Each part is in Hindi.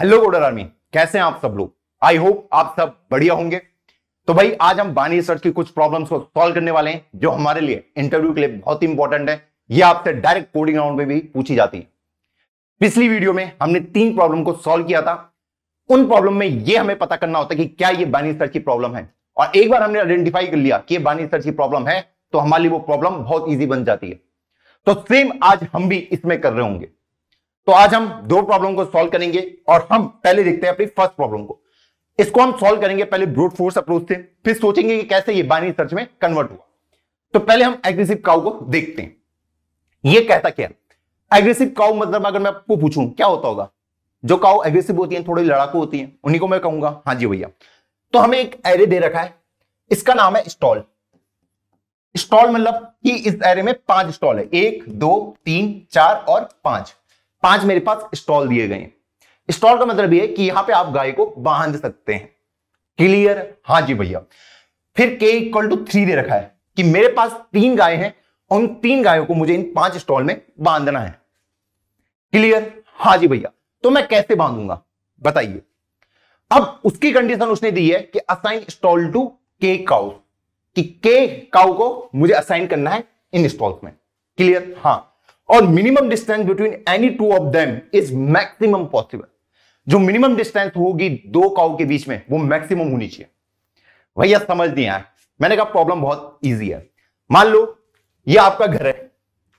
हेलो गोडर आर्मी कैसे हैं आप सब लोग आई होप आप सब बढ़िया होंगे तो भाई आज हम बानी रिसर्च की कुछ प्रॉब्लम्स को सॉल्व करने वाले हैं जो हमारे लिए इंटरव्यू के लिए बहुत इंपॉर्टेंट है ये आपसे डायरेक्ट कोडिंग राउंड में भी पूछी जाती है पिछली वीडियो में हमने तीन प्रॉब्लम को सॉल्व किया था उन प्रॉब्लम में यह हमें पता करना होता है कि क्या ये बानी रिसर्च की प्रॉब्लम है और एक बार हमने आइडेंटिफाई कर लिया कि ये बानी रिसर्च की प्रॉब्लम है तो हमारे लिए वो प्रॉब्लम बहुत ईजी बन जाती है तो सेम आज हम भी इसमें कर रहे होंगे तो आज हम दो प्रॉब्लम को सॉल्व करेंगे और हम पहले देखते हैं अपनी फर्स्ट प्रॉब्लम को इसको हम सॉल्व करेंगे पहले ब्रूट फोर्स अप्रोच से फिर सोचेंगे कि कैसे ये बाइनरी सर्च में कन्वर्ट हुआ तो पहले हम एग्रेसिव काउ को देखते हैं ये कहता क्या एग्रेसिव काउ मतलब अगर मैं आपको पूछूं क्या होता होगा जो काउ एग्रेसिव होती है थोड़ी लड़ाकू होती है उन्हीं को मैं कहूंगा हाँ जी भैया तो हमें एक एरे दे रखा है इसका नाम है स्टॉल स्टॉल मतलब कि इस एरे में पांच स्टॉल है एक दो तीन चार और पांच पांच मेरे पास स्टॉल दिए गए स्टॉल का मतलब यह है कि यहां पे आप गाय को बांध सकते हैं क्लियर हाँ जी भैया फिर के इक्वल टू थ्री दे रखा है कि मेरे पास तीन गाय हैं उन तीन गायों को मुझे इन पांच स्टॉल में बांधना है क्लियर हाँ जी भैया तो मैं कैसे बांधूंगा बताइए अब उसकी कंडीशन उसने दी है कि assign stall to K cow कि के काउ को मुझे असाइन करना है इन स्टॉल्स में क्लियर हाँ और minimum distance between any two of them is maximum possible जो मिनिमम डिस्टेंस होगी दो काउ के बीच में वो मैक्सिमम होनी चाहिए भैया समझ नहीं आया मैंने कहा प्रॉब्लम बहुत इजी है मान लो ये आपका घर है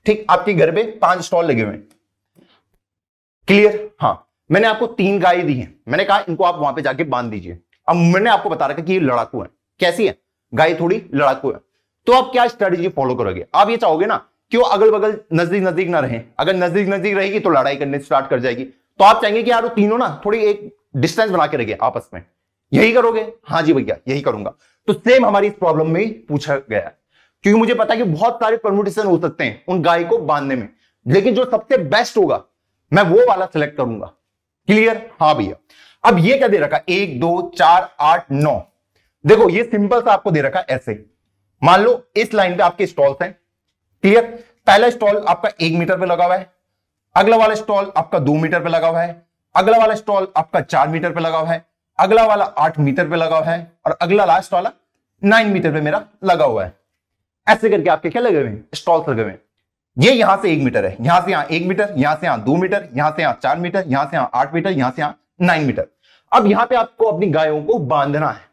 ठीक आपके घर पे पांच स्टॉल लगे हुए हैं क्लियर हाँ मैंने आपको तीन गाय दी है मैंने कहा इनको आप वहां पे जाके बांध दीजिए अब मैंने आपको बता रखा कि ये लड़ाकू है कैसी है गाय थोड़ी लड़ाकू है तो आप क्या स्ट्रेटेजी फॉलो करोगे आप ये चाहोगे ना क्यों अगल बगल नजदीक नजदीक ना रहे अगर नजदीक नजदीक रहेगी तो लड़ाई करने स्टार्ट कर जाएगी तो आप चाहेंगे कि यार वो तीनों ना थोड़ी एक डिस्टेंस बना के रखे आपस में यही करोगे हाँ जी भैया यही करूंगा तो सेम हमारी इस प्रॉब्लम में पूछा गया क्योंकि मुझे पता है कि बहुत सारे परमोटेशन हो सकते हैं उन गाय को बांधने में लेकिन जो सबसे बेस्ट होगा मैं वो वाला सिलेक्ट करूंगा क्लियर हाँ भैया अब ये क्या दे रखा एक दो चार आठ नौ देखो ये सिंपल सा आपको दे रखा ऐसे मान लो इस लाइन पे आपके स्टॉल्स हैं क्लियर पहला स्टॉल आपका एक मीटर पे लगा हुआ है अगला वाला स्टॉल आपका दो मीटर पे लगा हुआ है अगला वाला स्टॉल आपका चार मीटर पे लगा हुआ है अगला वाला आठ मीटर पे लगा हुआ है और अगला लास्ट वाला नाइन मीटर पे मेरा लगा हुआ है ऐसे करके आपके क्या लगे हुए स्टॉल लगे हुए ये यहां से एक मीटर है यहां से यहां एक मीटर यहां से यहां दो मीटर यहां से यहां चार मीटर यहां से यहां आठ मीटर यहां से यहां नाइन मीटर अब यहां पे आपको अपनी गायों को बांधना है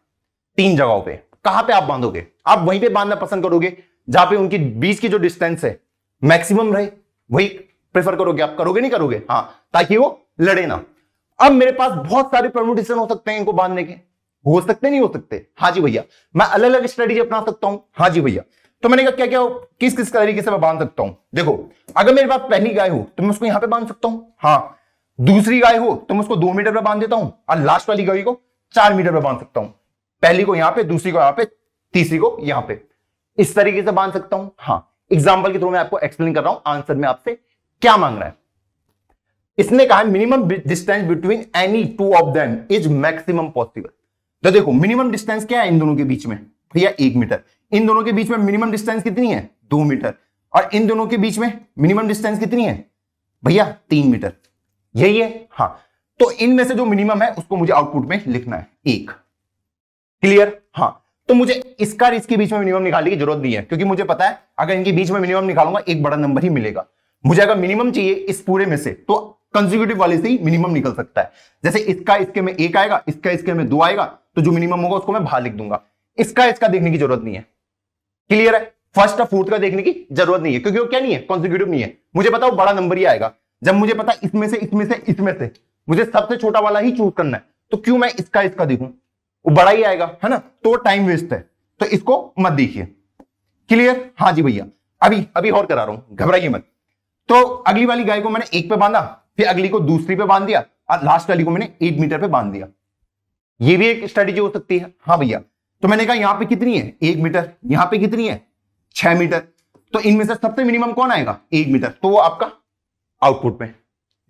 तीन जगहों पे कहां पे आप बांधोगे आप वहीं पे बांधना पसंद करोगे जहां पे उनकी बीच की जो डिस्टेंस है मैक्सिमम रहे वही प्रेफर करोगे आप करोगे नहीं करोगे हाँ ताकि वो लड़े ना अब मेरे पास बहुत सारे परमुटेशन हो सकते हैं इनको बांधने के हो सकते नहीं हो सकते हाँ जी भैया मैं अलग अलग स्ट्रेटेजी अपना सकता हूं हाँ जी भैया तो मैंने कहा क्या क्या हो किस किस तरीके से मैं बांध सकता हूं देखो अगर मेरे पास पहली गाय हो तो मैं उसको यहां पे बांध सकता हूं हाँ दूसरी गाय हो तो मैं उसको दो मीटर पर बांध देता हूं और लास्ट वाली गाय को चार मीटर पर बांध सकता हूं पहली को यहां पे दूसरी को यहां पे तीसरी को यहां पे इस तरीके से बांध सकता हूं हाँ एग्जाम्पल के थ्रू मैं आपको एक्सप्लेन कर रहा हूं आंसर में आपसे क्या मांग रहा है इसने कहा minimum distance between any two of them is maximum possible तो देखो मिनिमम डिस्टेंस क्या है इन दोनों के बीच में भैया एक मीटर इन दोनों के बीच में मिनिमम डिस्टेंस कितनी है दो मीटर और इन दोनों के बीच में मिनिमम डिस्टेंस कितनी है भैया तीन मीटर यही है हाँ तो इनमें से जो मिनिमम है उसको मुझे आउटपुट में लिखना है एक क्लियर हाँ तो मुझे इसका और इसके बीच में मिनिमम निकालने की जरूरत नहीं है क्योंकि मुझे पता है अगर इनके बीच में मिनिमम निकालूंगा एक बड़ा नंबर ही मिलेगा मुझे अगर मिनिमम चाहिए इस पूरे में से तो कंजिक्यूटिव वाले से ही मिनिमम निकल सकता है जैसे इसका इसके में एक आएगा इसका इसके में दो आएगा तो जो मिनिमम होगा उसको मैं बाहर लिख दूंगा इसका इसका देखने की जरूरत नहीं है क्लियर है फर्स्ट और फोर्थ का देखने की जरूरत नहीं है क्योंकि वो क्या नहीं है कॉन्सिक्यूटिव नहीं है मुझे पता वो बड़ा नंबर ही आएगा जब मुझे पता इसमें से इसमें से इसमें से मुझे सबसे छोटा वाला ही चूज करना है तो क्यों मैं इसका इसका देखूं वो बड़ा ही आएगा है ना तो टाइम वेस्ट है तो इसको मत देखिए क्लियर हाँ जी भैया अभी अभी और करा रहा हूं घबराइए मत तो अगली वाली गाय को मैंने एक पे बांधा फिर अगली को दूसरी पे बांध दिया और लास्ट वाली को मैंने एक मीटर पे बांध दिया ये भी एक स्ट्रेटेजी हो सकती है हाँ भैया तो मैंने कहा यहां पे कितनी है एक मीटर यहां पे कितनी है छह मीटर तो इनमें से सबसे मिनिमम कौन आएगा एक मीटर तो वो आपका आउटपुट में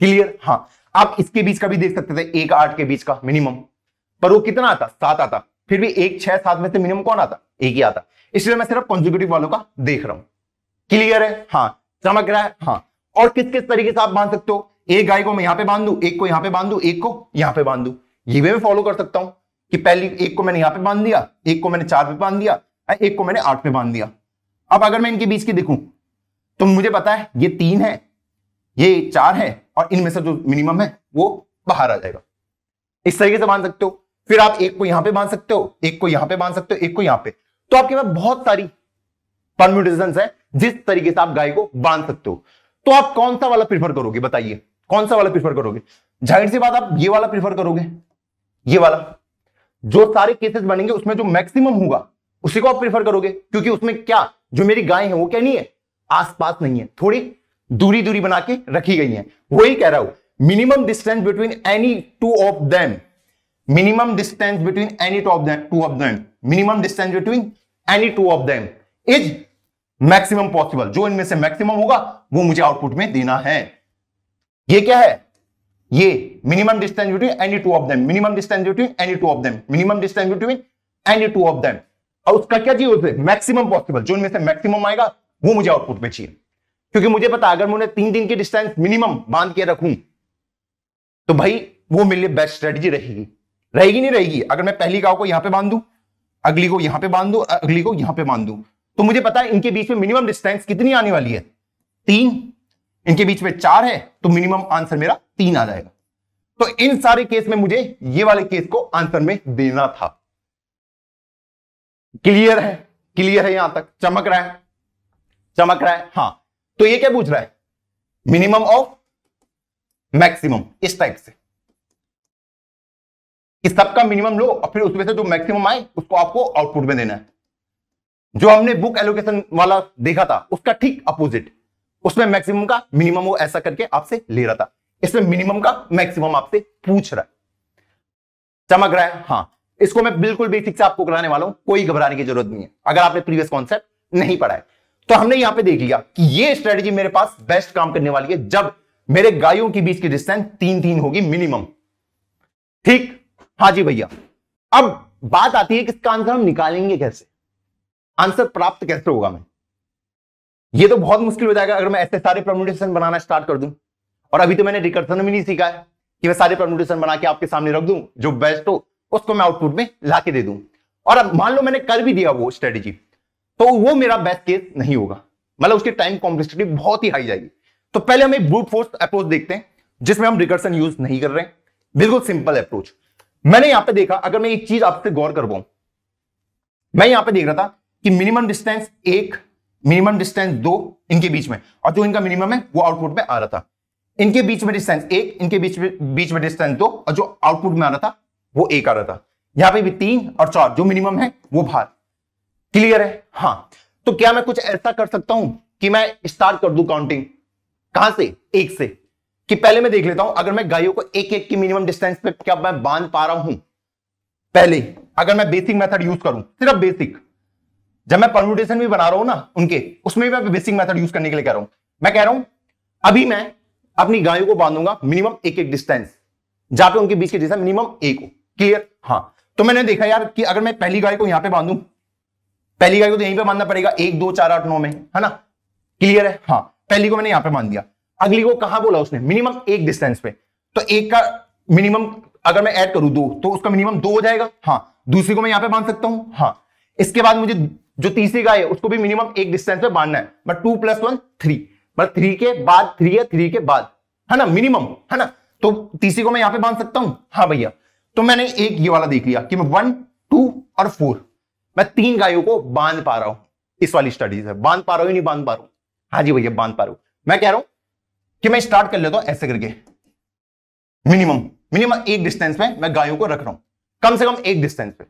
क्लियर हाँ आप इसके बीच का भी देख सकते थे एक आठ के बीच का मिनिमम पर वो कितना आता सात आता फिर भी एक छह सात में से मिनिमम कौन आता एक ही आता इसलिए मैं सिर्फ कॉन्जिक्यूटिव वालों का देख रहा हूं क्लियर है हाँ चमक रहा है हाँ और किस किस तरीके से आप बांध सकते हो एक गाय को मैं यहां पे बांध दू एक को यहां पे बांध दू एक को यहां पे बांध दू ये भी मैं फॉलो कर सकता हूं कि पहली एक को मैंने यहां पे बांध दिया एक को मैंने चार पे बांध दिया एक को मैंने आठ पे बांध दिया अब अगर मैं इनके बीच की देखूं तो मुझे पता है ये तीन है ये चार है और इनमें से जो मिनिमम है वो बाहर आ जाएगा इस तरीके से बांध सकते हो फिर आप एक को यहां पे बांध सकते हो एक को यहां पे बांध सकते हो एक को यहां पे तो आपके पास बहुत सारी परम्यूटेशन है जिस तरीके से आप गाय को बांध सकते हो तो आप कौन सा वाला प्रीफर करोगे बताइए कौन सा वाला प्रीफर करोगे जाहिर सी बात आप ये वाला प्रीफर करोगे ये वाला जो सारे केसेस बनेंगे उसमें जो मैक्सिमम होगा उसी को आप प्रीफर करोगे क्योंकि उसमें क्या जो मेरी गाय है वो क्या नहीं है आसपास नहीं है थोड़ी दूरी दूरी बना के रखी गई है वही कह रहा हूं minimum distance between any two of them minimum distance between any two of them two of them minimum distance between any two of them is maximum possible जो इनमें से मैक्सिमम होगा वो मुझे आउटपुट में देना है ये क्या है ये minimum distance between any two of them minimum distance between any two of them minimum distance between any two of them और उसका क्या चाहिए उसे मैक्सिमम पॉसिबल जो इनमें से मैक्सिमम आएगा वो मुझे आउटपुट में चाहिए क्योंकि मुझे पता अगर मैं तीन दिन की डिस्टेंस मिनिमम बांध के रखूं तो भाई वो मेरे लिए बेस्ट स्ट्रेटेजी रहेगी रहेगी नहीं रहेगी अगर मैं पहली गांव को यहां पर बांध दू अगली को यहां पर बांध दू अगली को यहां पर बांध दू तो मुझे पता है इनके बीच में मिनिमम डिस्टेंस कितनी आने वाली है तीन इनके बीच में चार है तो मिनिमम आंसर मेरा तीन आ जाएगा तो इन सारे केस में मुझे ये वाले केस को आंसर में देना था क्लियर है क्लियर है यहां तक चमक रहा है चमक रहा है हां तो ये क्या पूछ रहा है मिनिमम ऑफ मैक्सिमम इस टाइप से कि सबका मिनिमम लो और फिर उसमें से जो मैक्सिमम आए उसको आपको आउटपुट में देना है जो हमने बुक एलोकेशन वाला देखा था उसका ठीक अपोजिट उसमें मैक्सिमम का मिनिमम वो ऐसा करके आपसे ले रहा था इसमें मिनिमम का मैक्सिमम आपसे पूछ रहा है चमक रहा है हाँ इसको मैं बिल्कुल बेसिक से आपको कराने वाला हूं कोई घबराने की जरूरत नहीं है अगर आपने प्रीवियस कॉन्सेप्ट नहीं पढ़ा है तो हमने यहां पे देख लिया कि ये स्ट्रेटेजी मेरे पास बेस्ट काम करने वाली है जब मेरे गायों के बीच की डिस्टेंस तीन तीन होगी मिनिमम ठीक हाँ जी भैया अब बात आती है कि इसका आंसर हम निकालेंगे कैसे आंसर प्राप्त कैसे होगा मैं ये तो बहुत मुश्किल हो जाएगा अगर मैं ऐसे सारे प्रमोटेशन बनाना स्टार्ट कर दूं और अभी तो मैंने रिकर्सन भी नहीं सीखा है कि मैं सारे प्रमोटेशन बना के आपके सामने रख दूं जो बेस्ट हो उसको मैं आउटपुट में ला के दे दूं और अब मान लो मैंने कर भी दिया वो स्ट्रेटेजी तो वो मेरा बेस्ट केस नहीं होगा मतलब उसकी टाइम कॉम्प्लेक्सिटी बहुत ही हाई जाएगी तो पहले हम एक ब्रूट फोर्स अप्रोच देखते हैं जिसमें हम रिकर्सन यूज नहीं कर रहे हैं बिल्कुल सिंपल अप्रोच मैंने यहां पे देखा अगर मैं एक चीज आपसे गौर कर मैं यहां पे देख रहा था कि मिनिमम डिस्टेंस एक मिनिमम डिस्टेंस दो इनके बीच में और जो इनका मिनिमम है वो आउटपुट में आ रहा था इनके बीच में डिस्टेंस एक इनके बीच में बीच में डिस्टेंस दो और जो आउटपुट में आ रहा था वो एक आ रहा था यहां पे भी तीन और चार जो मिनिमम है वो बाहर क्लियर है हाँ तो क्या मैं कुछ ऐसा कर सकता हूं कि मैं स्टार्ट कर दू काउंटिंग कहां से एक से कि पहले मैं देख लेता हूं अगर मैं गायों को एक एक की मिनिमम डिस्टेंस पे क्या मैं बांध पा रहा हूं पहले अगर मैं बेसिक मेथड यूज करूं सिर्फ बेसिक जब मैं परम्यूटेशन भी बना रहा हूं ना उनके उसमें भी मैं बेसिक मेथड यूज करने के लिए कह रहा हूं मैं कह रहा हूं अभी मैं अपनी गायों को बांधूंगा मिनिमम एक एक डिस्टेंस जहां पर उनके बीच की डिस्टेंस मिनिमम एक हो क्लियर हाँ तो मैंने देखा यार कि अगर मैं पहली गाय को यहां पर बांधू पहली गाय को तो यहीं पर बांधना पड़ेगा एक दो चार आठ नौ में है ना क्लियर है हाँ पहली को मैंने यहां पर बांध दिया अगली को कहा बोला उसने मिनिमम एक डिस्टेंस पे तो एक का मिनिमम अगर मैं ऐड करूं दो तो उसका मिनिमम दो हो जाएगा हाँ दूसरी को मैं यहां पे बांध सकता हूं हाँ इसके बाद मुझे जो तीसरी गाय है उसको भी मिनिमम एक डिस्टेंस पे बांधना है मतलब two plus one three but three के बाद थ्री है थ्री के बाद है ना मिनिमम है ना तो तीसरी को मैं यहां पर बांध सकता हूं हाँ भैया तो मैंने एक ये वाला देख लिया कि मैं वन टू और फोर मैं तीन गायों को बांध पा रहा हूं इस वाली स्टडीज है बांध पा रहा हूं नहीं बांध पा रहा हूं हाँ जी भैया बांध पा रहा हूं मैं कह रहा हूं कि मैं स्टार्ट कर लेता हूं ऐसे करके मिनिमम मिनिमम एक डिस्टेंस में मैं गायों को रख रहा हूं कम से कम एक डिस्टेंस पे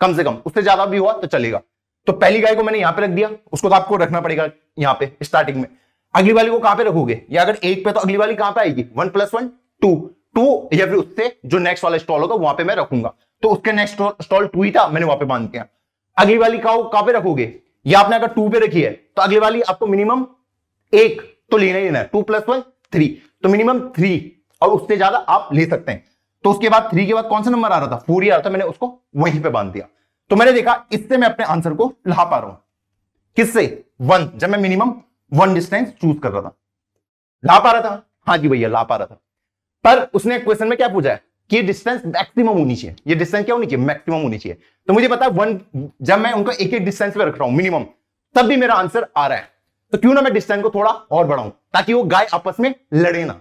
कम से कम उससे ज्यादा भी हुआ तो चलेगा तो पहली गाय को मैंने यहां पे रख दिया उसको तो आपको रखना पड़ेगा यहां पे स्टार्टिंग में अगली वाली को कहां पे रखोगे या अगर एक पे तो अगली वाली कहां पे आएगी one plus one two two या फिर उससे जो नेक्स्ट वाला स्टॉल होगा वहां पे मैं रखूंगा तो उसके नेक्स्ट स्टॉल टू ही था मैंने वहां पे बांध दिया अगली वाली का कहां पे रखोगे या आपने अगर टू पे रखी है तो अगली वाली आपको मिनिमम एक तो लेना ही लेना है टू प्लस वन थ्री तो मिनिमम थ्री और उससे ज्यादा आप ले सकते हैं तो उसके बाद थ्री के बाद कौन सा नंबर आ रहा था फोर ही आ रहा था मैंने उसको वहीं पे बांध दिया तो मैंने देखा इससे मैं अपने आंसर को ला पा रहा हूं किससे वन जब मैं मिनिमम वन डिस्टेंस चूज कर रहा था ला पा रहा था हाँ जी भैया ला पा रहा था पर उसने क्वेश्चन में क्या पूछा है कि ये डिस्टेंस मैक्सिमम होनी चाहिए ये डिस्टेंस क्या होनी चाहिए मैक्सिमम होनी चाहिए तो मुझे पता है वन जब मैं उनको एक एक डिस्टेंस पे रख रहा हूं मिनिमम तब भी मेरा आंसर आ रहा है तो क्यों ना मैं डिस्टेंस को थोड़ा और बढ़ाऊं ताकि वो गाय आपस में लड़े ना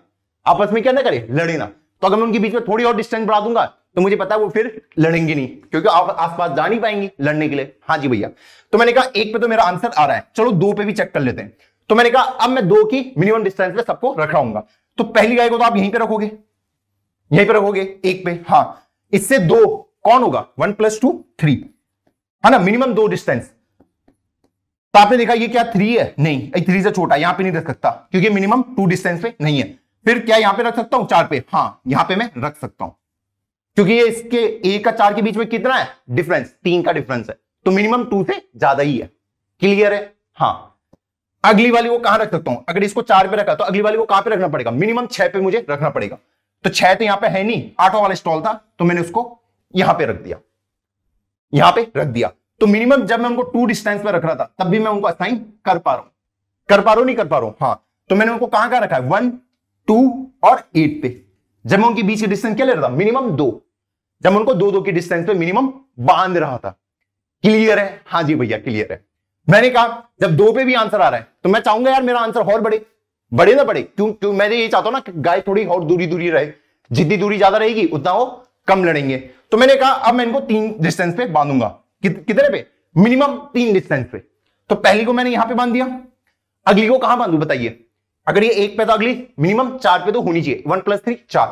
आपस में क्या ना करे लड़े ना तो अगर मैं उनके बीच में थोड़ी और डिस्टेंस बढ़ा दूंगा तो मुझे पता है वो फिर लड़ेंगे नहीं क्योंकि आप आसपास जा नहीं पाएंगे लड़ने के लिए हाँ जी भैया तो मैंने कहा एक पे तो मेरा आंसर आ रहा है चलो दो पे भी चेक कर लेते हैं तो मैंने कहा अब मैं दो की मिनिमम डिस्टेंस पे सबको रखाऊंगा तो पहली गाय को तो आप यहीं पे रखोगे यहीं पे रखोगे एक पे हाँ इससे दो कौन होगा वन प्लस टू थ्री है ना मिनिमम दो डिस्टेंस तो आपने देखा ये क्या थ्री है नहीं थ्री से छोटा यहां पे नहीं रख सकता क्योंकि मिनिमम टू डिस्टेंस पे नहीं है फिर क्या यहां पे रख सकता हूं चार पे हाँ यहां पे मैं रख सकता हूं क्योंकि ये इसके एक का चार के बीच में कितना है डिफरेंस तीन का डिफरेंस है तो मिनिमम टू से ज्यादा ही है क्लियर है हाँ अगली वाली को कहां रख सकता हूं अगर इसको चार पे रखा तो अगली वाली को कहां पे रखना पड़ेगा मिनिमम छह पे मुझे रखना पड़ेगा तो छह तो यहां पे है नहीं आठों वाला स्टॉल था तो मैंने उसको यहां पे रख दिया यहां पे रख दिया तो मिनिमम जब मैं उनको टू डिस्टेंस में रख रहा था तब भी मैं उनको असाइन कर पा रहा हूं कर पा रो नहीं कर पा रहा हूं हाँ तो मैंने उनको कहां कहां रखा है वन टू और एट पे जब मैं उनके बीच की डिस्टेंस क्या ले रहा था मिनिमम दो जब उनको दो दो की डिस्टेंस पे मिनिमम बांध रहा था क्लियर है हाँ जी भैया क्लियर है मैंने कहा जब दो पे भी आंसर आ रहा है तो मैं चाहूंगा यार मेरा आंसर और बड़े बड़े ना बड़े क्यों क्यों मैं तो ये चाहता हूं ना गाय थोड़ी और दूरी दूरी रहे जितनी दूरी ज्यादा रहेगी उतना वो कम लड़ेंगे तो मैंने कहा अब मैं इनको तीन डिस्टेंस पे बांधूंगा कितने पे मिनिमम तीन डिस्टेंस पे तो पहली को मैंने यहां पे बांध दिया अगली को कहां बांधू बताइए अगर ये एक पे तो अगली मिनिमम चार पे तो होनी चाहिए वन प्लस थ्री चार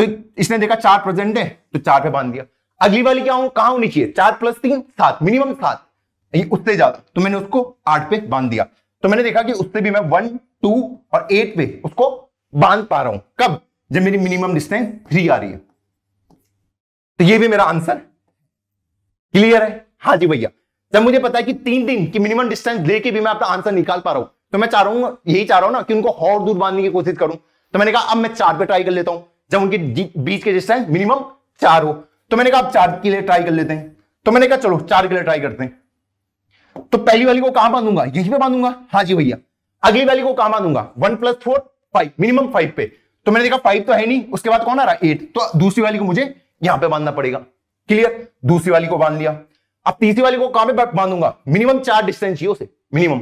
तो इसने देखा चार प्रेजेंट है तो चार पे बांध दिया अगली वाली क्या हो कहा होनी चाहिए चार प्लस तीन सात मिनिमम सात उससे ज्यादा तो मैंने उसको आठ पे बांध दिया तो मैंने देखा कि उससे भी मैं वन टू और एट पे उसको बांध पा रहा हूं कब जब मेरी मिनिमम डिस्टेंस थ्री आ रही है तो ये भी मेरा आंसर क्लियर है हाँ जी भैया जब मुझे पता है कि तीन दिन की मिनिमम डिस्टेंस दे के भी मैं आपका आंसर निकाल पा रहा हूं तो मैं चाह रहा हूँ यही चाह रहा हूँ ना कि उनको और दूर बांधने की कोशिश करूं तो मैंने कहा अब मैं चार पे ट्राई कर लेता हूं जब उनके बीच के डिस्टेंस मिनिमम चार हो तो मैंने कहा अब चार के लिए ट्राई कर लेते हैं तो मैंने कहा चलो चार के लिए ट्राई करते हैं तो पहली वाली को कहां बांधूंगा यही पे बांधूंगा हाँ जी भैया अगली वाली को कहां बांधूंगा one plus four five minimum five पे तो मैंने देखा फाइव तो है नहीं उसके बाद कौन आ रहा है एट तो दूसरी वाली को मुझे यहां पे बांधना पड़ेगा क्लियर दूसरी वाली को बांध लिया अब तीसरी वाली को कहां पर बांधूंगा मिनिमम चार डिस्टेंस चाहिए उसे मिनिमम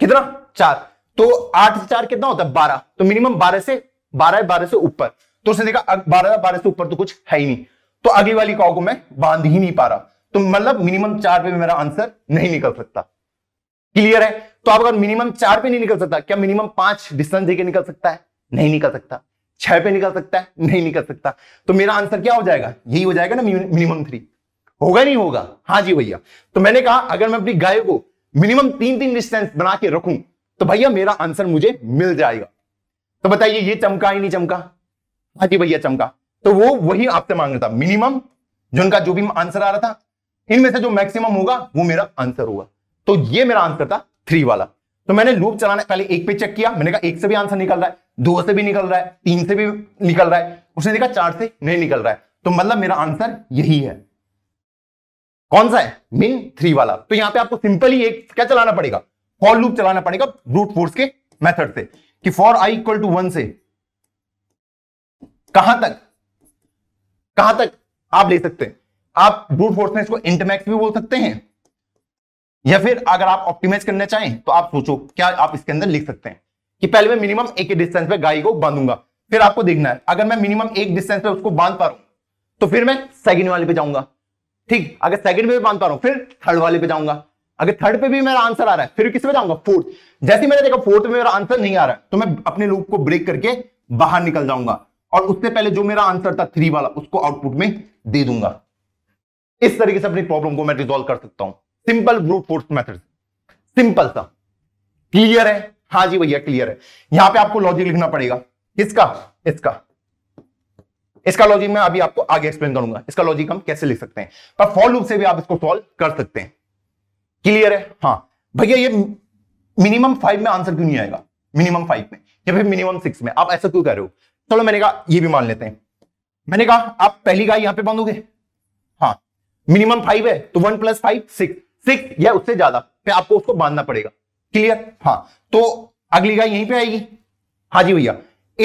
कितना चार तो आठ से चार कितना होता है बारह तो मिनिमम बारह से बारह बारह से ऊपर तो उसने देखा बारह बारह से ऊपर तो कुछ है ही नहीं तो अगली वाली काउ को मैं बांध ही नहीं पा रहा तो मतलब मिनिमम चार पे मेरा आंसर नहीं निकल सकता क्लियर है तो आप अगर मिनिमम चार पे नहीं निकल सकता क्या मिनिमम पांच डिस्टेंस देकर निकल सकता है नहीं निकल सकता छह पे निकल सकता है नहीं निकल सकता तो मेरा आंसर क्या हो जाएगा यही हो जाएगा ना मिनिमम थ्री होगा नहीं होगा हाँ जी भैया तो मैंने कहा अगर मैं अपनी गाय को मिनिमम तीन तीन डिस्टेंस बना के रखूं तो भैया मेरा आंसर मुझे मिल जाएगा तो बताइए ये चमका ही नहीं चमका हाँ जी भैया चमका तो वो वही आपसे मांग रहा था मिनिमम जो उनका जो भी आंसर आ रहा था इनमें से जो मैक्सिमम होगा वो मेरा आंसर होगा तो ये मेरा आंसर था थ्री वाला तो मैंने लूप चलाने पहले एक पे चेक किया मैंने कहा एक से भी आंसर निकल रहा है दो से भी निकल रहा है तीन से भी निकल रहा है उसने देखा चार से नहीं निकल रहा है तो मतलब मेरा आंसर यही है कौन सा है मिन थ्री वाला तो यहां पे आपको सिंपली एक क्या चलाना पड़ेगा फॉर लूप चलाना पड़ेगा रूट फोर्स के मेथड से कि for I equal to one से कहां तक कहां तक आप ले सकते हैं आप ब्रूट फोर्स में इसको इंटरमैक्स भी बोल सकते हैं या फिर अगर आप ऑप्टिमाइज करना चाहें तो आप सोचो क्या आप इसके अंदर लिख सकते हैं कि पहले मैं मिनिमम एक डिस्टेंस पे गाय को बांधूंगा फिर आपको देखना है अगर मैं मिनिमम एक डिस्टेंस पे उसको बांध पा रहा हूं तो फिर मैं सेकंड वाले पे जाऊंगा ठीक अगर सेकंड पे बांध पा रहा हूं फिर थर्ड वाले पे जाऊंगा अगर थर्ड पे भी मेरा आंसर आ रहा है फिर किस पे जाऊंगा फोर्थ जैसे मैंने देखा फोर्थ में मेरा आंसर नहीं आ रहा है तो मैं अपने लूप को ब्रेक करके बाहर निकल जाऊंगा और उससे पहले जो मेरा आंसर था थ्री वाला उसको आउटपुट में दे दूंगा इस तरीके से अपनी प्रॉब्लम को मैं रिजोल्व कर सकता हूं simple brute force method simple सा क्लियर है हाँ जी भैया क्लियर है यहां पे आपको लॉजिक लिखना पड़ेगा किसका इसका इसका लॉजिक मैं अभी आपको आगे एक्सप्लेन करूंगा इसका लॉजिक हम कैसे लिख सकते हैं पर फॉर लूप से भी आप इसको सॉल्व कर सकते हैं क्लियर है हाँ भैया ये मिनिमम फाइव में आंसर क्यों नहीं आएगा मिनिमम फाइव में या फिर मिनिमम सिक्स में आप ऐसा क्यों कह रहे हो चलो मैंने कहा ये भी मान लेते हैं मैंने कहा आप पहली गाय यहां पर बांधोगे हाँ मिनिमम फाइव है तो one plus five six six या उससे ज्यादा फिर आपको उसको बांधना पड़ेगा क्लियर हाँ तो अगली गाय यहीं पे आएगी हाँ जी भैया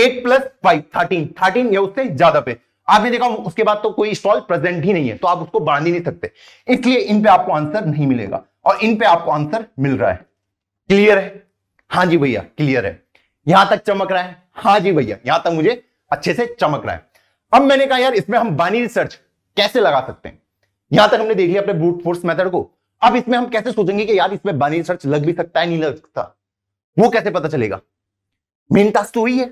eight plus five thirteen thirteen या उससे ज्यादा पे आपने देखा उसके बाद तो कोई स्टॉल प्रेजेंट ही नहीं है तो आप उसको बांध ही नहीं सकते इसलिए इन पे आपको आंसर नहीं मिलेगा और इन पे आपको आंसर मिल रहा है क्लियर है हाँ जी भैया क्लियर है यहां तक चमक रहा है हाँ जी भैया यहां तक मुझे अच्छे से चमक रहा है अब मैंने कहा यार इसमें हम बानी रिसर्च कैसे लगा सकते हैं यहां तक हमने देख लिया अपने ब्रूट फोर्स मेथड को अब इसमें हम कैसे सोचेंगे कि यार इसमें बानी रिसर्च लग भी सकता है नहीं लग सकता वो कैसे पता चलेगा मेन टास्क तो वही है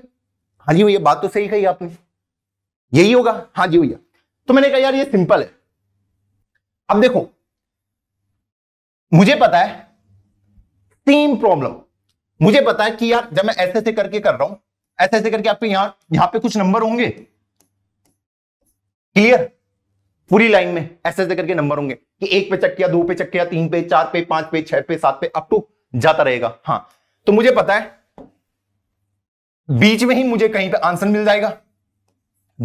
हाँ जी भैया बात तो सही कही आपने यही होगा हाँ जी भैया तो मैंने कहा यार ये सिंपल है अब देखो मुझे पता है सेम प्रॉब्लम मुझे पता है कि यार जब मैं ऐसे ऐसे करके कर रहा हूं ऐसे ऐसे करके आपके यहां यहां पे कुछ नंबर होंगे क्लियर पूरी लाइन में ऐसे ऐसे करके नंबर होंगे कि एक पे चक्किया दो पे चक्किया तीन पे चार पे पांच पे छह पे सात पे अप टू जाता रहेगा हाँ तो मुझे पता है बीच में ही मुझे कहीं पे आंसर मिल जाएगा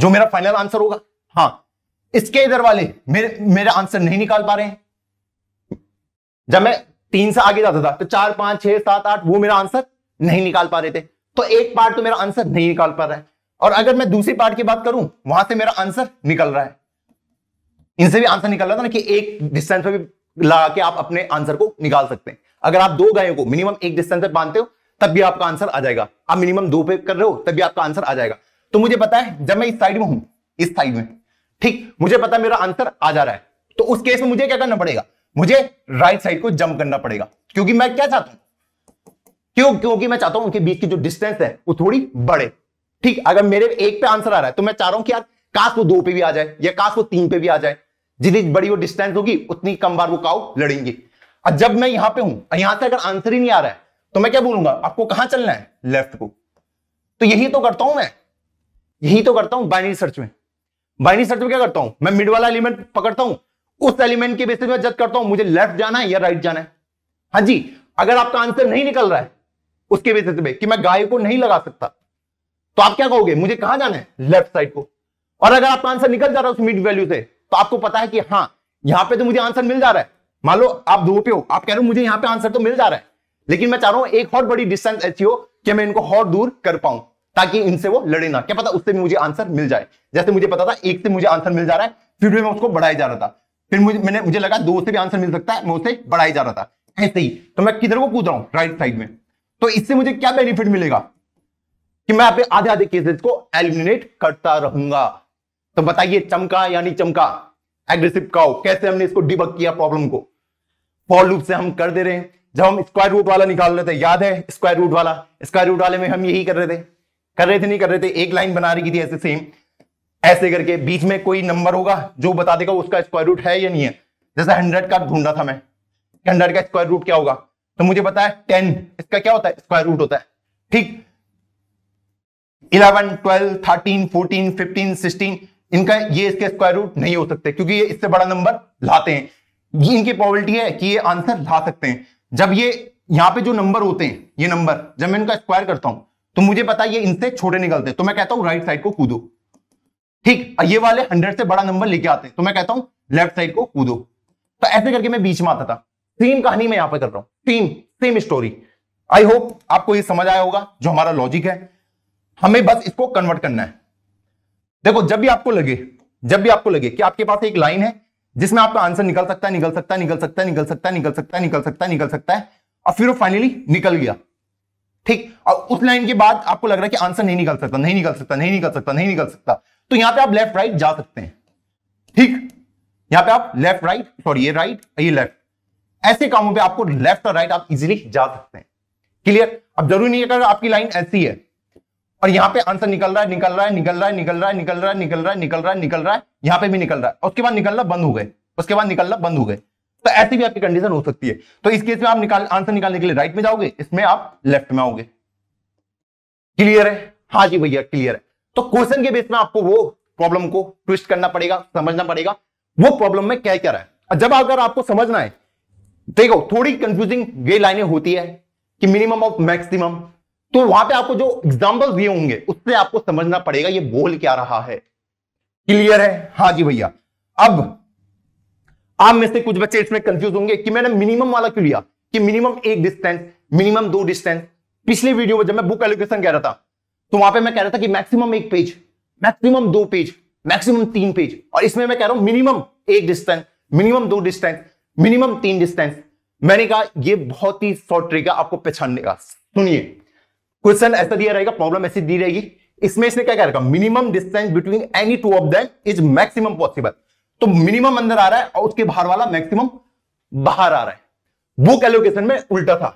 जो मेरा फाइनल आंसर होगा हां इसके इधर वाले मेरे मेरे आंसर नहीं निकाल पा रहे हैं जब मैं तीन से आगे जाता था तो चार पांच छह सात आठ वो मेरा आंसर नहीं निकाल पा रहे थे तो एक पार्ट तो मेरा आंसर नहीं निकाल पा रहा है और अगर मैं दूसरी पार्ट की बात करूं वहां से मेरा आंसर निकल रहा है इनसे भी आंसर निकल रहा था ना कि एक डिस्टेंस पर भी लगा के आप अपने आंसर को निकाल सकते हैं अगर आप दो गायों को मिनिमम एक डिस्टेंस पर बांधते हो तब भी आपका आंसर आ जाएगा आप मिनिमम दो पे कर रहे हो तब भी आपका आंसर आ जाएगा तो मुझे पता है जब मैं इस साइड में हूं इस साइड में ठीक मुझे पता है मेरा आंसर आ जा रहा है तो उस केस में मुझे क्या करना पड़ेगा मुझे राइट साइड को जंप करना पड़ेगा क्योंकि मैं क्या चाहता हूं क्यों क्योंकि मैं चाहता हूं उनके बीच की जो डिस्टेंस है वो थोड़ी बढ़े ठीक अगर मेरे एक पे आंसर आ रहा है तो मैं चाह रहा हूं कि यार काश वो दो पे भी आ जाए या काश वो तीन पे भी आ जाए जितनी बड़ी वो डिस्टेंस होगी उतनी कम बार वो काउ लड़ेंगे और जब मैं यहां पे हूं यहां से अगर आंसर ही नहीं आ रहा है तो मैं क्या बोलूंगा आपको कहां चलना है लेफ्ट को तो यही तो करता हूं मैं यही तो करता हूं बाइनरी सर्च में बाइनरी सर्च में क्या करता हूं मैं मिड वाला एलिमेंट पकड़ता हूं उस एलिमेंट के बेसिस में जज करता हूं मुझे लेफ्ट जाना है या राइट जाना है हाँ जी अगर आपका आंसर नहीं निकल रहा है उसके बेसिस पे कि मैं गाय को नहीं लगा सकता तो आप क्या कहोगे मुझे कहां जाना है लेफ्ट साइड को और अगर आपका आंसर निकल जा रहा है उस मिड वैल्यू से तो आपको पता है कि हाँ यहां पे तो मुझे आंसर मिल जा रहा है मान लो आप दो पे हो आप कह रहे हो मुझे यहां पे आंसर तो मिल जा रहा है लेकिन मैं चाह रहा हूं एक और बड़ी डिस्टेंस ऐसी हो कि मैं इनको और दूर कर पाऊं ताकि इनसे वो लड़े ना क्या पता उससे भी मुझे आंसर मिल जाए जैसे मुझे पता था एक से मुझे आंसर मिल जा रहा है फिर भी मैं उसको बढ़ाया जा रहा था फिर मुझे मैंने मुझे लगा दो से भी आंसर मिल सकता है मैं उसे बढ़ाया जा रहा था ऐसे ही तो मैं किधर को कूद रहा हूं राइट साइड में तो इससे मुझे क्या बेनिफिट मिलेगा कि मैं अपने आधे आधे केसेस को एलिमिनेट करता रहूंगा तो बताइए चमका यानी चमका एग्रेसिव काउ कैसे हमने इसको डिबक किया प्रॉब्लम को फॉर लूप से हम कर दे रहे हैं जब हम स्क्वायर रूट वाला निकाल रहे थे याद है स्क्वायर रूट वाला स्क्वायर रूट वाले में हम यही कर रहे थे कर रहे थे नहीं कर रहे थे एक लाइन बना रही थी ऐसे सेम ऐसे करके बीच में कोई नंबर होगा जो बता देगा उसका स्क्वायर रूट है या नहीं है जैसे हंड्रेड का ढूंढा था मैं हंड्रेड का स्क्वायर रूट क्या होगा तो मुझे बताया टेन इसका क्या होता है स्क्वायर रूट होता है ठीक eleven twelve thirteen fourteen fifteen sixteen इनका ये इसके स्क्वायर रूट नहीं हो सकते क्योंकि ये इससे बड़ा नंबर लाते हैं ये इनकी प्रॉबिलिटी है कि ये आंसर ला सकते हैं जब ये यहाँ पे जो नंबर होते हैं ये नंबर जब मैं इनका स्क्वायर करता हूं तो मुझे पता है ये इनसे छोटे निकलते हैं तो मैं कहता हूं राइट साइड को कूदो ठीक ये वाले हंड्रेड से बड़ा नंबर लेके आते हैं तो मैं कहता हूं लेफ्ट साइड को कूदो तो ऐसे करके मैं बीच में आता था सेम कहानी मैं यहां पर कर रहा हूं same same story I hope आपको ये समझ आया होगा जो हमारा लॉजिक है हमें बस इसको कन्वर्ट करना है देखो जब भी आपको लगे जब भी आपको लगे कि आपके पास एक लाइन है जिसमें आपका आंसर निकल सकता है निकल सकता है निकल सकता है निकल सकता है निकल सकता है निकल सकता है निकल सकता है और फिर वो फाइनली निकल गया ठीक और उस लाइन के बाद आपको लग रहा है कि आंसर नहीं निकल सकता नहीं निकल सकता नहीं निकल सकता नहीं निकल सकता तो यहां पे आप लेफ्ट राइट जा सकते हैं ठीक यहां पे आप लेफ्ट राइट सॉरी ये राइट ये लेफ्ट ऐसे कामों पे आपको लेफ्ट और राइट आप इजीली जा सकते हैं क्लियर अब जरूरी नहीं है अगर आपकी लाइन ऐसी है और यहाँ पे आंसर निकल रहा है निकल रहा है निकल रहा है निकल रहा है निकल रहा है निकल रहा है निकल रहा है निकल रहा है यहाँ पे भी निकल रहा है उसके बाद निकलना बंद हो गए उसके बाद निकलना बंद हो गए तो ऐसी भी आपकी कंडीशन हो सकती है तो इस केस में आप निकाल आंसर निकालने के लिए राइट में जाओगे इसमें आप लेफ्ट में आओगे क्लियर है हाँ जी भैया क्लियर है तो क्वेश्चन के बेस में आपको वो प्रॉब्लम को ट्विस्ट करना पड़ेगा समझना पड़ेगा वो प्रॉब्लम में क्या क्या रहा है जब अगर आपको समझना है देखो थोड़ी कंफ्यूजिंग ये लाइनें होती है कि मिनिमम ऑफ मैक्सिमम तो वहां पे आपको जो एग्जाम्पल दिए होंगे उससे आपको समझना पड़ेगा ये बोल क्या रहा है क्लियर है हाँ जी भैया अब आप में से कुछ बच्चे इसमें कंफ्यूज होंगे कि मैंने मिनिमम वाला क्यों लिया कि मिनिमम एक डिस्टेंस मिनिमम दो डिस्टेंस पिछले वीडियो में जब मैं बुक एलोकेशन कह रहा था तो वहां पे मैं कह रहा था कि मैक्सिमम एक पेज मैक्सिमम दो पेज मैक्सिमम तीन पेज और इसमें मैं कह रहा हूं मिनिमम एक डिस्टेंस मिनिमम दो डिस्टेंस मिनिमम तीन डिस्टेंस मैंने कहा यह बहुत ही शॉर्ट ट्रिक है आपको पहचानने का सुनिए क्वेश्चन ऐसा दिया रहेगा प्रॉब्लम ऐसी दी रहेगी इसमें इसने क्या कह रखा minimum distance between any two of them is maximum possible तो मिनिमम अंदर आ रहा है और उसके बाहर वाला मैक्सिमम बाहर आ रहा है वो कैलोकेशन में उल्टा था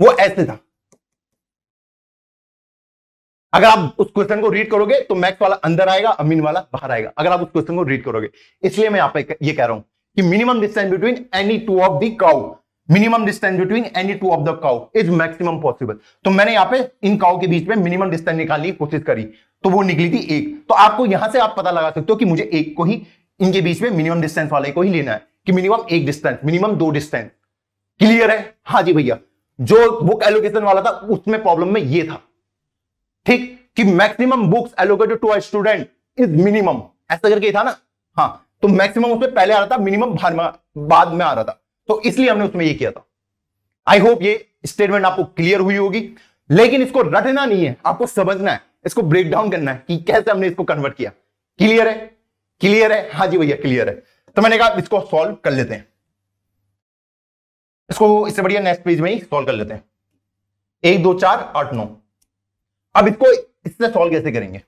वो ऐसे था अगर आप उस क्वेश्चन को रीड करोगे तो मैक्स वाला अंदर आएगा और मिन वाला बाहर आएगा अगर आप उस क्वेश्चन को रीड करोगे इसलिए मैं यहां पर यह कह रहा हूं कि minimum distance between any two of the cow minimum distance between any two of the cow is maximum possible तो मैंने यहां पे इन काउ के बीच में मिनिमम डिस्टेंस निकालने की कोशिश करी तो वो निकली थी एक तो आपको यहां से आप पता लगा सकते हो कि मुझे एक को ही इनके बीच में मिनिमम डिस्टेंस वाले को ही लेना है कि मिनिमम एक डिस्टेंस मिनिमम दो डिस्टेंस क्लियर है हाँ जी भैया जो बुक एलोकेशन वाला था उसमें प्रॉब्लम में ये था ठीक कि maximum books allocated to a student is minimum ऐसा करके था ना हाँ तो मैक्सिमम उसमें पहले आ रहा था मिनिमम बाद में आ रहा था तो इसलिए हमने उसमें ये किया था आई होप ये स्टेटमेंट आपको क्लियर हुई होगी लेकिन इसको रटना नहीं है आपको समझना है इसको ब्रेक डाउन करना है कि कैसे हमने इसको कन्वर्ट किया क्लियर है क्लियर है हाँ जी भैया क्लियर है तो मैंने कहा इसको सॉल्व कर लेते हैं इसको इससे बढ़िया नेक्स्ट पेज में ही सॉल्व कर लेते हैं एक दो चार आठ नौ अब इसको इससे सॉल्व कैसे करेंगे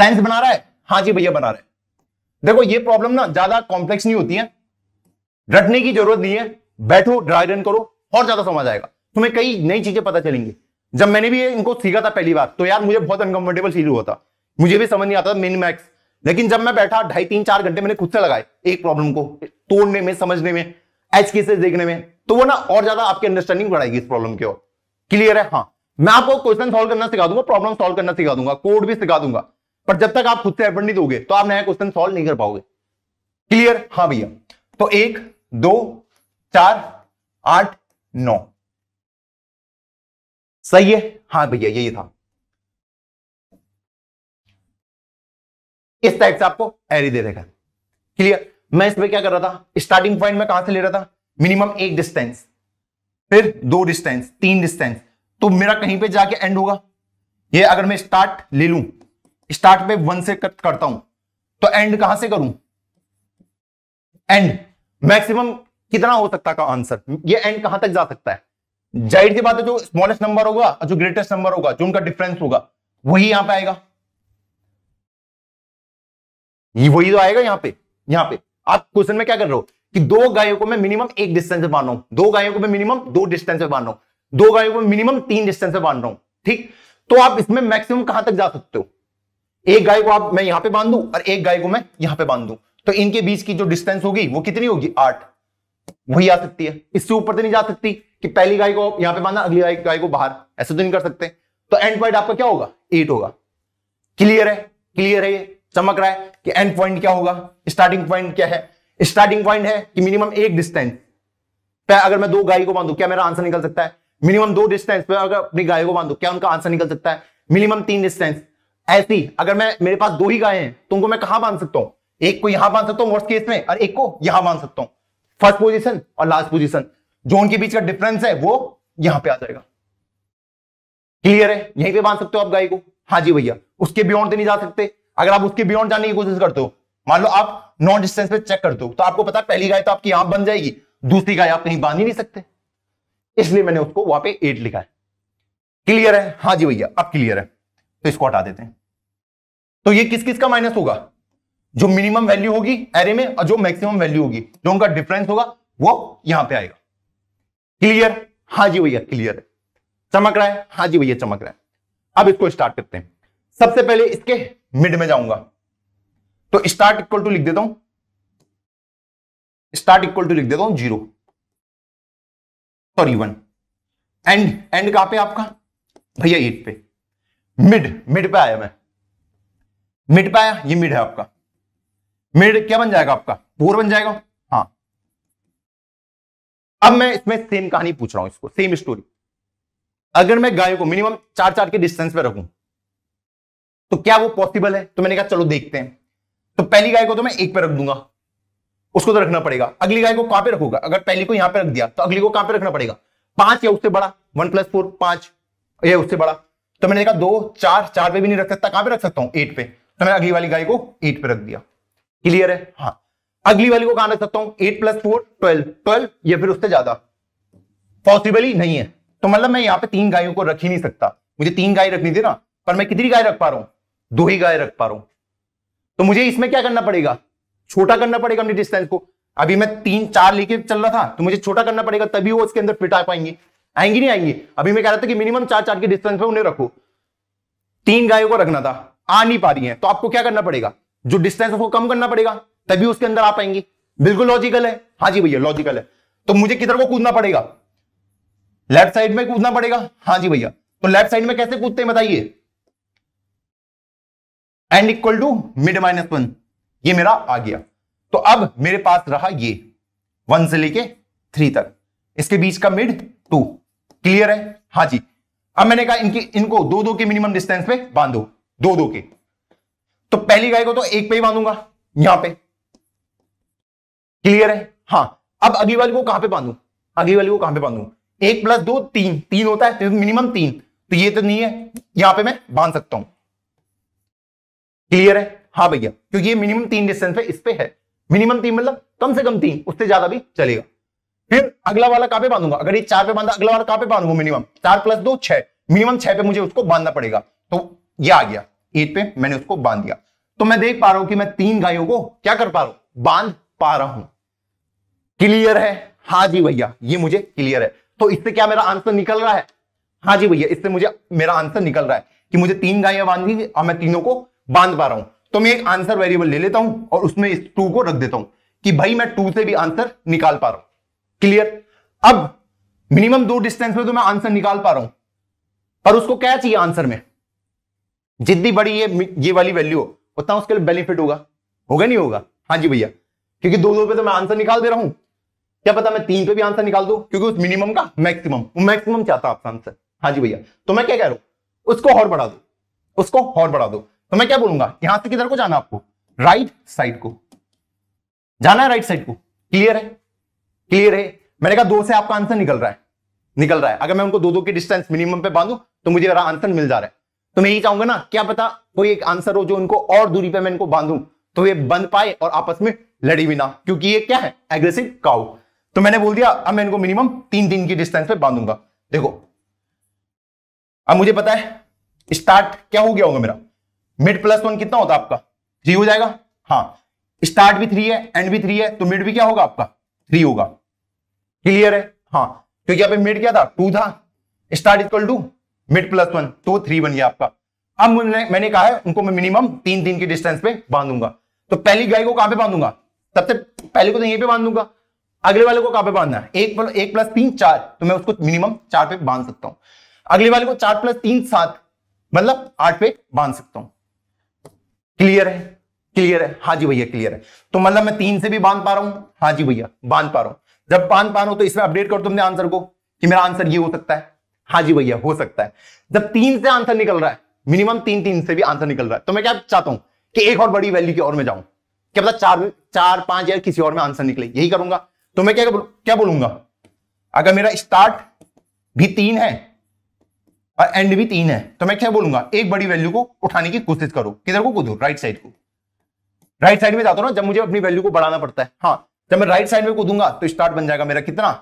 साइंस बना रहा है हाँ जी भैया बना रहा है देखो ये प्रॉब्लम ना ज्यादा कॉम्प्लेक्स नहीं होती है रटने की जरूरत नहीं है बैठो ड्राई रन करो और ज्यादा समझ आएगा तुम्हें कई नई चीजें पता चलेंगी जब मैंने भी इनको सीखा था पहली बार तो यार मुझे बहुत अनकंफर्टेबल फील हुआ था मुझे भी समझ नहीं आता था मिन मैक्स लेकिन जब मैं बैठा ढाई तीन चार घंटे मैंने खुद से लगाए एक प्रॉब्लम को तोड़ने में समझने में एच केसेस देखने में तो वो ना और ज्यादा आपकी अंडरस्टैंडिंग बढ़ाएगी इस प्रॉब्लम की ओर क्लियर है हाँ मैं आपको क्वेश्चन सोल्व करना सिखा दूंगा प्रॉब्लम सोल्व करना सिखा दूंगा कोड भी सिखा दूंगा पर जब तक आप खुद से एफर्ट नहीं दोगे तो आप नया क्वेश्चन सॉल्व नहीं कर पाओगे क्लियर हाँ भैया तो एक दो चार आठ नौ सही है हाँ भैया यही था इस टाइप से आपको एरी दे देगा क्लियर मैं इसमें क्या कर रहा था स्टार्टिंग पॉइंट में कहां से ले रहा था मिनिमम एक डिस्टेंस फिर दो डिस्टेंस तीन डिस्टेंस तो मेरा कहीं पे जाके एंड होगा ये अगर मैं स्टार्ट ले लूं स्टार्ट में वन से कट करता हूं तो एंड कहां से करूं एंड मैक्सिमम कितना हो सकता का आंसर ये एंड कहां तक जा सकता है जाहिर की बात है जो स्मॉलेस्ट नंबर होगा जो ग्रेटेस्ट नंबर होगा जो उनका डिफरेंस होगा वही यहां पे आएगा ये वही तो आएगा यहां पे यहां पे आप क्वेश्चन में क्या कर रहे हो कि दो गायों को मैं मिनिमम एक डिस्टेंस बांध रहा हूं दो गायों को मैं मिनिमम दो डिस्टेंस पे बांध रहा हूं दो गायों को मिनिमम तीन डिस्टेंस से बांध रहा हूं ठीक तो आप इसमें मैक्सिमम कहां तक जा सकते हो एक गाय को आप मैं यहां पे बांध दू और एक गाय को मैं यहां पे बांध दू तो इनके बीच की जो डिस्टेंस होगी वो कितनी होगी आठ वही आ सकती है इससे ऊपर तो नहीं जा सकती कि पहली गाय को यहां पे बांधना अगली गाय गाय को बाहर ऐसे तो नहीं कर सकते तो एंड पॉइंट आपका क्या होगा एट होगा क्लियर है क्लियर है ये चमक रहा है कि एंड पॉइंट क्या होगा स्टार्टिंग पॉइंट क्या है स्टार्टिंग पॉइंट है कि मिनिमम एक डिस्टेंस पे अगर मैं दो गाय को बांधू क्या मेरा आंसर निकल सकता है मिनिमम दो डिस्टेंस पे अगर अपनी गाय को बांधू क्या उनका आंसर निकल सकता है मिनिमम तीन डिस्टेंस ऐसी अगर मैं मेरे पास दो ही गाय हैं तो उनको मैं कहां बांध सकता हूं एक को यहां बांध सकता हूं वर्स्ट केस में और एक को यहां बांध सकता हूं फर्स्ट पोजीशन और लास्ट पोजीशन जो उनके बीच का डिफरेंस है वो यहां पे आ जाएगा क्लियर है यहीं पे बांध सकते हो आप गाय को हाँ जी भैया उसके बियॉन्ड तो नहीं जा सकते अगर आप उसके बियॉन्ड जाने की कोशिश करते हो मान लो आप नॉन डिस्टेंस पे चेक करते हो तो आपको पता है पहली गाय तो आपकी यहां बन जाएगी दूसरी गाय आप कहीं बांध ही नहीं सकते इसलिए मैंने उसको वहां पे एट लिखा है क्लियर है हाँ जी भैया अब क्लियर है तो इसको हटा देते हैं तो ये किस किस का माइनस होगा जो मिनिमम वैल्यू होगी एरे में और जो मैक्सिमम वैल्यू होगी जो उनका डिफरेंस होगा वो यहां पे आएगा क्लियर हाँ जी भैया क्लियर है चमक रहा है हाँ जी भैया चमक रहा है अब इसको स्टार्ट करते हैं सबसे पहले इसके मिड में जाऊंगा तो स्टार्ट इक्वल टू लिख देता हूं स्टार्ट इक्वल टू लिख देता हूं zero sorry one and end कहां पे आपका भैया एट पे मिड मिड पे आया मैं मिड पे आया ये मिड है आपका मिड क्या बन जाएगा आपका फोर बन जाएगा हाँ अब मैं इसमें सेम कहानी पूछ रहा हूं इसको सेम स्टोरी अगर मैं गायों को मिनिमम चार चार के डिस्टेंस पे रखू तो क्या वो पॉसिबल है तो मैंने कहा चलो देखते हैं तो पहली गाय को तो मैं एक पे रख दूंगा उसको तो रखना पड़ेगा अगली गाय को कहां पे रखूंगा अगर पहली को यहां पे रख दिया तो अगली को कहां पे रखना पड़ेगा पांच या उससे बड़ा वन प्लस फोर पांच या उससे बड़ा तो मैंने देखा दो चार चार पे भी नहीं रख सकता कहां पे रख सकता हूं एट पे तो मैंने अगली वाली गाय को एट पे रख दिया क्लियर है हाँ अगली वाली को कहां रख सकता हूं eight plus four twelve twelve या फिर उससे ज्यादा पॉसिबल ही नहीं है तो मतलब मैं यहाँ पे तीन गायों को रख ही नहीं सकता मुझे तीन गाय रखनी थी ना पर मैं कितनी गाय रख पा रहा हूं दो ही गाय रख पा रहा हूं तो मुझे इसमें क्या करना पड़ेगा छोटा करना पड़ेगा अपनी डिस्टेंस को अभी मैं तीन चार लेके चल रहा था तो मुझे छोटा करना पड़ेगा तभी वो उसके अंदर फिट आ पाएंगे आएंगी नहीं आएंगी अभी मैं कह रहा था कि मिनिमम चार चार के डिस्टेंस में उन्हें रखो तीन गायों को रखना था आ नहीं पा रही है तो आपको क्या करना पड़ेगा जो डिस्टेंस है उसको कम करना पड़ेगा तभी उसके अंदर आ पाएंगी बिल्कुल लॉजिकल है हाँ जी भैया लॉजिकल है तो मुझे किधर को कूदना पड़ेगा लेफ्ट साइड में कूदना पड़ेगा हाँ जी भैया तो लेफ्ट साइड में कैसे कूदते हैं बताइए end equal to mid minus one ये मेरा आ गया तो अब मेरे पास रहा ये वन से लेके थ्री तक इसके बीच का मिड टू क्लियर है हाँ जी अब मैंने कहा इनकी इनको दो दो के मिनिमम डिस्टेंस पे बांधो दो दो के तो पहली गाय को तो एक पे ही बांधूंगा यहां पे क्लियर है हाँ अब अगली वाली को कहां पे बांधू अगली वाली को कहां पे बांधू एक प्लस दो तीन तीन होता है मिनिमम तो तीन तो ये तो नहीं है यहां पे मैं बांध सकता हूं क्लियर है हाँ भैया क्योंकि ये मिनिमम तीन डिस्टेंस पे इस पे है मिनिमम तीन मतलब कम से कम तीन उससे ज्यादा भी चलेगा फिर अगला वाला कहां पे बांधूंगा अगर ये चार पे बांधा अगला वाला कहां पे बांधूंगा मिनिमम चार प्लस दो छह मिनिमम छह पे मुझे उसको बांधना पड़ेगा तो ये आ गया एट पे मैंने उसको बांध दिया तो मैं देख पा रहा हूं कि मैं तीन गायों को क्या कर पा रहा हूं बांध पा रहा हूं क्लियर है हाँ जी भैया ये मुझे क्लियर है तो इससे क्या मेरा आंसर निकल रहा है हाँ जी भैया इससे मुझे मेरा आंसर निकल रहा है कि मुझे तीन गायें बांधी और मैं तीनों को बांध पा रहा हूं तो मैं एक आंसर वेरिएबल ले लेता हूं और उसमें इस टू को रख देता हूं कि भाई मैं टू से भी आंसर निकाल पा रहा हूं क्लियर अब मिनिमम दो डिस्टेंस में तो मैं आंसर निकाल पा रहा हूं पर उसको क्या चाहिए आंसर में जितनी बड़ी ये ये वाली वैल्यू हो उतना उसके लिए बेनिफिट होगा होगा नहीं होगा हाँ जी भैया क्योंकि दो दो पे तो मैं आंसर निकाल दे रहा हूं क्या पता मैं तीन पे भी आंसर निकाल दू क्योंकि उस मिनिमम का मैक्सिमम मैक्सिमम चाहता आपका आंसर हाँ जी भैया तो मैं क्या कह रहा हूं उसको और बढ़ा दो उसको और बढ़ा दो तो मैं क्या बोलूंगा यहां से किधर को जाना आपको राइट साइड को जाना है राइट साइड को क्लियर है क्लियर है मैंने कहा दो से आपका आंसर निकल रहा है निकल रहा है अगर मैं उनको दो दो की डिस्टेंस मिनिमम पे बांधू तो मुझे आंसर मिल जा रहा है तो मैं यही चाहूंगा ना क्या पता कोई एक आंसर हो जो उनको और दूरी पे मैं इनको बांधू तो ये बंध पाए और आपस में लड़ी भी ना क्योंकि ये क्या है एग्रेसिव काउ तो मैंने बोल दिया अब मैं इनको मिनिमम तीन दिन की डिस्टेंस पे बांधूंगा देखो अब मुझे पता है स्टार्ट क्या हो गया होगा मेरा मिड प्लस वन कितना होता आपका थ्री हो जाएगा हाँ स्टार्ट भी थ्री है एंड भी थ्री है तो मिड भी क्या होगा आपका थ्री होगा क्लियर है हाँ क्योंकि यहां पे मिड क्या था टू था start equal to mid plus one तो थ्री बन गया आपका अब मैंने मैंने कहा है उनको मैं मिनिमम तीन तीन के डिस्टेंस पे बांधूंगा तो पहली गाय को कहां पे बांधूंगा सबसे पहले को तो यहीं पे बांधूंगा अगले वाले को कहां पे बांधना है एक प्लस एक प्लस तीन चार तो मैं उसको मिनिमम चार पे बांध सकता हूं अगले वाले को चार प्लस तीन सात मतलब आठ पे बांध सकता हूं क्लियर है क्लियर है हाँ जी भैया क्लियर है तो मतलब मैं तीन से भी बांध पा रहा हूं हाँ जी भैया बांध पा रहा हूं जब बांध पा रहा हूं तो इसमें अपडेट करो तुमने आंसर को कि मेरा आंसर ये हो सकता है हाँ जी भैया हो सकता है जब तीन से आंसर निकल रहा है मिनिमम तीन तीन से भी आंसर निकल रहा है तो मैं क्या चाहता हूं कि एक और बड़ी वैल्यू की ओर में जाऊं क्या पता चार चार पांच या किसी और में आंसर निकले यही करूंगा तो मैं क्या क्या बोलूंगा अगर मेरा स्टार्ट भी तीन है और एंड भी तीन है तो मैं क्या बोलूंगा एक बड़ी वैल्यू को उठाने की कोशिश करो किधर को कूदो राइट साइड को राइट साइड में जाता हूं ना जब मुझे अपनी वैल्यू को बढ़ाना पड़ता है हाँ जब मैं राइट साइड में कूदूंगा तो स्टार्ट बन जाएगा मेरा कितना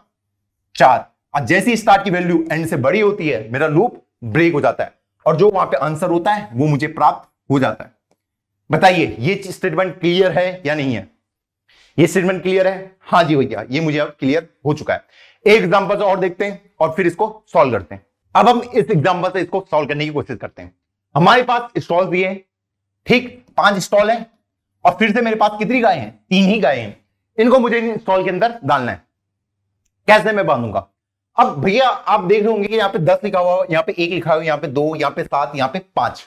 चार और जैसी स्टार्ट की वैल्यू एंड से बड़ी होती है मेरा लूप ब्रेक हो जाता है और जो वहां पे आंसर होता है वो मुझे प्राप्त हो जाता है बताइए ये स्टेटमेंट क्लियर है या नहीं है ये स्टेटमेंट क्लियर है हाँ जी भैया ये मुझे अब क्लियर हो चुका है एक एग्जाम्पल और देखते हैं और फिर इसको सॉल्व करते हैं अब हम इस एग्जाम्पल से इसको सॉल्व करने की कोशिश करते हैं हमारे पास स्टॉल भी है ठीक पांच स्टॉल है और फिर से मेरे पास कितनी गाय हैं तीन ही गाय हैं इनको मुझे स्टॉल के अंदर डालना है कैसे मैं बांधूंगा अब भैया आप देख रहे होंगे कि यहाँ पे दस लिखा हुआ यहाँ पे एक लिखा हुआ यहाँ पे दो यहाँ पे सात यहाँ पे पांच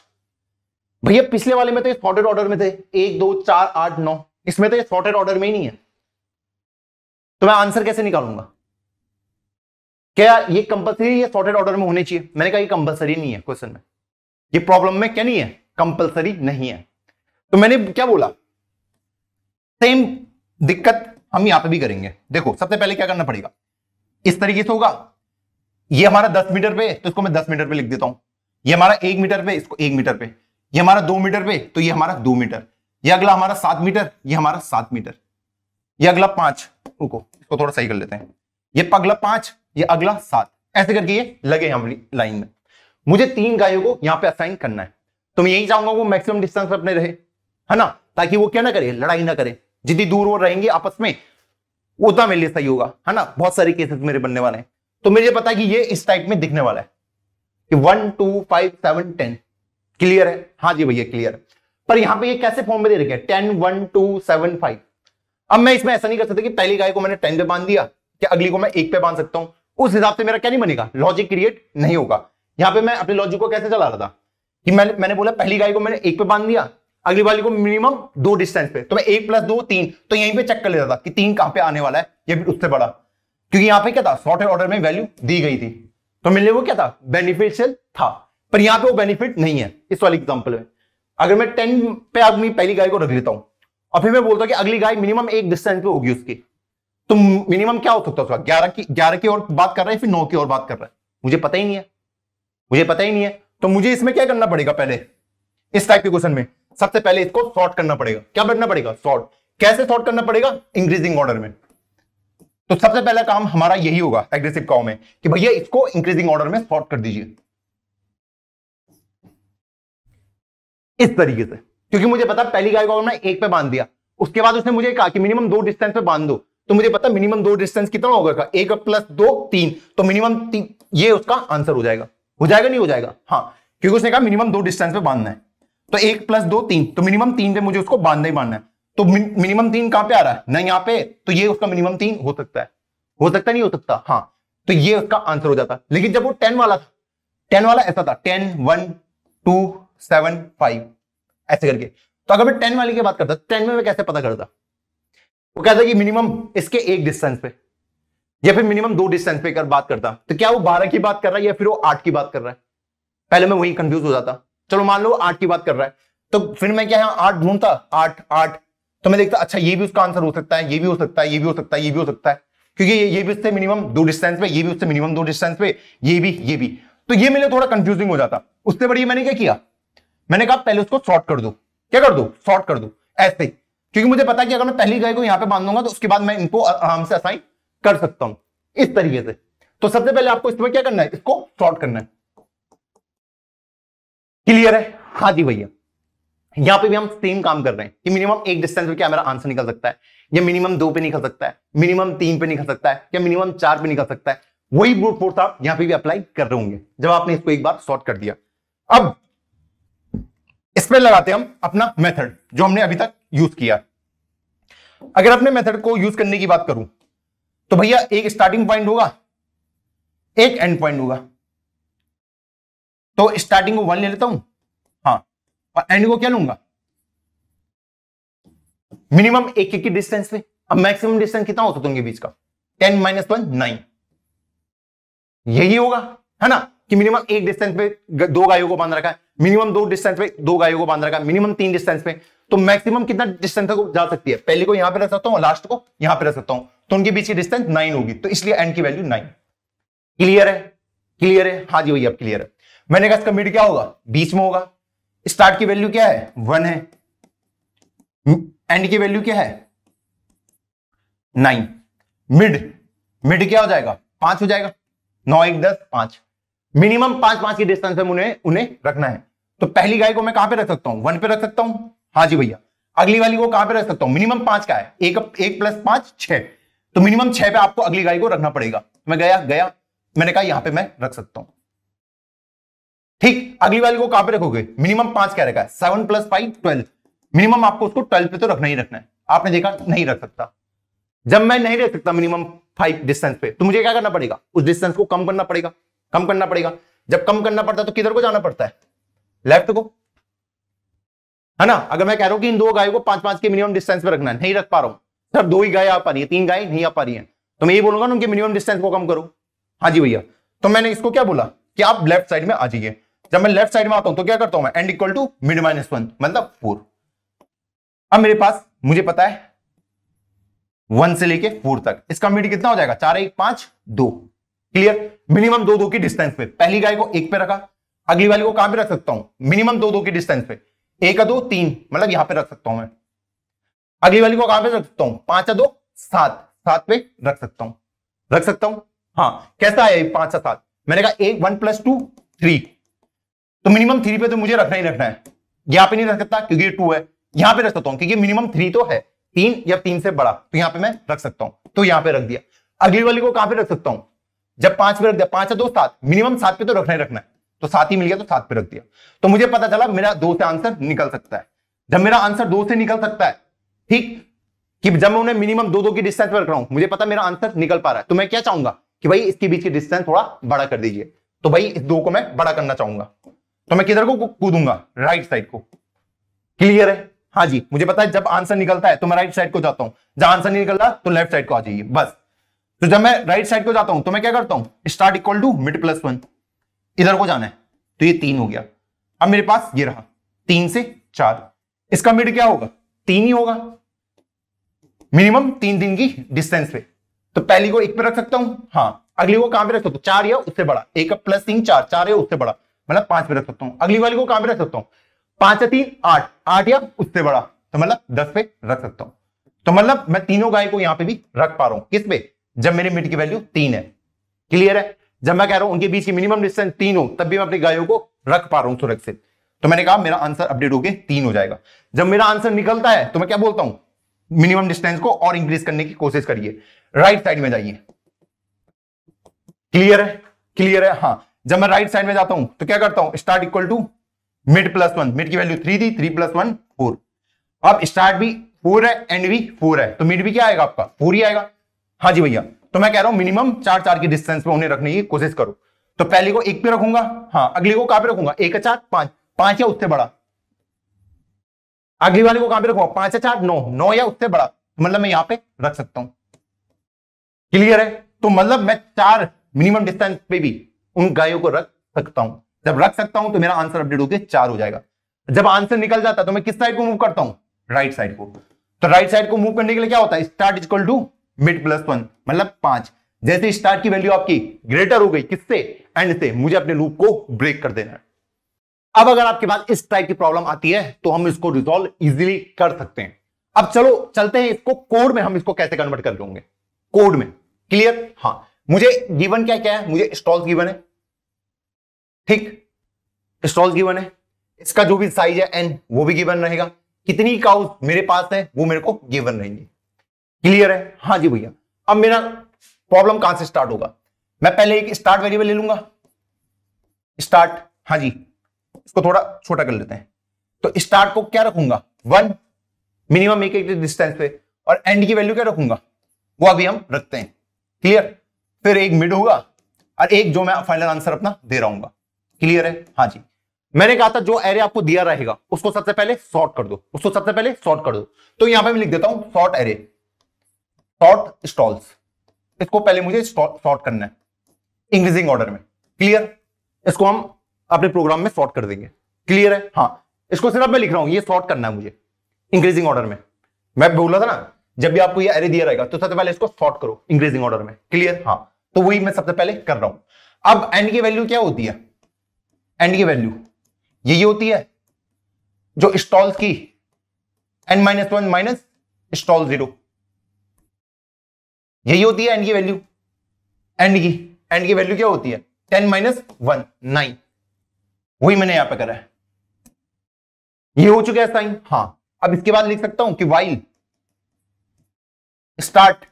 भैया पिछले वाले में तो सॉर्टेड ऑर्डर में थे एक दो चार आठ नौ इसमें तो सॉर्टेड ऑर्डर में ही नहीं है तो मैं आंसर कैसे निकालूंगा क्या ये कंपलसरी या सॉर्टेड ऑर्डर में होने चाहिए मैंने कहा ये कंपल्सरी नहीं है क्वेश्चन में ये प्रॉब्लम में क्या नहीं है कंपल्सरी नहीं है तो मैंने क्या बोला सेम दिक्कत हम यहां पे भी करेंगे देखो सबसे पहले क्या करना पड़ेगा इस तरीके से होगा ये हमारा दस मीटर पे तो इसको मैं दस मीटर पे लिख देता हूं ये हमारा एक मीटर पे इसको एक मीटर पे ये हमारा दो मीटर पे तो ये हमारा दो मीटर ये अगला हमारा सात मीटर ये हमारा सात मीटर ये अगला पांच रुको इसको थोड़ा सही कर लेते हैं ये अगला पांच ये अगला सात ऐसे करके ये लगे हम लाइन में मुझे तीन गायों को यहां पे असाइन करना है तो मैं यही चाहूंगा वो मैक्सिमम डिस्टेंस पर अपने रहे है ना ताकि वो क्या ना करे लड़ाई ना करे जितनी दूर वो रहेंगे आपस में उतना मेरे लिए सही होगा है ना बहुत सारे केसेस मेरे बनने वाले हैं तो मुझे पता है कि ये इस टाइप में दिखने वाला है कि one two five seven ten clear है हाँ जी भैया क्लियर पर यहां पे ये कैसे फॉर्म में दे रखे ten one two seven five अब मैं इसमें ऐसा नहीं कर सकता कि पहली गाय को मैंने टेन पे बांध दिया कि अगली को मैं एक पे बांध सकता हूं उस हिसाब से मेरा क्या नहीं बनेगा लॉजिक क्रिएट नहीं होगा यहां पे मैं अपने लॉजिक को कैसे चला रहा था कि मैंने मैंने बोला पहली गाय को मैंने एक पे बांध दिया अगली वाली को मिनिमम दो डिस्टेंस पे तो मैं एक प्लस दो तीन तो यहीं पे चेक कर लेता था कि तीन कहां पे आने वाला है ये भी उससे बड़ा क्योंकि यहां पे क्या था सॉर्टेड ऑर्डर में वैल्यू दी गई थी तो मिलने वो क्या था बेनिफिशियल था पर यहां पे वो बेनिफिट नहीं है इस वाली एग्जाम्पल में अगर मैं टेन पे अपनी पहली गाय को रख लेता हूं और फिर मैं बोलता हूं कि अगली गाय मिनिमम एक डिस्टेंस पे होगी उसकी तो मिनिमम क्या हो सकता है उसका ग्यारह की ग्यारह की और बात कर रहा है फिर नौ की और बात कर रहा है मुझे पता ही नहीं है मुझे पता ही नहीं है तो मुझे इसमें क्या करना पड़ेगा पहले इस टाइप के क्वेश्चन में सबसे पहले इसको सॉर्ट करना पड़ेगा क्या करना पड़ेगा सॉर्ट कैसे सॉर्ट करना पड़ेगा इंक्रीजिंग ऑर्डर में तो सबसे पहला काम हमारा यही होगा एग्रेसिव काम में कि भैया इसको इंक्रीजिंग ऑर्डर में सॉर्ट कर दीजिए इस तरीके से क्योंकि मुझे पता पहली गाय को एक पे बांध दिया उसके बाद उसने मुझे कहा कि मिनिमम दो डिस्टेंस पे बांध दो तो मुझे पता मिनिमम दो डिस्टेंस कितना होगा एक प्लस दो तीन तो मिनिमम ये उसका आंसर हो जाएगा हो जाएगा नहीं हो जाएगा हाँ क्योंकि उसने कहा मिनिमम दो डिस्टेंस पे बांधना है तो एक प्लस दो तीन तो मिनिमम तीन पे मुझे उसको बांधना ही बांधना है तो मिनिमम तीन कहां पे आ रहा है ना यहां पे तो ये उसका मिनिमम तीन हो सकता है हो सकता नहीं हो सकता हाँ तो ये उसका आंसर हो जाता लेकिन जब वो टेन वाला था टेन वाला ऐसा था ten one two seven five ऐसे करके तो अगर मैं टेन वाले की बात करता टेन में मैं कैसे पता करता वो कहता कि मिनिमम इसके एक डिस्टेंस पे या फिर मिनिमम दो डिस्टेंस पे कर बात करता तो क्या वो बारह की बात कर रहा है या फिर वो आठ की बात कर रहा है पहले मैं वही कंफ्यूज हो जाता चलो मान लो आठ की बात कर रहा है तो फिर मैं क्या आठ ढूंढता आठ आठ तो मैं देखता अच्छा ये भी उसका आंसर हो सकता है ये भी हो सकता है ये भी हो सकता है ये भी हो सकता है क्योंकि ये, भी उससे मिनिमम दो डिस्टेंस पे ये भी उससे मिनिमम दो डिस्टेंस पे ये भी ये भी तो ये मेरे थोड़ा कंफ्यूजिंग हो जाता उससे बड़ी मैंने क्या किया मैंने कहा पहले उसको शॉर्ट कर दो क्या कर दो शॉर्ट कर दो ऐसे क्योंकि मुझे पता है कि अगर मैं पहली गाय को यहां पे बांध दूंगा तो उसके बाद मैं इनको आराम से असाइन कर सकता हूं इस तरीके से तो सबसे पहले आपको इसमें क्या करना है इसको शॉर्ट करना है क्लियर है हाँ जी भैया यहां पे भी हम सेम काम कर रहे हैं कि मिनिमम एक डिस्टेंस पे क्या मेरा आंसर निकल सकता है या मिनिमम दो पे निकल सकता है मिनिमम तीन पे निकल सकता है या मिनिमम चार पे निकल सकता है वही ब्रूट फोर्स आप यहां पे भी अप्लाई कर रहे होंगे जब आपने इसको एक बार सॉर्ट कर दिया अब इसमें लगाते हम अपना मेथड जो हमने अभी तक यूज किया अगर अपने मेथड को यूज करने की बात करूं तो भैया एक स्टार्टिंग पॉइंट होगा एक एंड पॉइंट होगा तो स्टार्टिंग को वन ले लेता हूं हाँ और एंड को क्या लूंगा मिनिमम एक एक की डिस्टेंस पे अब मैक्सिमम डिस्टेंस कितना होता सकता है बीच का टेन माइनस वन नाइन यही होगा है ना कि मिनिमम एक डिस्टेंस पे दो गायों को बांध रखा है मिनिमम दो डिस्टेंस पे दो गायों को बांध रखा है मिनिमम तीन डिस्टेंस पे तो मैक्सिमम कितना डिस्टेंस तक जा सकती है पहले को यहां पे रख सकता हूं लास्ट को यहां पे रख सकता हूं तो उनके बीच की डिस्टेंस नाइन होगी तो इसलिए एंड की वैल्यू नाइन क्लियर है क्लियर है हाँ जी भैया अब क्लियर है मैंने कहा इसका मिड क्या होगा बीच में होगा स्टार्ट की वैल्यू क्या है वन है एंड की वैल्यू क्या है नाइन मिड मिड क्या हो जाएगा पांच हो जाएगा नौ एक दस पांच मिनिमम पांच पांच की डिस्टेंस में उन्हें उन्हें रखना है तो पहली गाय को मैं कहां पे रख सकता हूं वन पे रख सकता हूं हाँ जी भैया अगली वाली को कहां पे रख सकता हूं मिनिमम पांच का है एक एक प्लस पांच छह तो मिनिमम छह पे आपको अगली गाय को रखना पड़ेगा मैं गया गया मैंने कहा यहां पे मैं रख सकता हूं ठीक अगली वाली को कहां पे रखोगे मिनिमम पांच क्या रखा है seven plus five twelve minimum आपको उसको ट्वेल्व पे तो रखना ही रखना है आपने देखा नहीं रख सकता जब मैं नहीं रख सकता मिनिमम फाइव डिस्टेंस पे तो मुझे क्या करना पड़ेगा उस डिस्टेंस को कम करना पड़ेगा कम करना पड़ेगा जब कम करना पड़ता है तो किधर को जाना पड़ता है लेफ्ट को है ना अगर मैं कह रहा हूं कि इन दो गायों को पांच पांच के मिनिमम डिस्टेंस पे रखना है नहीं रख पा रहा हूं सर दो ही गाय आ पा रही है तीन गाय नहीं आ पा रही है तो मैं ये बोलूंगा ना उनके मिनिमम डिस्टेंस को कम करो हाँ जी भैया तो मैंने इसको क्या बोला कि आप लेफ्ट साइड में आ जाइए जब मैं लेफ्ट साइड में आता हूं तो क्या करता हूं मैं end equal to mid minus one मतलब फोर अब मेरे पास मुझे पता है वन से लेके फोर तक इसका मिड कितना हो जाएगा चार एक पांच दो क्लियर मिनिमम दो दो की डिस्टेंस पे पहली गाय को एक पे रखा अगली वाली को कहां पे रख सकता हूं मिनिमम दो दो की डिस्टेंस पे एक दो तीन मतलब यहां पे रख सकता हूं मैं अगली वाली को कहां पे रख सकता हूं पांच दो सात सात पे रख सकता हूं रख सकता हूं हाँ कैसा है पांच सात मैंने कहा एक वन प्लस टू थ्री तो मिनिमम थ्री पे तो मुझे रखना ही रखना है यहां पे नहीं रख सकता क्योंकि टू है यहां पे रख सकता हूं क्योंकि मिनिमम थ्री तो है तीन या तीन से बड़ा तो यहां पे मैं रख सकता हूं तो यहां पे रख दिया अगली वाली को कहां पे रख सकता हूं जब पांच पे रख दिया पांच है दो सात मिनिमम सात पे तो रखना ही रखना है तो सात ही मिल गया तो सात पे रख दिया तो मुझे पता चला मेरा दो से आंसर निकल सकता है जब मेरा आंसर दो से निकल सकता है ठीक कि जब मैं उन्हें मिनिमम दो दो की डिस्टेंस पर रख रहा हूं मुझे पता मेरा आंसर निकल पा रहा है तो मैं क्या चाहूंगा कि भाई इसके बीच की डिस्टेंस थोड़ा बड़ा कर दीजिए तो भाई इस दो को मैं बड़ा करना चाहूंगा तो मैं किधर को कूदूंगा राइट साइड को क्लियर है हाँ जी मुझे पता है जब आंसर निकलता है तो मैं राइट साइड को जाता हूं जब आंसर नहीं निकल रहा तो लेफ्ट साइड को आ जाइए बस तो जब मैं राइट साइड को जाता हूं तो मैं क्या करता हूं start equal to mid plus one इधर को जाना है तो ये तीन हो गया अब मेरे पास ये रहा तीन से चार इसका मिड क्या होगा तीन ही होगा मिनिमम तीन दिन की डिस्टेंस पे तो पहली को एक पे रख सकता हूं हाँ अगली को कहां पे रख सकता हूं चार या उससे बड़ा एक प्लस तीन चार चार या उससे बड़ा मतलब पांच पे रख सकता हूं अगली वाली को कहां पे रख सकता हूं पांच या तीन आठ आठ या उससे बड़ा तो मतलब दस पे रख सकता हूं तो मतलब मैं तीनों गाय को यहां पे भी रख पा रहा हूं किस पे जब मेरे मिट की वैल्यू तीन है क्लियर है जब मैं कह रहा हूं उनके बीच की मिनिमम डिस्टेंस तीन हो तब भी मैं अपनी गायों को रख पा रहा हूं सुरक्षित तो मैंने कहा मेरा आंसर अपडेट होके तीन हो जाएगा जब मेरा आंसर निकलता है तो मैं क्या बोलता हूं मिनिमम डिस्टेंस को और इंक्रीज करने की कोशिश करिए राइट साइड में जाइए क्लियर है क्लियर है हाँ जब मैं राइट साइड में जाता हूं तो क्या करता हूं start equal to mid plus one mid की वैल्यू थ्री थी थ्री प्लस वन फोर अब स्टार्ट भी फोर है एंड भी फोर है तो मिड भी क्या आएगा आपका फोर ही आएगा हाँ जी भैया तो मैं कह रहा हूं मिनिमम चार चार की डिस्टेंस में उन्हें रखने की कोशिश करो तो पहले को एक पे रखूंगा हाँ अगले को कहां पे रखूंगा एक चार पांच पांच या उससे बड़ा अगली वाले को कहां पे रखूंगा पांच या चार नौ नौ या उससे बड़ा मतलब मैं यहां पे रख सकता हूं क्लियर है तो मतलब मैं चार मिनिमम डिस्टेंस पे भी उन गायों को रख सकता हूं जब रख सकता हूं तो मेरा आंसर अपडेट होकर चार हो जाएगा जब आंसर निकल जाता तो मैं किस साइड को मूव करता हूं राइट साइड को तो राइट साइड को मूव करने के लिए क्या होता है start is to mid plus one मतलब पांच जैसे स्टार्ट की वैल्यू आपकी ग्रेटर हो गई किससे एंड से मुझे अपने लूप को ब्रेक कर देना है अब अगर आपके पास इस टाइप की प्रॉब्लम आती है तो हम इसको रिजोल्व इजिली कर सकते हैं अब चलो चलते हैं इसको कोड में हम इसको कैसे कन्वर्ट कर लेंगे कोड में क्लियर हाँ मुझे गिवन क्या क्या है मुझे स्टॉल गिवन है ठीक स्टॉल गिवन है इसका जो भी साइज है एन वो भी गिवन रहेगा कितनी काउस मेरे पास है वो मेरे को गिवन रहेंगे क्लियर है हाँ जी भैया अब मेरा प्रॉब्लम कहां से स्टार्ट होगा मैं पहले एक स्टार्ट वेरिएबल ले लूंगा स्टार्ट हाँ जी इसको थोड़ा छोटा कर लेते हैं तो स्टार्ट को क्या रखूंगा वन मिनिमम एक एक डिस्टेंस पे और एंड की वैल्यू क्या रखूंगा वो अभी हम रखते हैं क्लियर फिर एक मिड होगा और एक जो मैं फाइनल आंसर अपना दे रहा हूं क्लियर है हाँ जी मैंने कहा था जो एरे आपको दिया रहेगा उसको सबसे पहले सॉर्ट कर दो उसको सबसे पहले सॉर्ट कर दो तो यहां पर मैं लिख देता हूं सॉर्ट एरे सॉर्ट स्टॉल्स इसको पहले मुझे सॉर्ट करना है इंक्रीजिंग ऑर्डर में क्लियर इसको हम अपने प्रोग्राम में सॉर्ट कर देंगे क्लियर है हाँ इसको सिर्फ मैं लिख रहा हूं ये सॉर्ट करना है मुझे इंक्रीजिंग ऑर्डर में मैं बोला था ना जब भी आपको ये एरे दिया रहेगा तो सबसे पहले इसको सॉर्ट करो इंक्रीजिंग ऑर्डर में क्लियर हाँ तो वही मैं सबसे पहले कर रहा हूं अब एंड की वैल्यू क्या होती है एंड की वैल्यू यही होती है जो स्टॉल की n minus one minus stall zero यही होती है एंड की वैल्यू एंड की एंड की वैल्यू क्या होती है टेन माइनस वन नाइन वही मैंने यहां पे करा है ये हो चुका है साइन हाँ अब इसके बाद लिख सकता हूं कि while start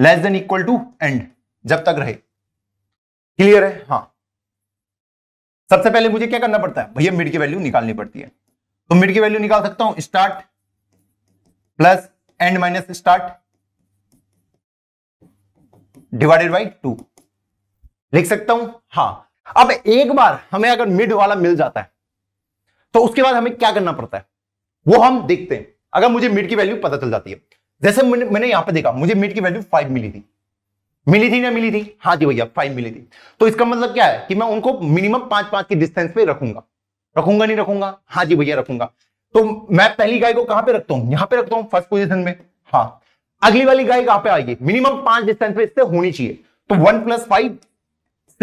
less than equal to end जब तक रहे क्लियर है हाँ सबसे पहले मुझे क्या करना पड़ता है भैया मिड की वैल्यू निकालनी पड़ती है तो मिड की वैल्यू निकाल सकता हूं start plus end minus start divided by two लिख सकता हूं हाँ अब एक बार हमें अगर मिड वाला मिल जाता है तो उसके बाद हमें क्या करना पड़ता है वो हम देखते हैं अगर मुझे मिड की वैल्यू पता चल जाती है जैसे मैंने, मैंने यहां पे देखा मुझे मिड की वैल्यू फाइव मिली थी मिली थी ना मिली थी हाँ जी भैया फाइव मिली थी तो इसका मतलब क्या है कि मैं उनको मिनिमम पांच पांच की डिस्टेंस पे रखूंगा रखूंगा नहीं रखूंगा हाँ जी भैया रखूंगा तो मैं पहली गाय को कहां पे रखता हूं यहां पे रखता हूं फर्स्ट पोजीशन में हाँ अगली वाली गाय कहां पे आएगी मिनिमम पांच डिस्टेंस पे इससे होनी चाहिए तो वन प्लस फाइव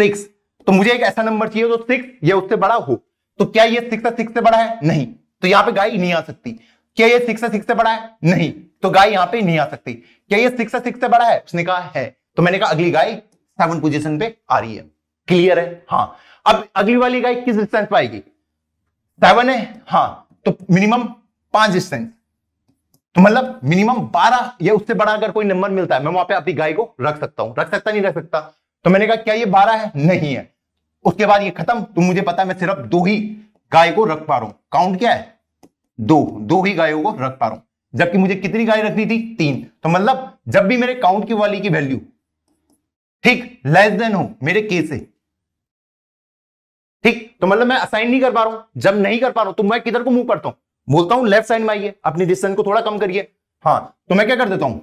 सिक्स तो मुझे एक ऐसा नंबर चाहिए जो सिक्स या उससे बड़ा हो तो क्या ये सिक्स सिक्स से बड़ा है नहीं तो यहां पे गाय नहीं आ सकती क्या ये सिक्स सिक्स से बड़ा है नहीं तो गाय यहां पे नहीं आ सकती क्या ये सिक्स सिक्स से बड़ा है उसने कहा है तो मैंने कहा अगली गाय सेवन पोजिशन पे आ रही है क्लियर है हाँ अब अगली वाली गाय किस डिस्टेंस पर आएगी सेवन है हाँ तो मिनिमम पांच डिस्टेंस तो मतलब मिनिमम बारह या उससे बड़ा अगर कोई नंबर मिलता है मैं वहां पे अपनी गाय को रख सकता हूं रख सकता नहीं रख सकता तो मैंने कहा क्या ये बारह है नहीं है उसके बाद ये खत्म तो मुझे पता है मैं सिर्फ दो ही गाय को रख पा रहा हूं काउंट क्या है दो दो ही गायों को रख पा रहा हूं जबकि मुझे कितनी गाड़ी रखनी थी तीन तो मतलब जब भी मेरे काउंट की वाली की वैल्यू ठीक लेस देन हो मेरे के से ठीक तो मतलब मैं असाइन नहीं कर पा रहा हूं जब नहीं कर पा रहा हूं तो मैं किधर को मूव करता हूं बोलता हूं लेफ्ट साइड में आइए अपनी डिस्टेंस को थोड़ा कम करिए हाँ तो मैं क्या कर देता हूं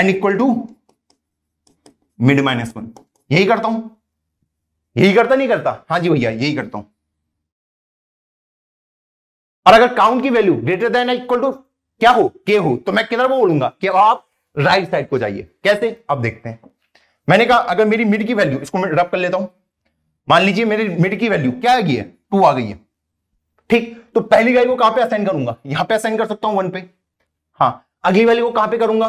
n equal to mid minus one यही करता हूं यही करता नहीं करता हाँ जी भैया यही करता हूं और अगर काउंट की value greater than equal to क्या हो के हो तो मैं किधर बोलूंगा कि आप राइट साइड को जाइए कैसे अब देखते हैं मैंने कहा अगर मेरी मिड की वैल्यू इसको मैं रब कर लेता हूं मान लीजिए मेरी मिड की वैल्यू क्या आ गई है टू आ गई है ठीक तो पहली वैल्यू को कहां पे असाइन करूंगा यहां पे असाइन कर सकता हूं वन पे हाँ अगली वैल्यू को कहां पे करूंगा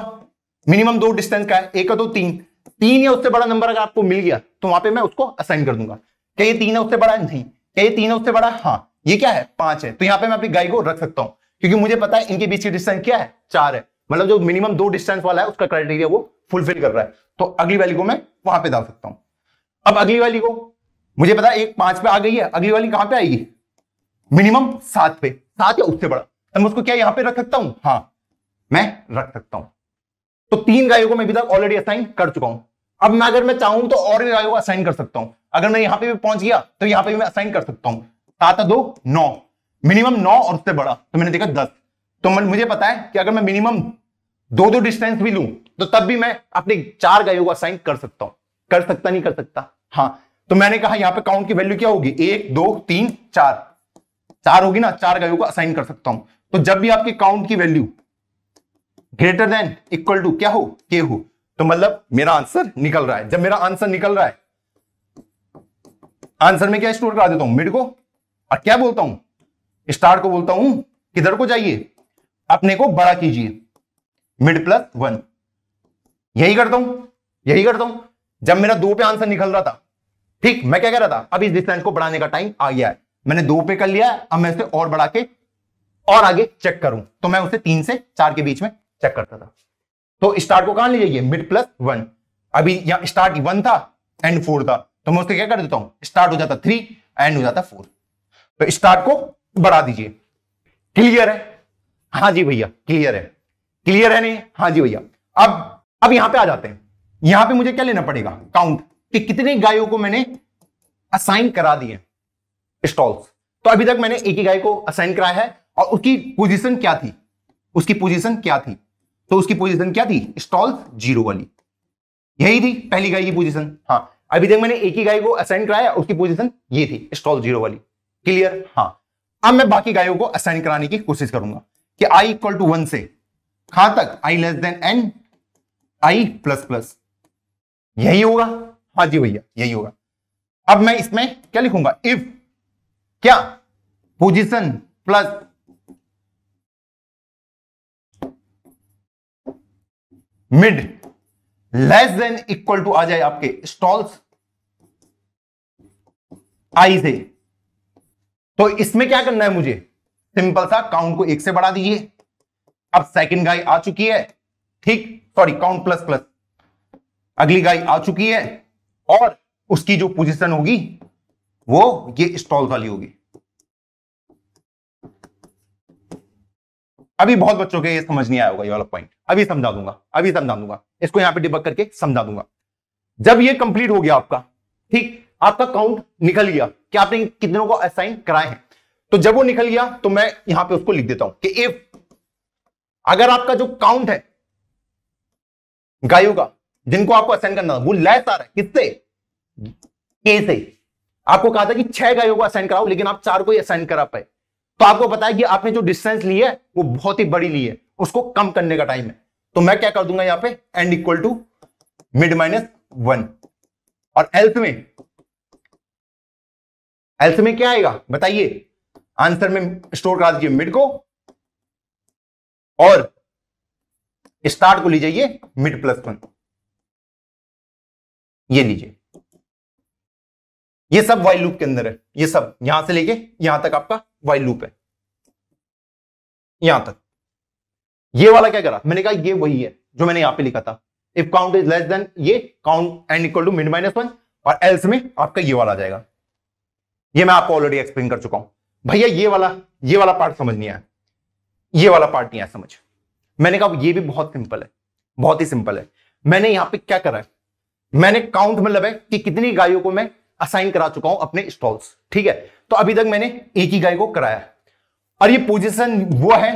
मिनिमम दो डिस्टेंस का है एक दो तीन तीन या उससे बड़ा नंबर अगर आपको मिल गया तो वहां पे मैं उसको असाइन कर दूंगा क्या ये तीन है उससे बड़ा नहीं क्या ये तीन है उससे बड़ा हाँ ये क्या है पांच है तो यहाँ पे मैं अपनी गाय को रख सकता हूं क्योंकि मुझे पता है इनके बीच की डिस्टेंस क्या है चार है मतलब जो मिनिमम दो डिस्टेंस वाला है उसका क्राइटेरिया वो फुलफिल कर रहा है तो अगली वैल्यू को मैं वहां पे डाल सकता हूं अब अगली वाली को मुझे पता है एक पांच पे आ गई है अगली वाली कहां पे आएगी मिनिमम सात पे सात या उससे बड़ा तो मैं उसको क्या यहां पे रख सकता हूं हाँ मैं रख सकता हूं तो तीन गायों को मैं अभी तक ऑलरेडी असाइन कर चुका हूं अब मैं अगर मैं चाहूं तो और भी गायों को असाइन कर सकता हूं अगर मैं यहां पे भी पहुंच गया तो यहां पे भी मैं असाइन कर सकता हूं सात दो नौ मिनिमम नौ और उससे बड़ा तो मैंने देखा दस तो मुझे पता है कि अगर मैं मिनिमम दो दो डिस्टेंस भी लू तो तब भी मैं अपने चार गायों को असाइन कर सकता हूं कर सकता नहीं कर सकता हाँ तो मैंने कहा यहां पे काउंट की वैल्यू क्या होगी एक दो तीन चार चार होगी ना चार गायों को असाइन कर सकता हूं तो जब भी आपके काउंट की value greater than equal to क्या हो के हो तो मतलब मेरा आंसर निकल रहा है जब मेरा आंसर निकल रहा है आंसर में क्या स्टोर करा देता हूं मिड को और क्या बोलता हूं स्टार को बोलता हूं किधर को जाइए अपने को बड़ा कीजिए मिड प्लस वन यही करता हूं यही करता हूं जब मेरा दो पे आंसर निकल रहा था ठीक मैं क्या कह रहा था अब इस डिस्टेंस को बढ़ाने का टाइम आ गया है मैंने दो पे कर लिया है अब मैं इसे और बढ़ा के और आगे चेक करूं तो मैं उसे तीन से चार के बीच में चेक करता था तो स्टार्ट को कहां ले जाइए मिड प्लस वन अभी यहां स्टार्ट वन था एंड फोर था तो मैं उसे क्या कर देता हूं स्टार्ट हो जाता थ्री एंड हो जाता फोर तो स्टार्ट को बढ़ा दीजिए क्लियर है हाँ जी भैया क्लियर है क्लियर है नहीं हाँ जी भैया अब अब यहां पे आ जाते हैं यहां पे मुझे क्या लेना पड़ेगा काउंट कि कितने गायों को मैंने असाइन करा दिए स्टॉल्स तो अभी तक मैंने एक ही गाय को असाइन कराया है और उसकी पोजीशन क्या थी उसकी पोजीशन क्या थी तो उसकी पोजीशन क्या थी स्टॉल्स जीरो वाली यही थी पहली गाय की पोजिशन हाँ अभी तक मैंने एक ही गाय को असाइन कराया उसकी पोजिशन ये थी स्टॉल जीरो वाली क्लियर हाँ अब मैं बाकी गायों को असाइन कराने की कोशिश करूंगा कि आई इक्वल टू वन से कहां तक i less than n i plus plus यही होगा हाँ जी भैया यही होगा अब मैं इसमें क्या लिखूंगा इफ क्या position plus mid less than equal to आ जाए आपके स्टॉल्स आई से तो इसमें क्या करना है मुझे सिंपल सा काउंट को एक से बढ़ा दीजिए अब सेकंड गाय आ चुकी है ठीक सॉरी काउंट प्लस प्लस अगली गाय आ चुकी है और उसकी जो पोजीशन होगी वो ये स्टॉल वाली होगी अभी बहुत बच्चों के ये समझ नहीं आया होगा ये वाला पॉइंट अभी समझा दूंगा अभी समझा दूंगा इसको यहां पे डिबक करके समझा दूंगा जब ये कंप्लीट हो गया आपका ठीक आपका काउंट निकल गया कि आपने कितने को असाइन कराए हैं तो जब वो निकल गया तो मैं यहां पे उसको लिख देता हूं कि इफ अगर आपका जो काउंट है गायों का जिनको आपको असाइन करना वो लेस आ रहा है किससे के से आपको कहा था कि छह गायों को असाइन कराओ लेकिन आप चार को ही असाइन करा पाए तो आपको पता है कि आपने जो डिस्टेंस ली है वो बहुत ही बड़ी ली है उसको कम करने का टाइम है तो मैं क्या कर दूंगा यहां पे end equal to mid minus one और एल्थ में एल्स में क्या आएगा बताइए आंसर में स्टोर करा दीजिए मिड को और स्टार्ट को लीजिए मिड प्लस वन ये लीजिए ये सब वाइल लूप के अंदर है ये सब यहां से लेके यहां तक आपका वाइल लूप है यहां तक ये वाला क्या करा मैंने कहा ये वही है जो मैंने यहां पे लिखा था if count is less than ये count end equal to mid minus one और एल्स में आपका ये वाला आ जाएगा ये मैं आपको ऑलरेडी एक्सप्लेन कर चुका हूं भैया ये वाला ये वाला पार्ट समझ नहीं आया ये वाला पार्ट नहीं आया समझ मैंने कहा ये भी बहुत सिंपल है बहुत ही सिंपल है मैंने यहां पे क्या करा है मैंने काउंट मतलब है कि कितनी गायों को मैं असाइन करा चुका हूं अपने स्टॉल्स ठीक है तो अभी तक मैंने एक ही गाय को कराया और ये पोजीशन वो है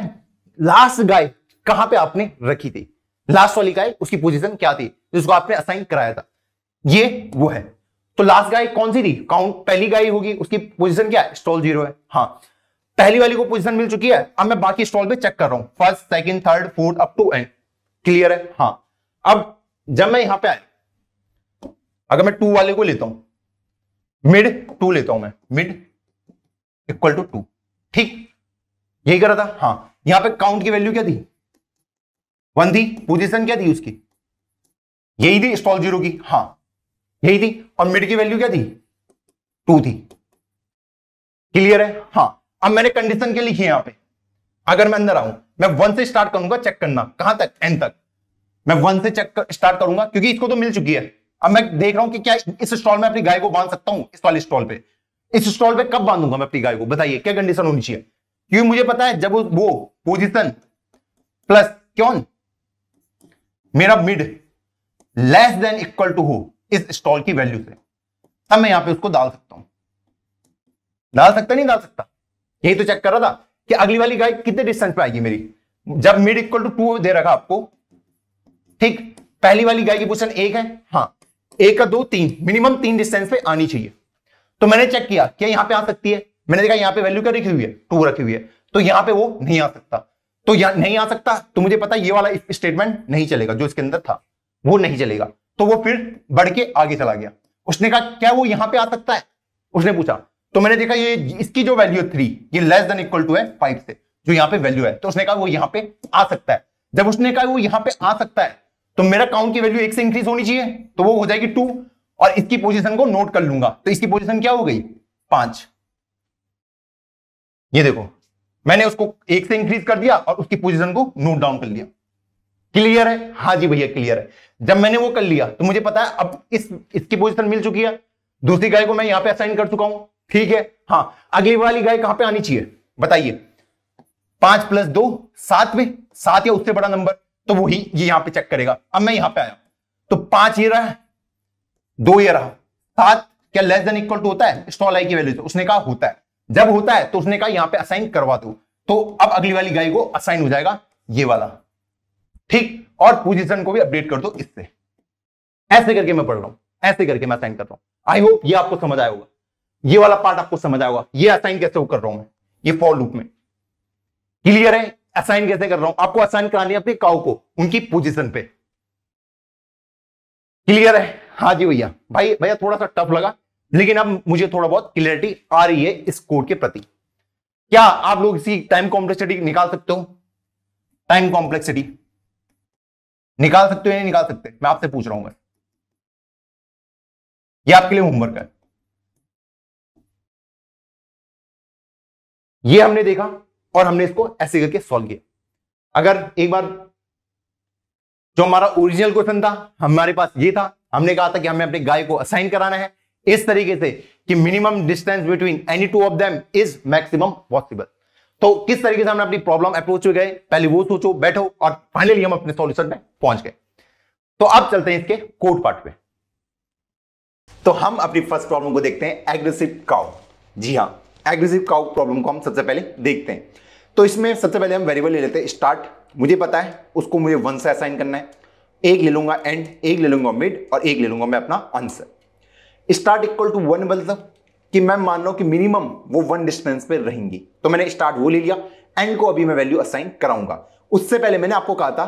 लास्ट गाय कहां पे आपने रखी थी लास्ट वाली गाय उसकी पोजीशन क्या थी जिसको आपने असाइन कराया था ये वो है तो लास्ट गाय कौन सी थी काउंट पहली गाय होगी उसकी पोजिशन क्या है स्टॉल जीरो है हाँ पहली वाली को पोजिशन मिल चुकी है अब मैं बाकी स्टॉल पे चेक कर रहा हूं first second third fourth up to end clear है हाँ अब जब मैं यहां पे आया अगर मैं टू वाले को लेता हूं मिड टू लेता हूं मैं मिड इक्वल टू टू ठीक यही कर रहा था हाँ यहां पे काउंट की वैल्यू क्या थी वन थी पोजीशन क्या थी उसकी यही थी स्टॉल जीरो की हाँ यही थी और मिड की वैल्यू क्या थी टू थी क्लियर है हाँ अब मैंने कंडीशन के लिखी है यहां पे अगर मैं अंदर आऊं मैं वन से स्टार्ट करूंगा चेक करना कहां तक एन तक मैं वन से चेक कर, स्टार्ट करूंगा क्योंकि इसको तो मिल चुकी है अब मैं देख रहा हूं कि क्या इस स्टॉल में अपनी गाय को बांध सकता हूं इस वाले स्टॉल पे इस स्टॉल पे कब बांधूंगा मैं अपनी गाय को बताइए क्या कंडीशन होनी चाहिए क्योंकि मुझे पता है जब वो पोजिशन प्लस क्यों मेरा mid less than equal to हो इस स्टॉल की वैल्यू से तब मैं यहां पे उसको डाल सकता हूं डाल सकता नहीं डाल सकता यही तो चेक कर रहा था कि अगली वाली गाय कितने डिस्टेंस पे आएगी मेरी जब मिड इक्वल टू टू दे रखा आपको ठीक पहली वाली गाय की पोजिशन एक है हाँ एक का दो तीन मिनिमम तीन डिस्टेंस पे आनी चाहिए तो मैंने चेक किया क्या यहां पे आ सकती है मैंने देखा यहां पे वैल्यू क्या रखी हुई है टू रखी हुई है तो यहां पे वो नहीं आ सकता तो यहां नहीं आ सकता तो मुझे पता ये वाला स्टेटमेंट नहीं चलेगा जो इसके अंदर था वो नहीं चलेगा तो वो फिर बढ़ के आगे चला गया उसने कहा क्या वो यहां पे आ सकता है उसने पूछा तो मैंने देखा ये इसकी जो वैल्यू है थ्री ये लेस देन इक्वल टू है फाइव से जो यहाँ पे वैल्यू है तो उसने कहा वो यहाँ पे आ सकता है जब उसने कहा वो यहाँ पे आ सकता है तो मेरा काउंट की वैल्यू एक से इंक्रीज होनी चाहिए तो वो हो जाएगी टू और इसकी पोजिशन को नोट कर लूंगा तो इसकी पोजिशन क्या हो गई पांच ये देखो मैंने उसको एक से इंक्रीज कर दिया और उसकी पोजिशन को नोट डाउन कर लिया क्लियर है हाँ जी भैया क्लियर है जब मैंने वो कर लिया तो मुझे पता है अब इस इसकी पोजिशन मिल चुकी है दूसरी गाय को मैं यहां पर असाइन कर चुका हूं ठीक है हाँ अगली वाली गाय कहां पर आनी चाहिए बताइए पांच प्लस दो सात में सात या उससे बड़ा नंबर तो वही ये यहां पे चेक करेगा अब मैं यहां पे आया तो पांच ये रहा दो ये रहा सात क्या लेस देन इक्वल टू होता है स्टॉल आई की वैल्यू तो उसने कहा होता है जब होता है तो उसने कहा यहां पे असाइन करवा दो तो अब अगली वाली गाय को असाइन हो जाएगा ये वाला ठीक और पोजीशन को भी अपडेट कर दो इससे ऐसे करके मैं पढ़ रहा हूं ऐसे करके मैं असाइन कर रहा हूं आई होप ये आपको समझ आया होगा ये वाला पार्ट आपको समझ आया होगा ये असाइन कैसे कर रहा हूं मैं ये फॉर लूप में क्लियर है असाइन कैसे कर रहा हूं आपको असाइन करानी है अपने काउ को उनकी पोजिशन पे क्लियर है हाँ जी भैया भाई भैया थोड़ा सा टफ लगा लेकिन अब मुझे थोड़ा बहुत क्लियरिटी आ रही है इस कोड के प्रति क्या आप लोग इसी टाइम कॉम्प्लेक्सिटी निकाल सकते हो टाइम कॉम्प्लेक्सिटी निकाल सकते हो या नहीं निकाल सकते मैं आपसे पूछ रहा हूं मैं ये आपके लिए होमवर्क है ये हमने देखा और हमने इसको ऐसे करके सॉल्व किया अगर एक बार जो हमारा ओरिजिनल क्वेश्चन था हमारे पास ये था हमने कहा था कि हमें अपने गाय को असाइन कराना है इस तरीके से कि minimum distance between any two of them is maximum possible तो किस तरीके से हमने अपनी प्रॉब्लम अप्रोच में गए पहले वो सोचो बैठो और फाइनली हम अपने सॉल्यूशन में पहुंच गए तो अब चलते हैं इसके कोड पार्ट पे तो हम अपनी फर्स्ट प्रॉब्लम को देखते हैं एग्रेसिव काउ जी हाँ एग्रेसिव काउ प्रॉब्लम को हम सबसे पहले देखते हैं तो इसमें सबसे पहले हम वेरिएबल ले लेते हैं स्टार्ट मुझे पता है उसको मुझे वन से असाइन करना है एक ले लूंगा एंड एक ले लूंगा मिड और एक ले लूंगा मैं अपना answer start equal to one बल्स कि मैं मान लो कि मिनिमम वो वन डिस्टेंस पे रहेंगी तो मैंने स्टार्ट वो ले लिया एंड को अभी मैं वैल्यू असाइन कराऊंगा उससे पहले मैंने आपको कहा था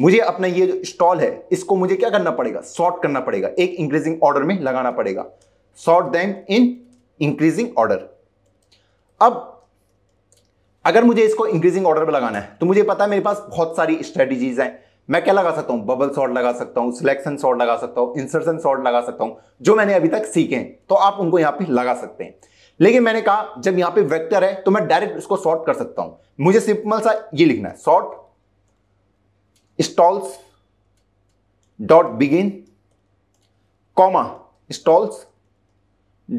मुझे अपना ये जो स्टॉल है इसको मुझे क्या करना पड़ेगा सॉर्ट करना पड़ेगा एक इंक्रीजिंग ऑर्डर में लगाना पड़ेगा sort them in increasing order अब अगर मुझे इसको इंक्रीजिंग ऑर्डर पर लगाना है तो मुझे पता है मेरे पास बहुत सारी स्ट्रेटेजीज हैं मैं क्या लगा सकता हूं बबल शॉट लगा सकता हूं सिलेक्शन शॉर्ट लगा सकता हूं इंसर्शन शॉर्ट लगा सकता हूं जो मैंने अभी तक सीखे हैं तो आप उनको यहां पे लगा सकते हैं लेकिन मैंने कहा जब यहां पे वेक्टर है तो मैं डायरेक्ट इसको शॉर्ट कर सकता हूं मुझे सिंपल सा ये लिखना है sort stalls dot begin comma stalls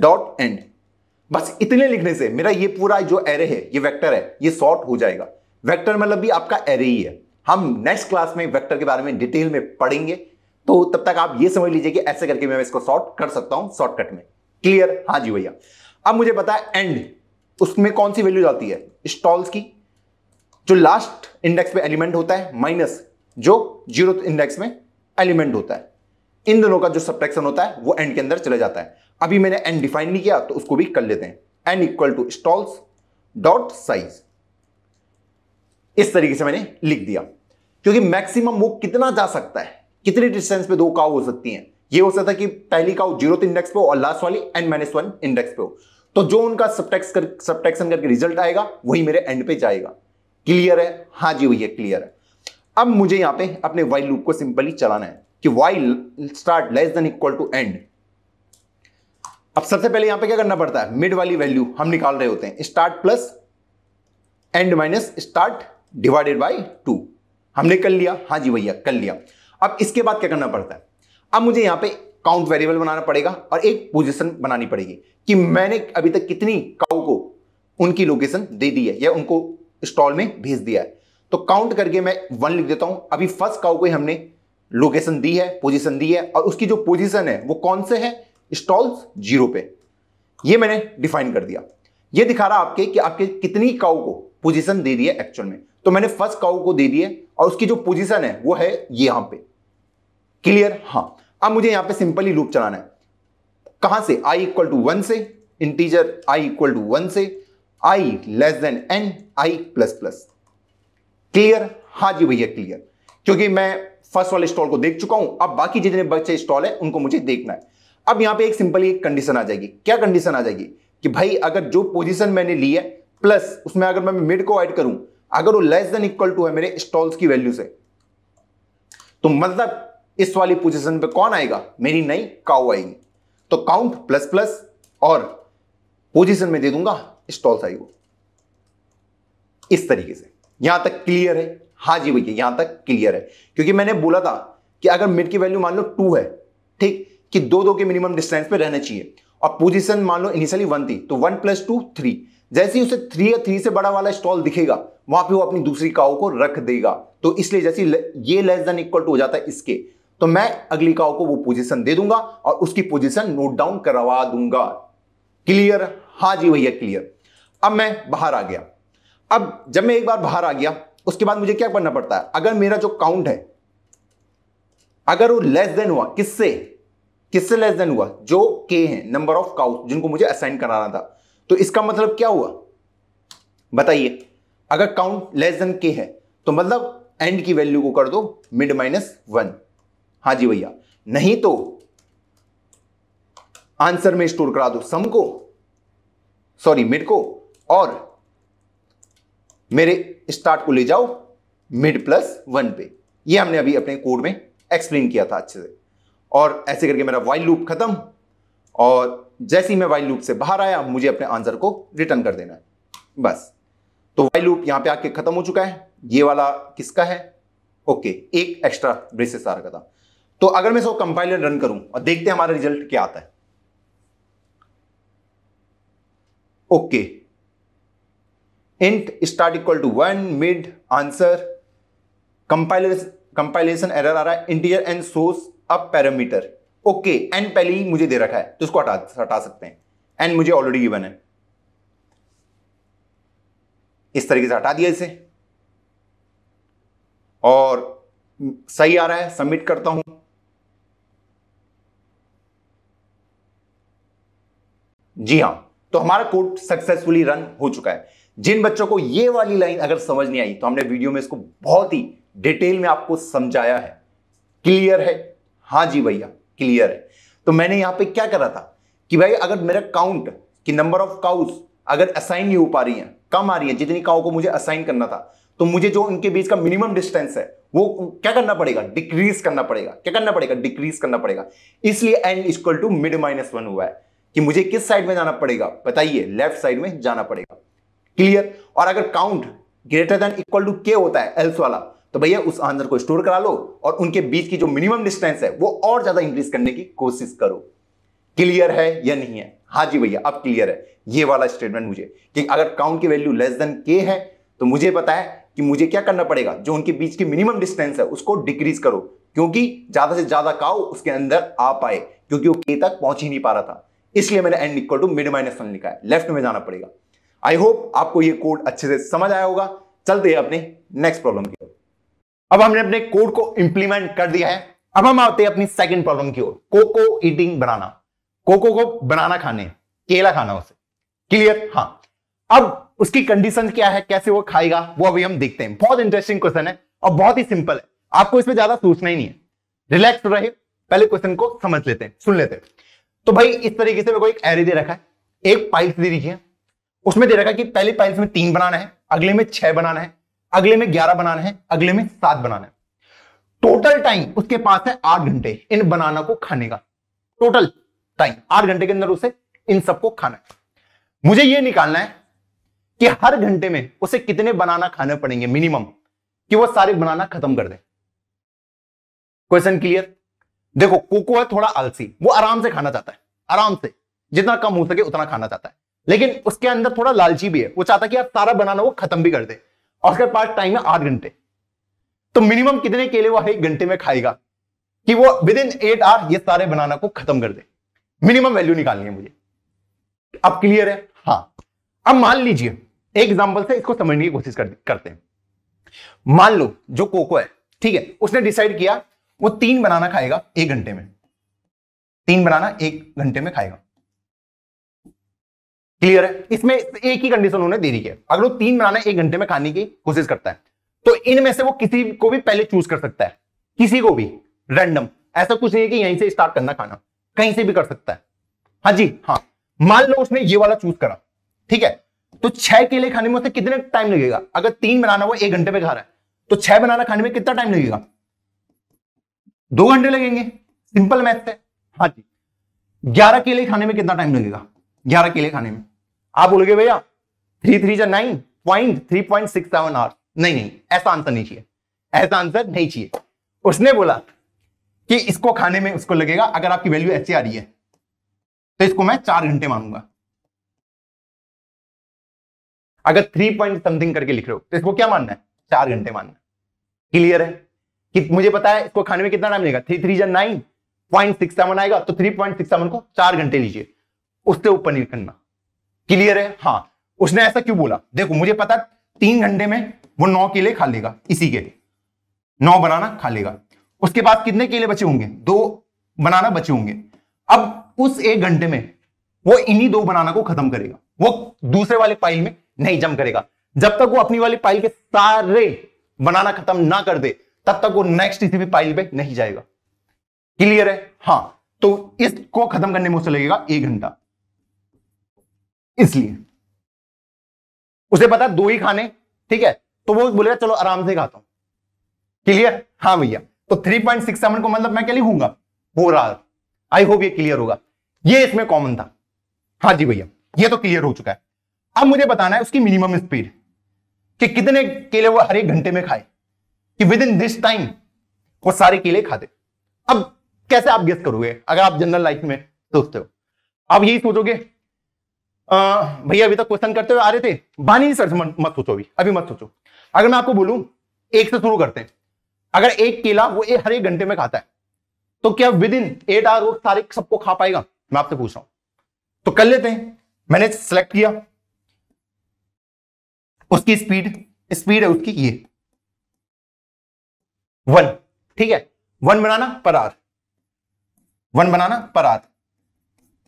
dot end बस इतने लिखने से मेरा ये पूरा जो एरे है ये वेक्टर है ये शॉर्ट हो जाएगा वेक्टर मतलब भी आपका एरे ही है हम नेक्स्ट क्लास में वेक्टर के बारे में डिटेल में पढ़ेंगे तो तब तक आप ये समझ लीजिए कि ऐसे करके मैं इसको सॉर्ट कर सकता हूं शॉर्टकट में क्लियर हाँ जी भैया अब मुझे पता है एंड उसमें कौन सी वैल्यू जाती है स्टॉल्स की जो लास्ट इंडेक्स पे एलिमेंट होता है माइनस जो जीरो इंडेक्स में एलिमेंट होता है इन दोनों का जो सब्ट्रैक्शन होता है वो एंड के अंदर चला जाता है अभी मैंने एंड डिफाइन नहीं किया तो उसको भी कर लेते हैं n equal to stalls dot size इस तरीके से मैंने लिख दिया क्योंकि मैक्सिमम वो कितना जा सकता है कितनी डिस्टेंस पे दो काउ हो सकती हैं ये हो सकता है कि पहली काउ जीरो इंडेक्स पे हो और लास्ट वाली एन माइनस वन इंडेक्स पे हो तो जो उनका सबटेक्स कर करके रिजल्ट आएगा वही मेरे एंड पे जाएगा क्लियर है हाँ जी भैया क्लियर है अब मुझे यहां पे अपने वाइल लूप को सिंपली चलाना है कि while start less than equal to end अब सबसे पहले यहां पे क्या करना पड़ता है मिड वाली वैल्यू हम निकाल रहे होते हैं start plus end minus start divided by two हमने कर लिया हाँ जी भैया कर लिया अब इसके बाद क्या करना पड़ता है अब मुझे यहाँ पे काउंट वेरिएबल बनाना पड़ेगा और एक पोजिशन बनानी पड़ेगी कि मैंने अभी तक कितनी काउ को उनकी लोकेशन दे दी है या उनको स्टॉल में भेज दिया है तो काउंट करके मैं वन लिख देता हूं अभी फर्स्ट काउ को हमने लोकेशन दी है पोजीशन दी है और उसकी जो पोजीशन है वो कौन से है स्टॉल्स जीरो पे ये मैंने डिफाइन कर दिया ये दिखा रहा आपके कि आपके कितनी काउ को पोजीशन दे दी है एक्चुअल में तो मैंने फर्स्ट काउ को दे दिया और उसकी जो पोजीशन है वो है ये यहां पे क्लियर हाँ अब मुझे यहां पे सिंपली लूप चलाना है कहां से आई इक्वल टू वन से integer i equal to one से i less than n i plus plus clear हाँ जी भैया क्लियर क्योंकि मैं फर्स्ट वाले स्टॉल को देख चुका हूं अब बाकी जितने बच्चे स्टॉल है उनको मुझे देखना है अब यहां पे एक सिंपल एक कंडीशन आ जाएगी क्या कंडीशन आ जाएगी कि भाई अगर जो पोजीशन मैंने ली है प्लस उसमें अगर मैं मिड को ऐड करूं अगर वो लेस देन इक्वल टू है मेरे स्टॉल्स की वैल्यू से तो मतलब इस वाली पोजीशन पे कौन आएगा मेरी नई काउ आएगी तो काउंट प्लस प्लस और पोजीशन में दे दूंगा स्टॉल्स आई को इस तरीके से यहां तक क्लियर है हाँ जी भैया यहां तक क्लियर है क्योंकि मैंने बोला था कि अगर मिड की वैल्यू मान लो टू है ठीक कि दो दो के मिनिमम डिस्टेंस पे रहना चाहिए और पोजीशन मान लो इनिशियली वन थी तो वन प्लस टू थ्री जैसे ही उसे थ्री या थ्री से बड़ा वाला स्टॉल दिखेगा वहां पे वो अपनी दूसरी काओ को रख देगा तो इसलिए जैसे ये लेस देन इक्वल टू हो जाता है इसके तो मैं अगली काओ को वो पोजीशन दे दूंगा और उसकी पोजीशन नोट डाउन करवा दूंगा क्लियर हाँ जी भैया क्लियर अब मैं बाहर आ गया अब जब मैं एक बार बाहर आ गया उसके बाद मुझे क्या करना पड़ता है अगर मेरा जो काउंट है अगर वो लेस देन हुआ किससे किससे लेस देन हुआ जो के हैं नंबर ऑफ काउ जिनको मुझे असाइन कराना था तो इसका मतलब क्या हुआ बताइए अगर काउंट लेस देन के है तो मतलब एंड की वैल्यू को कर दो मिड माइनस वन हाँ जी भैया नहीं तो आंसर में स्टोर करा दो सम को सॉरी मिड को और मेरे स्टार्ट को ले जाओ मिड प्लस वन पे ये हमने अभी अपने कोड में एक्सप्लेन किया था अच्छे से और ऐसे करके मेरा वाइल लूप खत्म और जैसे ही मैं वाइल लूप से बाहर आया मुझे अपने आंसर को रिटर्न कर देना है बस तो वाइल लूप यहां पे आके खत्म हो चुका है ये वाला किसका है ओके एक एक्स्ट्रा ब्रेसेस आ रखा था तो अगर मैं इसको कंपाइलर रन करूं और देखते हैं हमारा रिजल्ट क्या आता है okay int start equal to one mid answer compiler compilation error आ रहा है integer end source up parameter okay n पहले ही मुझे दे रखा है तो इसको हटा हटा सकते हैं एन मुझे ऑलरेडी गिवन है इस तरीके से हटा दिया इसे और सही आ रहा है सबमिट करता हूं जी हां तो हमारा कोड सक्सेसफुली रन हो चुका है जिन बच्चों को ये वाली लाइन अगर समझ नहीं आई तो हमने वीडियो में इसको बहुत ही डिटेल में आपको समझाया है क्लियर है हाँ जी भैया क्लियर है तो मैंने यहां पे क्या करा था कि भाई अगर मेरा काउंट कि नंबर ऑफ काउस अगर असाइन नहीं हो पा रही है कम आ रही है जितनी काउ को मुझे असाइन करना था तो मुझे जो उनके बीच का मिनिमम डिस्टेंस है वो क्या करना पड़ेगा डिक्रीज करना पड़ेगा क्या करना पड़ेगा डिक्रीज करना पड़ेगा इसलिए n equal to mid minus one हुआ है कि मुझे किस साइड में जाना पड़ेगा बताइए लेफ्ट साइड में जाना पड़ेगा क्लियर और अगर count greater than equal to के होता है एल्स वाला तो भैया उस आंसर को स्टोर करा लो और उनके बीच की जो मिनिमम डिस्टेंस है वो और ज्यादा इंक्रीज करने की कोशिश करो क्लियर है या नहीं है हाँ जी भैया अब क्लियर है ये वाला स्टेटमेंट मुझे कि अगर काउंट की वैल्यू लेस देन के है तो मुझे पता है कि मुझे क्या करना पड़ेगा जो उनके बीच की मिनिमम डिस्टेंस है उसको डिक्रीज करो क्योंकि ज्यादा से ज्यादा काउ उसके अंदर आ पाए क्योंकि वो के तक पहुंच ही नहीं पा रहा था इसलिए मैंने end equal to mid minus one लिखा है लेफ्ट में जाना पड़ेगा आई होप आपको ये कोड अच्छे से समझ आया होगा चलते हैं अपने नेक्स्ट प्रॉब्लम की ओर अब हमने अपने कोड को इंप्लीमेंट कर दिया है अब हम आते हैं अपनी सेकंड प्रॉब्लम की ओर कोको ईटिंग बनाना कोको को बनाना खाने केला खाना उसे क्लियर हाँ अब उसकी कंडीशन क्या है कैसे वो खाएगा वो अभी हम देखते हैं बहुत इंटरेस्टिंग क्वेश्चन है और बहुत ही सिंपल है आपको इसमें ज्यादा सोचना ही नहीं है रिलैक्स तो रहे पहले क्वेश्चन को समझ लेते हैं सुन लेते हैं तो भाई इस तरीके से मेरे को एक एरे दे रखा है एक पाइल्स दे रखी है उसमें दे रखा है कि पहले पाइल्स में तीन बनाना है अगले में छह बनाना है अगले में ग्यारह बनाना है अगले में सात बनाना है टोटल टाइम उसके पास है आठ घंटे इन बनाना को खाने का टोटल टाइम आठ घंटे के अंदर उसे इन सबको खाना है मुझे यह निकालना है कि हर घंटे में उसे कितने बनाना खाने पड़ेंगे मिनिमम कि वो सारे बनाना खत्म कर दे क्वेश्चन क्लियर देखो कोको है थोड़ा आलसी वो आराम से खाना चाहता है आराम से जितना कम हो सके उतना खाना चाहता है लेकिन उसके अंदर थोड़ा लालची भी है वो चाहता है कि आप सारा बनाना वो खत्म भी कर दे और उसके पास टाइम है आठ घंटे तो मिनिमम कितने केले वो एक घंटे में खाएगा कि वो विद इन एट आवर ये सारे बनाना को खत्म कर दे मिनिमम वैल्यू निकालनी है मुझे अब क्लियर है हाँ अब मान लीजिए एक एग्जाम्पल से इसको समझने की कोशिश कर, करते हैं मान लो जो कोको है ठीक है उसने डिसाइड किया वो तीन बनाना खाएगा एक घंटे में तीन बनाना एक घंटे में खाएगा क्लियर है इसमें एक ही कंडीशन उन्होंने दे दी है अगर वो तीन बनाने एक घंटे में खाने की कोशिश करता है तो इनमें से वो किसी को भी पहले चूज कर सकता है किसी को भी रैंडम ऐसा कुछ नहीं है कि यहीं से स्टार्ट करना खाना कहीं से भी कर सकता है हाँ जी हाँ मान लो उसने ये वाला चूज करा ठीक है तो छह केले खाने में उसे कितने टाइम लगेगा अगर तीन बनाना वो एक घंटे में खा रहा है तो छह बनाना खाने में कितना टाइम लगेगा दो घंटे लगेंगे सिंपल मैथ से हाँ जी ग्यारह केले खाने में कितना टाइम लगेगा ग्यारह केले खाने में आप बोलोगे भैया थ्री थ्री जो nine point three point six seven hours नहीं नहीं ऐसा आंसर नहीं चाहिए ऐसा आंसर नहीं चाहिए उसने बोला कि इसको खाने में उसको लगेगा अगर आपकी वैल्यू ऐसी आ रही है तो इसको मैं चार घंटे मानूंगा अगर थ्री पॉइंट समथिंग करके लिख रहे हो तो इसको क्या मानना है चार घंटे मानना क्लियर है कि मुझे पता है इसको खाने में कितना टाइम लगेगा थ्री थ्री जो नाइन पॉइंट सिक्स सेवन आएगा तो थ्री पॉइंट सिक्स सेवन को चार घंटे लीजिए उससे ऊपर नहीं करना क्लियर है हाँ उसने ऐसा क्यों बोला देखो मुझे पता तीन घंटे में वो नौ केले खा लेगा इसी के नौ बनाना खा लेगा उसके बाद कितने केले बचे होंगे दो बनाना बचे होंगे अब उस एक घंटे में वो इन्हीं दो बनाना को खत्म करेगा वो दूसरे वाले पाइल में नहीं जम करेगा जब तक वो अपनी वाली पाइल के सारे बनाना खत्म ना कर दे तब तक वो नेक्स्ट इसी भी पाइल पे नहीं जाएगा क्लियर है हाँ तो इसको खत्म करने में उसे लगेगा एक घंटा इसलिए उसे पता दो ही खाने ठीक है तो वो बोलेगा चलो आराम से खाता हूं क्लियर हाँ भैया तो 3.67 को मतलब मैं क्या लिखूंगा हो रहा आई होप ये क्लियर होगा ये इसमें कॉमन था हाँ जी भैया ये तो क्लियर हो चुका है अब मुझे बताना है उसकी मिनिमम स्पीड कि कितने केले वो हर एक घंटे में खाए कि विद इन दिस टाइम वो सारे केले खाते अब कैसे आप गेस करोगे अगर आप जनरल लाइफ में सोचते हो आप यही सोचोगे भैया अभी तक क्वेश्चन करते हुए आ रहे थे बानी सर मत सोचो अभी अभी मत सोचो अगर मैं आपको बोलूं एक से शुरू करते हैं अगर एक केला वो एक हर एक घंटे में खाता है तो क्या विद इन एट आर वो सारे सबको खा पाएगा मैं आपसे पूछ रहा हूं तो कर लेते हैं मैंने सेलेक्ट किया उसकी स्पीड स्पीड है उसकी ये वन ठीक है वन बनाना पर आर वन बनाना पर आर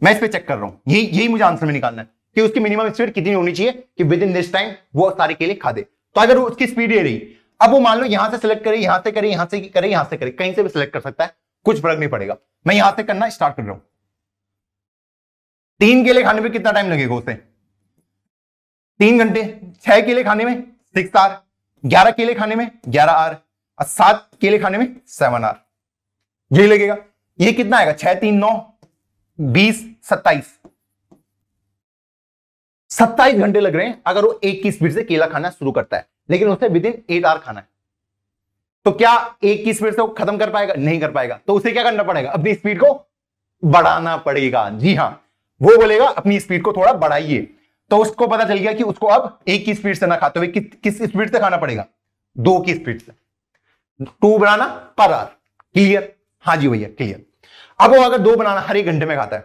मैं इस पर चेक कर रहा हूं यही यही मुझे आंसर में निकालना है कि उसकी मिनिमम स्पीड कितनी होनी चाहिए कि विद इन दिस टाइम वो सारे केले खा दे तो अगर वो उसकी स्पीड ये रही अब वो मान लो यहां से सिलेक्ट करे यहां से करे यहां से करे यहां से करे कहीं से भी सिलेक्ट कर सकता है कुछ फर्क नहीं पड़ेगा मैं यहां से करना स्टार्ट कर रहा हूं तीन केले खाने में कितना टाइम लगेगा उसे तीन घंटे छह केले खाने में सिक्स आर ग्यारह केले खाने में ग्यारह आर और सात केले खाने में सेवन आर यही लगेगा ये कितना आएगा छह तीन नौ बीस सत्ताईस सत्ताईस घंटे लग रहे हैं अगर वो एक की स्पीड से केला खाना शुरू करता है लेकिन उसे विद इन एट आर खाना है तो क्या एक की स्पीड से वो खत्म कर पाएगा नहीं कर पाएगा तो उसे क्या करना पड़ेगा अपनी स्पीड को बढ़ाना पड़ेगा जी हाँ वो बोलेगा अपनी स्पीड को थोड़ा बढ़ाइए तो उसको पता चल गया कि उसको अब एक की स्पीड से ना खाते हुए कि, किस स्पीड से खाना पड़ेगा दो की स्पीड से टू बढ़ाना पर आर क्लियर हाँ जी भैया क्लियर अब वो अगर दो बनाना हर एक घंटे में खाता है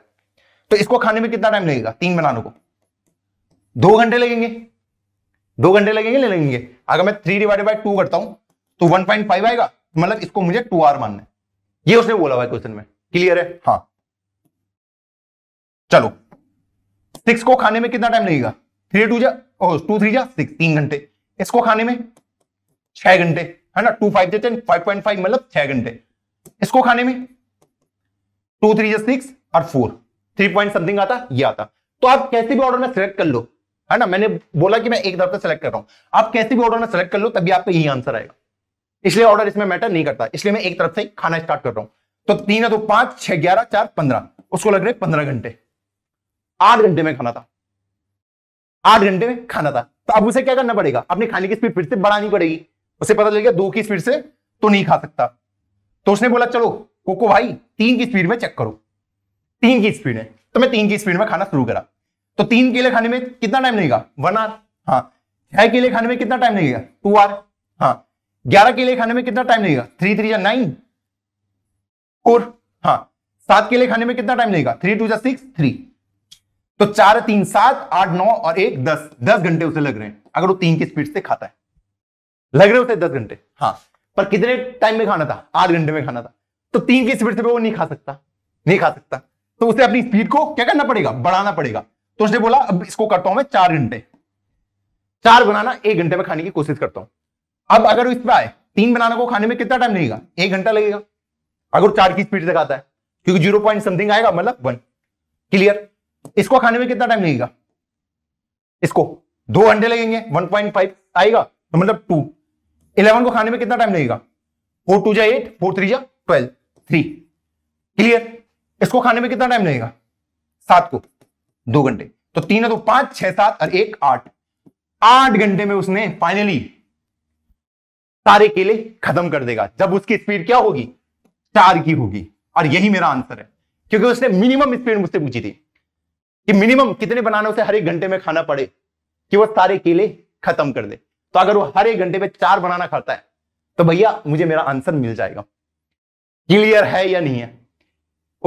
तो इसको खाने में कितना टाइम लगेगा तीन बनाने को दो घंटे लगेंगे दो घंटे लगेंगे नहीं लगेंगे अगर मैं थ्री डिवाइडेड बाई टू करता हूं तो वन पॉइंट फाइव आएगा मतलब इसको मुझे टू आर मानना है ये उसने बोला हुआ क्वेश्चन में क्लियर है हाँ चलो सिक्स को खाने में कितना टाइम लगेगा थ्री टू जा टू थ्री जा सिक्स तीन घंटे इसको खाने में छह घंटे है ना two five five point five मतलब छह घंटे इसको खाने में टू थ्री सिक्स और फोर थ्री पॉइंट समथिंग आता ये आता तो आप कैसे भी ऑर्डर में सिलेक्ट कर लो है ना मैंने बोला कि मैं एक तरफ से सिलेक्ट कर रहा हूं आप कैसे भी ऑर्डर में सिलेक्ट कर लो तभी आपका यही आंसर आएगा इसलिए ऑर्डर इसमें मैटर नहीं करता इसलिए मैं एक तरफ से खाना स्टार्ट कर रहा हूं तो तीन है तो पांच छह ग्यारह चार पंद्रह उसको लग रहे पंद्रह घंटे आठ घंटे में खाना था आठ घंटे में खाना था तो अब उसे क्या करना पड़ेगा अपने खाने की स्पीड फिर से बढ़ानी पड़ेगी उसे पता चल गया दो की स्पीड से तो नहीं खा सकता तो उसने बोला चलो कोको भाई तीन की स्पीड में चेक करो तीन की स्पीड में तो मैं तीन की स्पीड में खाना शुरू करा तो तीन केले खाने में कितना टाइम लगेगा वन आर हाँ छह केले खाने में कितना टाइम लगेगा टू आर हाँ ग्यारह केले खाने में कितना टाइम लगेगा थ्री थ्री या नाइन और हाँ सात केले खाने में कितना टाइम लगेगा थ्री टू या सिक्स थ्री तो चार तीन सात आठ नौ और एक दस दस घंटे उसे लग रहे हैं अगर वो तीन की स्पीड से खाता है लग रहे होते दस घंटे हाँ पर कितने टाइम में खाना था आठ घंटे में खाना था तो तीन की स्पीड से वो नहीं खा सकता नहीं खा सकता तो उसे अपनी स्पीड को क्या करना पड़ेगा बढ़ाना पड़ेगा तो उसने बोला अब इसको करता हूं मैं चार घंटे चार बनाना एक घंटे में खाने की कोशिश करता हूं अब अगर इस पर आए तीन बनाना को खाने में कितना टाइम लगेगा एक घंटा लगेगा अगर चार की स्पीड से खाता है क्योंकि जीरो पॉइंट समथिंग आएगा मतलब वन क्लियर इसको खाने में कितना टाइम लगेगा इसको दो घंटे लगेंगे वन पॉइंट फाइव आएगा तो मतलब टू इलेवन को खाने में कितना टाइम लगेगा फोर टू जा एट फोर थ्री जा ट्वेल्व थ्री क्लियर इसको खाने में कितना टाइम लगेगा सात को दो घंटे तो तीन तो पांच छह सात और एक आठ आठ घंटे में उसने फाइनली सारे केले खत्म कर देगा जब उसकी स्पीड क्या होगी चार की होगी और यही मेरा आंसर है क्योंकि उसने मिनिमम स्पीड मुझसे पूछी थी कि मिनिमम कितने बनाने उसे हर एक घंटे में खाना पड़े कि वो सारे केले खत्म कर दे तो अगर वो हर एक घंटे में चार बनाना खाता है तो भैया मुझे मेरा आंसर मिल जाएगा क्लियर है या नहीं है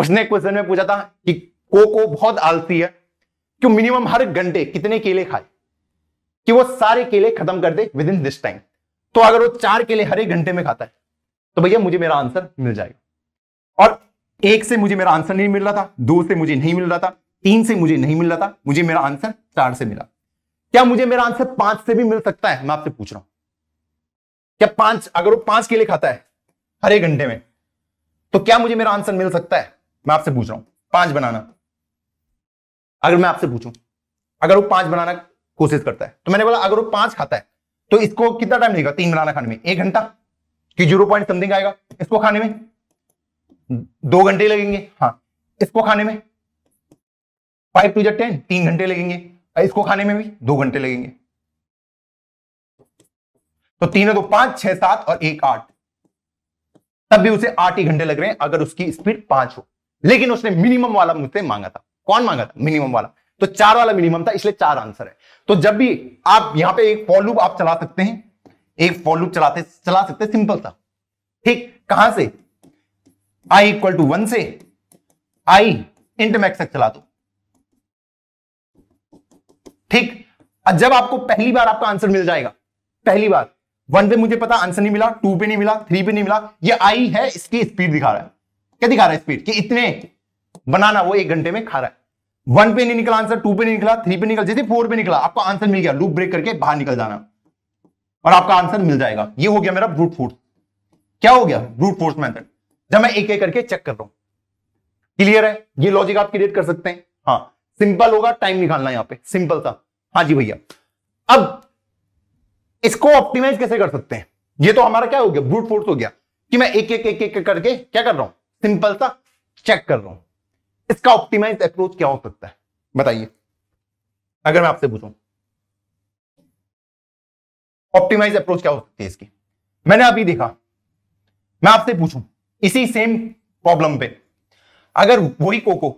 उसने क्वेश्चन में पूछा था कि कोको बहुत आलसी है कि मिनिमम हर घंटे कितने केले खाए कि वो सारे केले खत्म कर दे विद इन दिस टाइम तो अगर वो चार केले हर एक घंटे में खाता है तो भैया मुझे मेरा आंसर मिल जाएगा और एक से मुझे मेरा आंसर नहीं मिल रहा था दो से मुझे नहीं मिल रहा था तीन से मुझे नहीं मिल रहा था मुझे मेरा आंसर चार से मिला क्या मुझे मेरा आंसर पांच से भी मिल सकता है मैं आपसे पूछ रहा हूं क्या पांच अगर वो पांच केले खाता है हर एक घंटे में तो क्या मुझे मेरा आंसर मिल सकता है मैं आपसे पूछ रहा हूं पांच बनाना अगर मैं आपसे पूछूं अगर वो पांच बनाना कोशिश करता है तो मैंने बोला अगर वो पांच खाता है तो इसको कितना टाइम लगेगा तीन बनाना खाने में एक घंटा कि जीरो पॉइंट समथिंग आएगा इसको खाने में दो घंटे लगेंगे हाँ इसको खाने में फाइव टू जो टेन तीन घंटे लगेंगे इसको खाने में भी दो घंटे लगेंगे तो तीन है तो पांच छह सात और एक आठ तब भी उसे आठ ही घंटे लग रहे हैं अगर उसकी स्पीड पांच हो लेकिन उसने मिनिमम वाला मुझसे मांगा था कौन मांगा था मिनिमम वाला तो चार वाला मिनिमम था इसलिए चार आंसर है तो जब भी आप यहां पे एक फॉलूप आप चला सकते हैं एक फॉलूप चलाते चला सकते सिंपल था ठीक कहां से आई इक्वल टू वन से आई इंटमैक्स तक चला दो ठीक जब आपको पहली बार आपका आंसर मिल जाएगा पहली बार वन पे मुझे पता आंसर नहीं मिला टू पे नहीं मिला थ्री पे नहीं मिला ये आई है इसकी स्पीड दिखा रहा है क्या दिखा रहा है स्पीड कि इतने बनाना वो एक घंटे में खा रहा है वन पे नहीं निकला आंसर टू पे नहीं निकला थ्री पे निकला जैसे फोर पे निकला आपका आंसर मिल गया लूप ब्रेक करके बाहर निकल जाना और आपका आंसर मिल जाएगा ये हो गया मेरा ब्रूट फोर्स क्या हो गया ब्रूट फोर्स मैथड जब मैं एक एक करके चेक कर रहा हूं क्लियर है ये लॉजिक आप क्रिएट कर सकते हैं हाँ सिंपल होगा टाइम निकालना यहां पे सिंपल था हाँ जी भैया अब इसको ऑप्टिमाइज कैसे कर सकते हैं ये तो हमारा क्या हो गया ब्रूट फोर्स हो गया कि मैं एक एक एक एक करके क्या कर रहा हूं सिंपल सा चेक कर रहा हूं इसका ऑप्टिमाइज अप्रोच क्या हो सकता है बताइए अगर मैं आपसे पूछूं ऑप्टिमाइज अप्रोच क्या हो सकती है इसकी मैंने अभी देखा मैं आपसे पूछूं इसी सेम प्रॉब्लम पे अगर वही Koko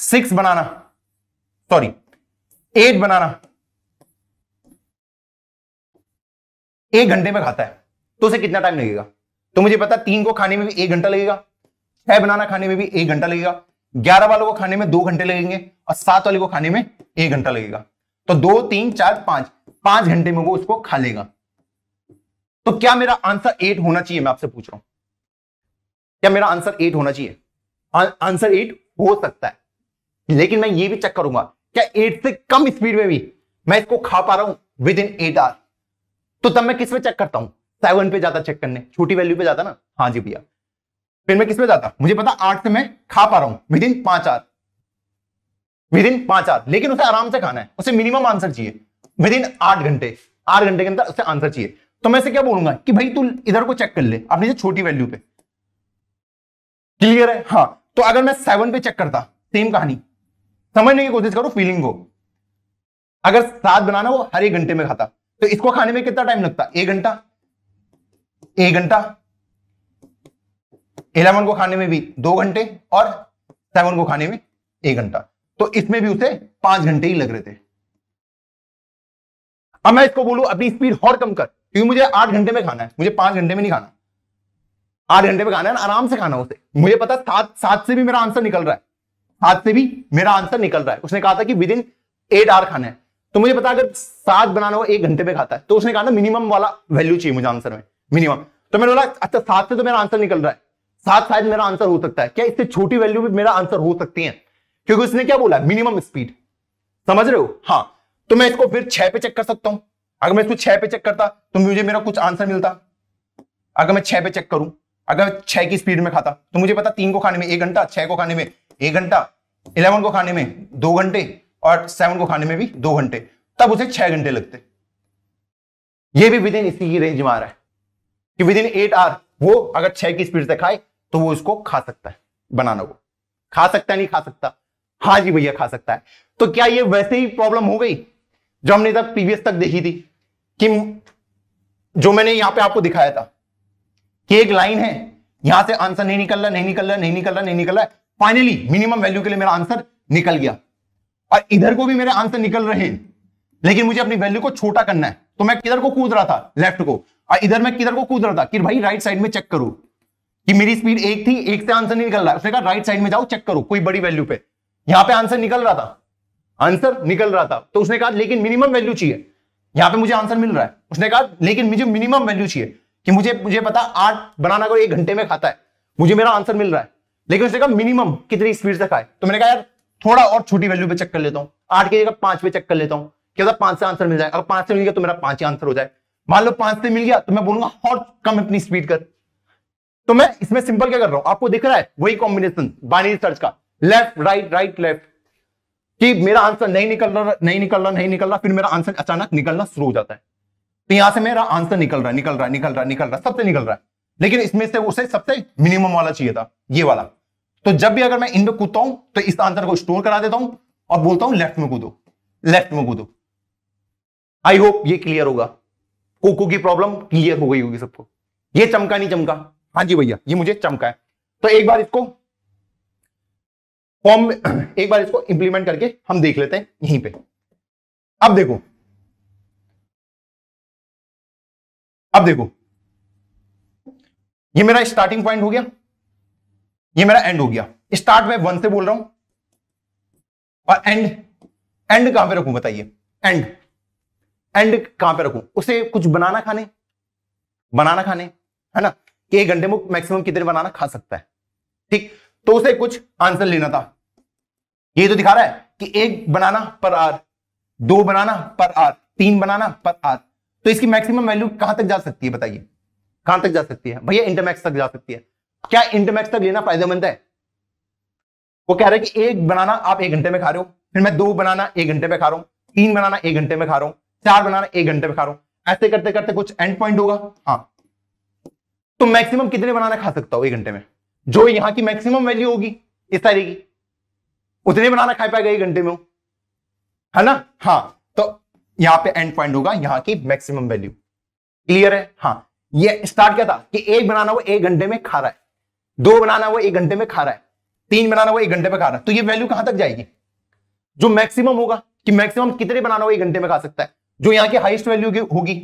six banana sorry eight banana एक घंटे में खाता है तो उसे कितना टाइम लगेगा तो मुझे पता तीन को खाने में भी एक घंटा लगेगा छह बनाना खाने में भी एक घंटा लगेगा ग्यारह वालों को खाने में दो घंटे लगेंगे और सात वाले को खाने में एक घंटा लगेगा तो दो तीन चार पांच पांच घंटे में वो उसको खा लेगा तो क्या मेरा आंसर एट होना चाहिए मैं आपसे पूछ रहा हूं क्या मेरा आंसर एट होना चाहिए आंसर एट हो सकता है लेकिन मैं ये भी चेक करूंगा क्या एट से कम स्पीड में भी मैं इसको खा पा रहा हूं विद इन एट आवर तो तब मैं किसमें चेक करता हूं सेवन पे जाता चेक करने छोटी वैल्यू पे जाता ना हाँ जी भैया फिर मैं किसमें जाता मुझे पता आठ से मैं खा पा रहा हूं विद इन पांच आर विद इन पांच आर लेकिन उसे आराम से खाना है उसे मिनिमम आंसर चाहिए विद इन आठ घंटे आठ घंटे के अंदर उसे आंसर चाहिए तो मैं इसे क्या बोलूंगा कि भाई तू इधर को चेक कर ले अपनी छोटी वैल्यू पे क्लियर है हाँ तो अगर मैं सेवन पे चेक करता सेम कहानी समझने की कोशिश करो फीलिंग को अगर साथ बनाना वो हर एक घंटे में खाता तो इसको खाने में कितना टाइम लगता एक घंटा एक घंटा इलेवन को खाने में भी दो घंटे और सेवन को खाने में एक घंटा तो इसमें भी उसे पांच घंटे ही लग रहे थे अब मैं इसको बोलू अपनी स्पीड और कम कर क्योंकि मुझे आठ घंटे में खाना है मुझे पांच घंटे में नहीं खाना आठ घंटे में खाना है आराम से खाना उसे मुझे पता सात सात से भी मेरा आंसर निकल रहा है सात से भी मेरा आंसर निकल रहा है उसने कहा था कि विद इन एट आर खाना है तो मुझे पता अगर सात बनाना हो एक घंटे में खाता है तो उसने कहा ना मिनिमम वाला वैल्यू चाहिए मुझे आंसर में मिनिमम तो मैंने बोला अच्छा सात से तो मेरा आंसर निकल रहा है सात शायद मेरा आंसर हो सकता है क्या इससे छोटी वैल्यू भी मेरा आंसर हो सकती है क्योंकि उसने क्या बोला मिनिमम स्पीड समझ रहे हो हाँ तो मैं इसको फिर छह पे चेक कर सकता हूं अगर मैं इसको छह पे चेक करता तो मुझे मेरा कुछ आंसर मिलता अगर मैं छह पे चेक करूं अगर छह की स्पीड में खाता तो मुझे पता तीन को खाने में एक घंटा छह को खाने में एक घंटा इलेवन को खाने में दो घंटे और सेवन को खाने में भी दो घंटे तब उसे छह घंटे लगते ये भी विद इन इसी ही रेंज में आ रहा है कि विद इन एट आवर वो अगर छह की स्पीड से खाए तो वो उसको खा सकता है बनाना को खा सकता है नहीं खा सकता हाँ जी भैया खा सकता है तो क्या ये वैसे ही प्रॉब्लम हो गई जो हमने तक प्रीवियस तक देखी थी कि जो मैंने यहां पे आपको दिखाया था कि एक लाइन है यहां से आंसर नहीं निकल रहा नहीं निकल रहा नहीं निकल रहा नहीं निकल रहा फाइनली मिनिमम वैल्यू के लिए मेरा आंसर निकल गया और इधर को भी मेरे आंसर निकल रहे हैं लेकिन मुझे अपनी वैल्यू को छोटा करना है तो मैं किधर को कूद रहा था लेफ्ट को और इधर मैं किधर को कूद रहा था कि भाई राइट साइड में चेक करो कि मेरी स्पीड एक थी एक से आंसर नहीं निकल रहा उसने कहा राइट साइड में जाओ चेक करो कोई बड़ी वैल्यू पे यहां पे आंसर निकल रहा था आंसर निकल रहा था तो उसने कहा लेकिन मिनिमम वैल्यू चाहिए यहां पे मुझे आंसर मिल रहा है उसने कहा लेकिन मुझे मिनिमम वैल्यू चाहिए कि मुझे मुझे पता आठ बनाना को एक घंटे में खाता है मुझे मेरा आंसर मिल रहा है लेकिन उसने कहा मिनिमम कितनी स्पीड से खाए तो मैंने कहा यार थोड़ा और छोटी वैल्यू पे चेक कर लेता हूँ आठ की जगह पांच पे चेक कर लेता हूँ क्या पांच से आंसर मिल जाए अगर पांच से मिल गया तो मेरा पांच ही आंसर हो जाए मान लो पांच से मिल गया तो मैं बोलूंगा और कम अपनी स्पीड कर तो मैं इसमें सिंपल क्या कर रहा हूं आपको दिख रहा है वही कॉम्बिनेशन बाइनरी सर्च का लेफ्ट राइट राइट लेफ्ट कि मेरा आंसर नहीं निकल रहा नहीं निकल रहा नहीं निकल रहा फिर मेरा आंसर अचानक निकलना शुरू हो जाता है तो यहां से मेरा आंसर निकल रहा है निकल रहा है निकल रहा है निकल रहा सबसे निकल रहा है लेकिन इसमें से उसे सबसे मिनिमम वाला चाहिए था ये वाला तो जब भी अगर मैं इनमें कूदता हूं तो इस आंसर को स्टोर करा देता हूं और बोलता हूं लेफ्ट में कूदो लेफ्ट में कूदो आई होप ये क्लियर होगा कोको की प्रॉब्लम क्लियर हो गई होगी सबको ये चमका नहीं चमका हाँ जी भैया ये मुझे चमका है तो एक बार इसको फॉर्म एक बार इसको इंप्लीमेंट करके हम देख लेते हैं यहीं पे अब देखो अब देखो ये मेरा स्टार्टिंग पॉइंट हो गया ये मेरा एंड हो गया स्टार्ट में वन से बोल रहा हूं और एंड एंड कहां पे रखू बताइए एंड एंड कहां पे रखू उसे कुछ बनाना खाने बनाना खाने है ना कि एक घंटे में मैक्सिमम कितने बनाना खा सकता है ठीक तो उसे कुछ आंसर लेना था ये तो दिखा रहा है कि एक बनाना पर आर दो बनाना पर आर तीन बनाना पर आर तो इसकी मैक्सिमम वैल्यू कहां तक जा सकती है बताइए कहां तक जा सकती है भैया इंटरमैक्स तक जा सकती है क्या इंटरमैक्स तक लेना फायदेमंद है वो कह रहे कि एक बनाना आप एक घंटे में खा रहे हो फिर मैं दो बनाना एक घंटे में खा रहा हूं तीन बनाना एक घंटे में खा रहा हूं चार बनाना एक घंटे में खा रहा हूं ऐसे करते करते कुछ एंड पॉइंट होगा हाँ तो मैक्सिमम कितने बनाना खा सकता हूं एक घंटे में जो यहां की मैक्सिमम वैल्यू होगी इस तरह की उतने बनाना खा पाएगा एक घंटे में है ना हाँ यहां पे एंड पॉइंट होगा यहां की मैक्सिमम वैल्यू क्लियर है हाँ ये स्टार्ट क्या था कि एक बनाना वो एक घंटे में खा रहा है दो बनाना वो एक घंटे में खा रहा है तीन बनाना वो एक घंटे में खा रहा है तो ये वैल्यू कहां तक जाएगी जो मैक्सिमम होगा कि मैक्सिमम कितने बनाना वो एक घंटे में खा सकता है जो यहाँ की हाइस्ट वैल्यू होगी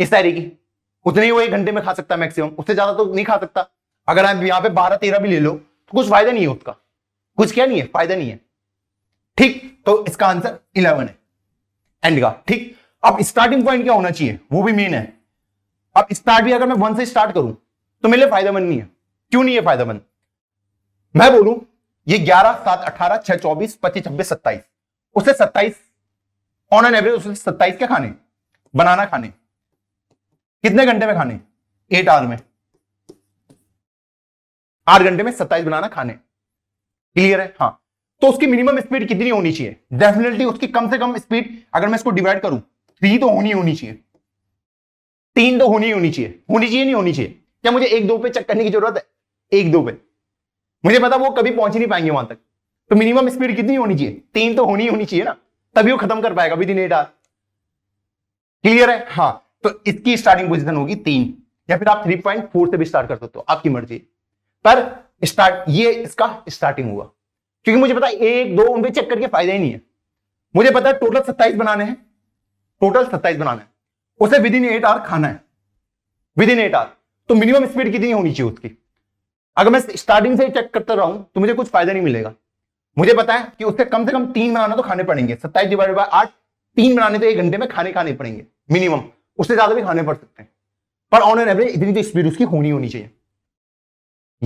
इस तरह की उतने ही वो एक घंटे में खा सकता है मैक्सिमम उससे ज्यादा तो नहीं खा सकता अगर आप यहाँ पे बारह तेरह भी ले लो तो कुछ फायदा नहीं है उसका कुछ क्या नहीं है फायदा नहीं है ठीक तो इसका आंसर इलेवन है एंड का ठीक अब स्टार्टिंग पॉइंट क्या होना चाहिए वो भी मेन है अब स्टार्ट भी अगर मैं वन से स्टार्ट करूं तो मेरे लिए फायदेमंद नहीं है क्यों नहीं है फायदेमंद मैं बोलू ये 11 सात 18 6 24 25 26 27 उसे 27 ऑन एन एवरेज उसे 27 क्या खाने बनाना खाने कितने घंटे में खाने एट आवर में आठ घंटे में 27 बनाना खाने क्लियर है हाँ तो उसकी मिनिमम स्पीड कितनी होनी चाहिए डेफिनेटली उसकी कम से कम स्पीड अगर मैं इसको डिवाइड करूं थ्री तो होनी होनी चाहिए तीन तो होनी होनी चाहिए होनी चाहिए नहीं होनी चाहिए क्या मुझे एक दो पे चेक करने की जरूरत है एक दो पे मुझे पता वो कभी पहुंच ही नहीं पाएंगे वहां तक तो मिनिमम स्पीड कितनी होनी चाहिए तीन तो होनी होनी चाहिए ना तभी वो खत्म कर पाएगा within eight hour clear है हाँ तो इसकी स्टार्टिंग पोजिशन होगी तीन या फिर आप थ्री पॉइंट फोर से भी स्टार्ट कर सकते हो आपकी मर्जी पर स्टार्ट ये इसका स्टार्टिंग हुआ क्योंकि मुझे पता एक दो उनके चेक करके फायदा ही नहीं है मुझे पता है टोटल सत्ताईस बनाने हैं टोटल सत्ताईस बनाना है उसे विद इन एट आवर खाना है विद इन एट आवर तो मिनिमम स्पीड कितनी होनी चाहिए उसकी अगर मैं स्टार्टिंग से ही चेक करता रहूं तो मुझे कुछ फायदा नहीं मिलेगा मुझे पता है कि उससे कम से कम तीन बनाना तो खाने पड़ेंगे सत्ताईस डिवाइड बाय आठ तीन बनाने तो एक घंटे में खाने खाने पड़ेंगे मिनिमम उससे ज्यादा भी खाने पड़ सकते हैं पर ऑन एन एवरेज इतनी तो स्पीड उसकी होनी होनी चाहिए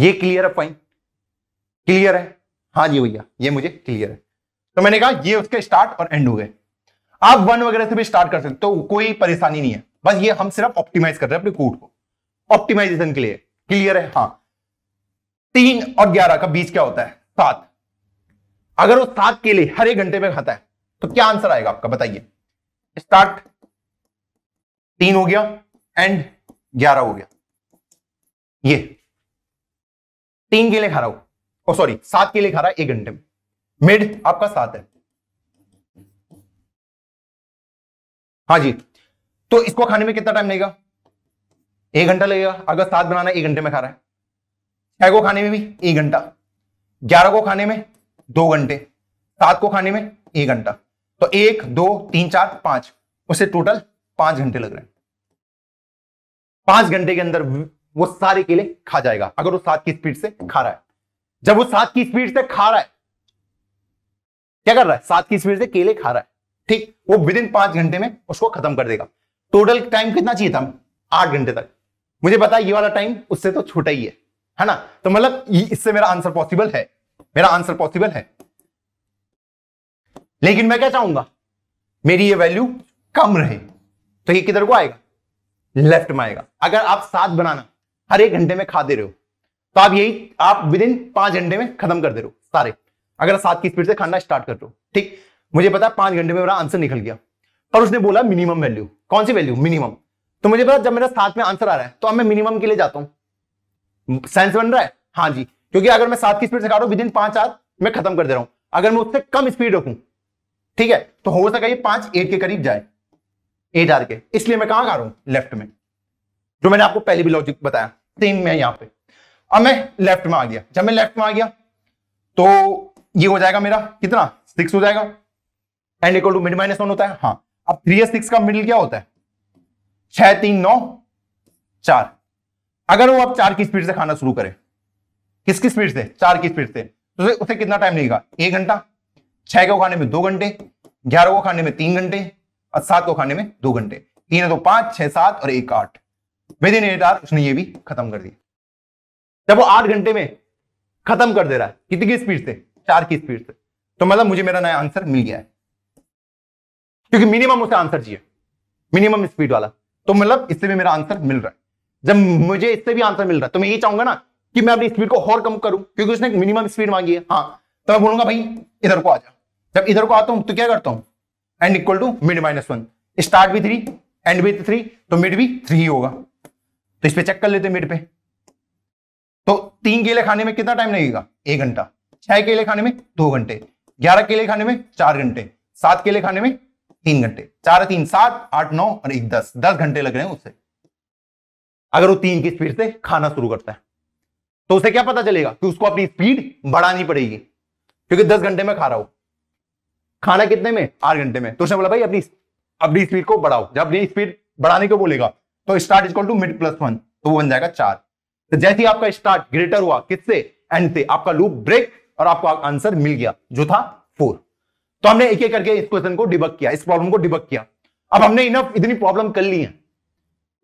ये क्लियर है पॉइंट क्लियर है हाँ जी भैया ये मुझे क्लियर है तो मैंने कहा ये उसके स्टार्ट और एंड हो गए आप वन वगैरह से भी स्टार्ट कर सकते तो कोई परेशानी नहीं है बस ये हम सिर्फ ऑप्टिमाइज कर रहे हैं अपने कोड को ऑप्टिमाइजेशन के लिए क्लियर है हाँ तीन और ग्यारह का बीच क्या होता है सात अगर वो सात के लिए हर एक घंटे में खाता है तो क्या आंसर आएगा आपका बताइए स्टार्ट तीन हो गया एंड ग्यारह हो गया ये तीन के लिए खा रहा हो सॉरी सात के लिए खा रहा है एक घंटे में मिड आपका सात है हाँ जी तो इसको खाने में कितना टाइम लगेगा एक घंटा लगेगा अगर सात बनाना एक घंटे में खा रहा है छह को खाने में भी एक घंटा ग्यारह को खाने में दो घंटे सात को खाने में एक घंटा तो एक दो तीन चार पांच उसे टोटल पांच घंटे लग रहे हैं पांच घंटे के अंदर वो सारे केले खा जाएगा अगर वो सात की स्पीड से खा रहा है जब वो सात की स्पीड से खा रहा है क्या कर रहा है सात की स्पीड से केले खा रहा है ठीक वो विद इन पांच घंटे में उसको खत्म कर देगा टोटल टाइम कितना चाहिए था आठ घंटे तक मुझे पता है ये वाला टाइम उससे तो छोटा ही है है ना तो मतलब इससे मेरा आंसर पॉसिबल है मेरा आंसर पॉसिबल है लेकिन मैं क्या चाहूंगा मेरी ये वैल्यू कम रहे तो ये किधर को आएगा लेफ्ट में आएगा अगर आप सात बनाना हर एक घंटे में खा दे रहे हो तो आप यही आप विद इन पांच घंटे में खत्म कर दे रहे हो सारे अगर सात की स्पीड से खाना स्टार्ट कर दो ठीक मुझे पता है पांच घंटे में मेरा आंसर निकल गया पर उसने बोला मिनिमम वैल्यू कौन सी वैल्यू मिनिमम तो मुझे पता जब मेरा सात में आंसर आ रहा है तो अब मैं मिनिमम के लिए जाता हूं साइंस बन रहा है हाँ जी क्योंकि अगर मैं सात की स्पीड से खा रहा हूं विद इन पांच आर मैं खत्म कर दे रहा हूं अगर मैं उससे कम स्पीड रखू ठीक है तो हो सका ये पांच एट के करीब जाए एट आर के इसलिए मैं कहां खा रहा हूं लेफ्ट में जो मैंने आपको पहले भी लॉजिक बताया सेम मैं यहां पर अब मैं लेफ्ट में आ गया जब मैं लेफ्ट में आ गया तो ये हो जाएगा मेरा कितना सिक्स हो जाएगा end equal to mid minus one होता है हाँ अब थ्री या सिक्स का मिडिल क्या होता है छह तीन नौ चार अगर वो आप चार की स्पीड से खाना शुरू करे किसकी स्पीड से चार की स्पीड से तो उसे कितना टाइम लगेगा एक घंटा छह को खाने में दो घंटे ग्यारह को खाने में तीन घंटे और सात को खाने में दो घंटे तीन तो पांच छह सात और एक आठ विद इन एट आर उसने ये भी खत्म कर दिया जब वो आठ घंटे में खत्म कर दे रहा है कितनी की स्पीड से चार की स्पीड से तो मतलब मुझे मेरा नया आंसर मिल गया है क्योंकि मिनिमम उसे आंसर चाहिए मिनिमम स्पीड वाला तो मतलब इससे भी मेरा आंसर मिल रहा है जब मुझे इससे भी आंसर मिल रहा है तो मैं ये चाहूंगा ना कि मैं अपनी स्पीड को और कम करूं क्योंकि उसने मिनिमम स्पीड मांगी है हाँ तो मैं बोलूंगा भाई इधर को आ जा जब इधर को आता हूं तो क्या करता हूं end equal to mid minus one start भी थ्री एंड भी थ्री तो मिड भी थ्री होगा तो इस पर चेक कर लेते मिड पे तो तीन केले खाने में कितना टाइम लगेगा एक घंटा छह केले खाने में दो घंटे ग्यारह केले खाने में चार घंटे सात केले खाने में तीन घंटे चार तीन सात आठ नौ और एक दस दस घंटे लग रहे हैं उससे अगर वो तीन की स्पीड से खाना शुरू करता है तो उसे क्या पता चलेगा कि उसको अपनी स्पीड बढ़ानी पड़ेगी क्योंकि दस घंटे में खा रहा हो खाना कितने में आठ घंटे में तो उसने बोला भाई अपनी अपनी स्पीड को बढ़ाओ जब अपनी स्पीड बढ़ाने को बोलेगा तो start is to mid plus one तो वो बन जाएगा चार तो जैसे ही आपका स्टार्ट ग्रेटर हुआ किससे एंड से आपका लूप ब्रेक और आपको आंसर मिल गया जो था फोर तो हमने एक एक करके इस क्वेश्चन को डिबक किया इस प्रॉब्लम को डिबक किया अब हमने इनफ इतनी प्रॉब्लम कर ली है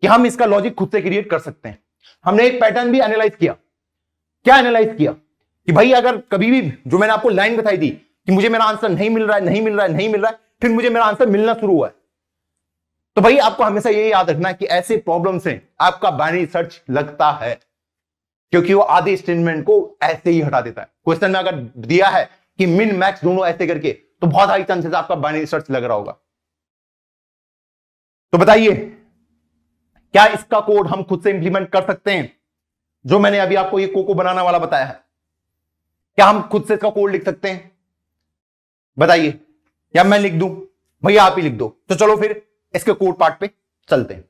कि हम इसका लॉजिक खुद से क्रिएट कर सकते हैं हमने एक पैटर्न भी एनालाइज किया क्या एनालाइज किया कि भाई अगर कभी भी जो मैंने आपको लाइन बताई थी कि मुझे मेरा आंसर नहीं मिल रहा है नहीं मिल रहा है नहीं मिल रहा है फिर मुझे मेरा आंसर मिलना शुरू हुआ है तो भाई आपको हमेशा ये याद रखना है कि ऐसे प्रॉब्लम से आपका बाइनरी सर्च लगता है क्योंकि वो आधे स्टेटमेंट को ऐसे ही हटा देता है क्वेश्चन में अगर दिया है कि मिन मैक्स दोनों ऐसे करके तो बहुत सारी चांसेस आपका बाइनरी सर्च लग रहा होगा तो बताइए क्या इसका कोड हम खुद से इंप्लीमेंट कर सकते हैं जो मैंने अभी आपको ये कोको बनाने वाला बताया है क्या हम खुद से इसका कोड लिख सकते हैं बताइए या मैं लिख दू भैया आप ही लिख दो तो चलो फिर इसके कोड पार्ट पे चलते हैं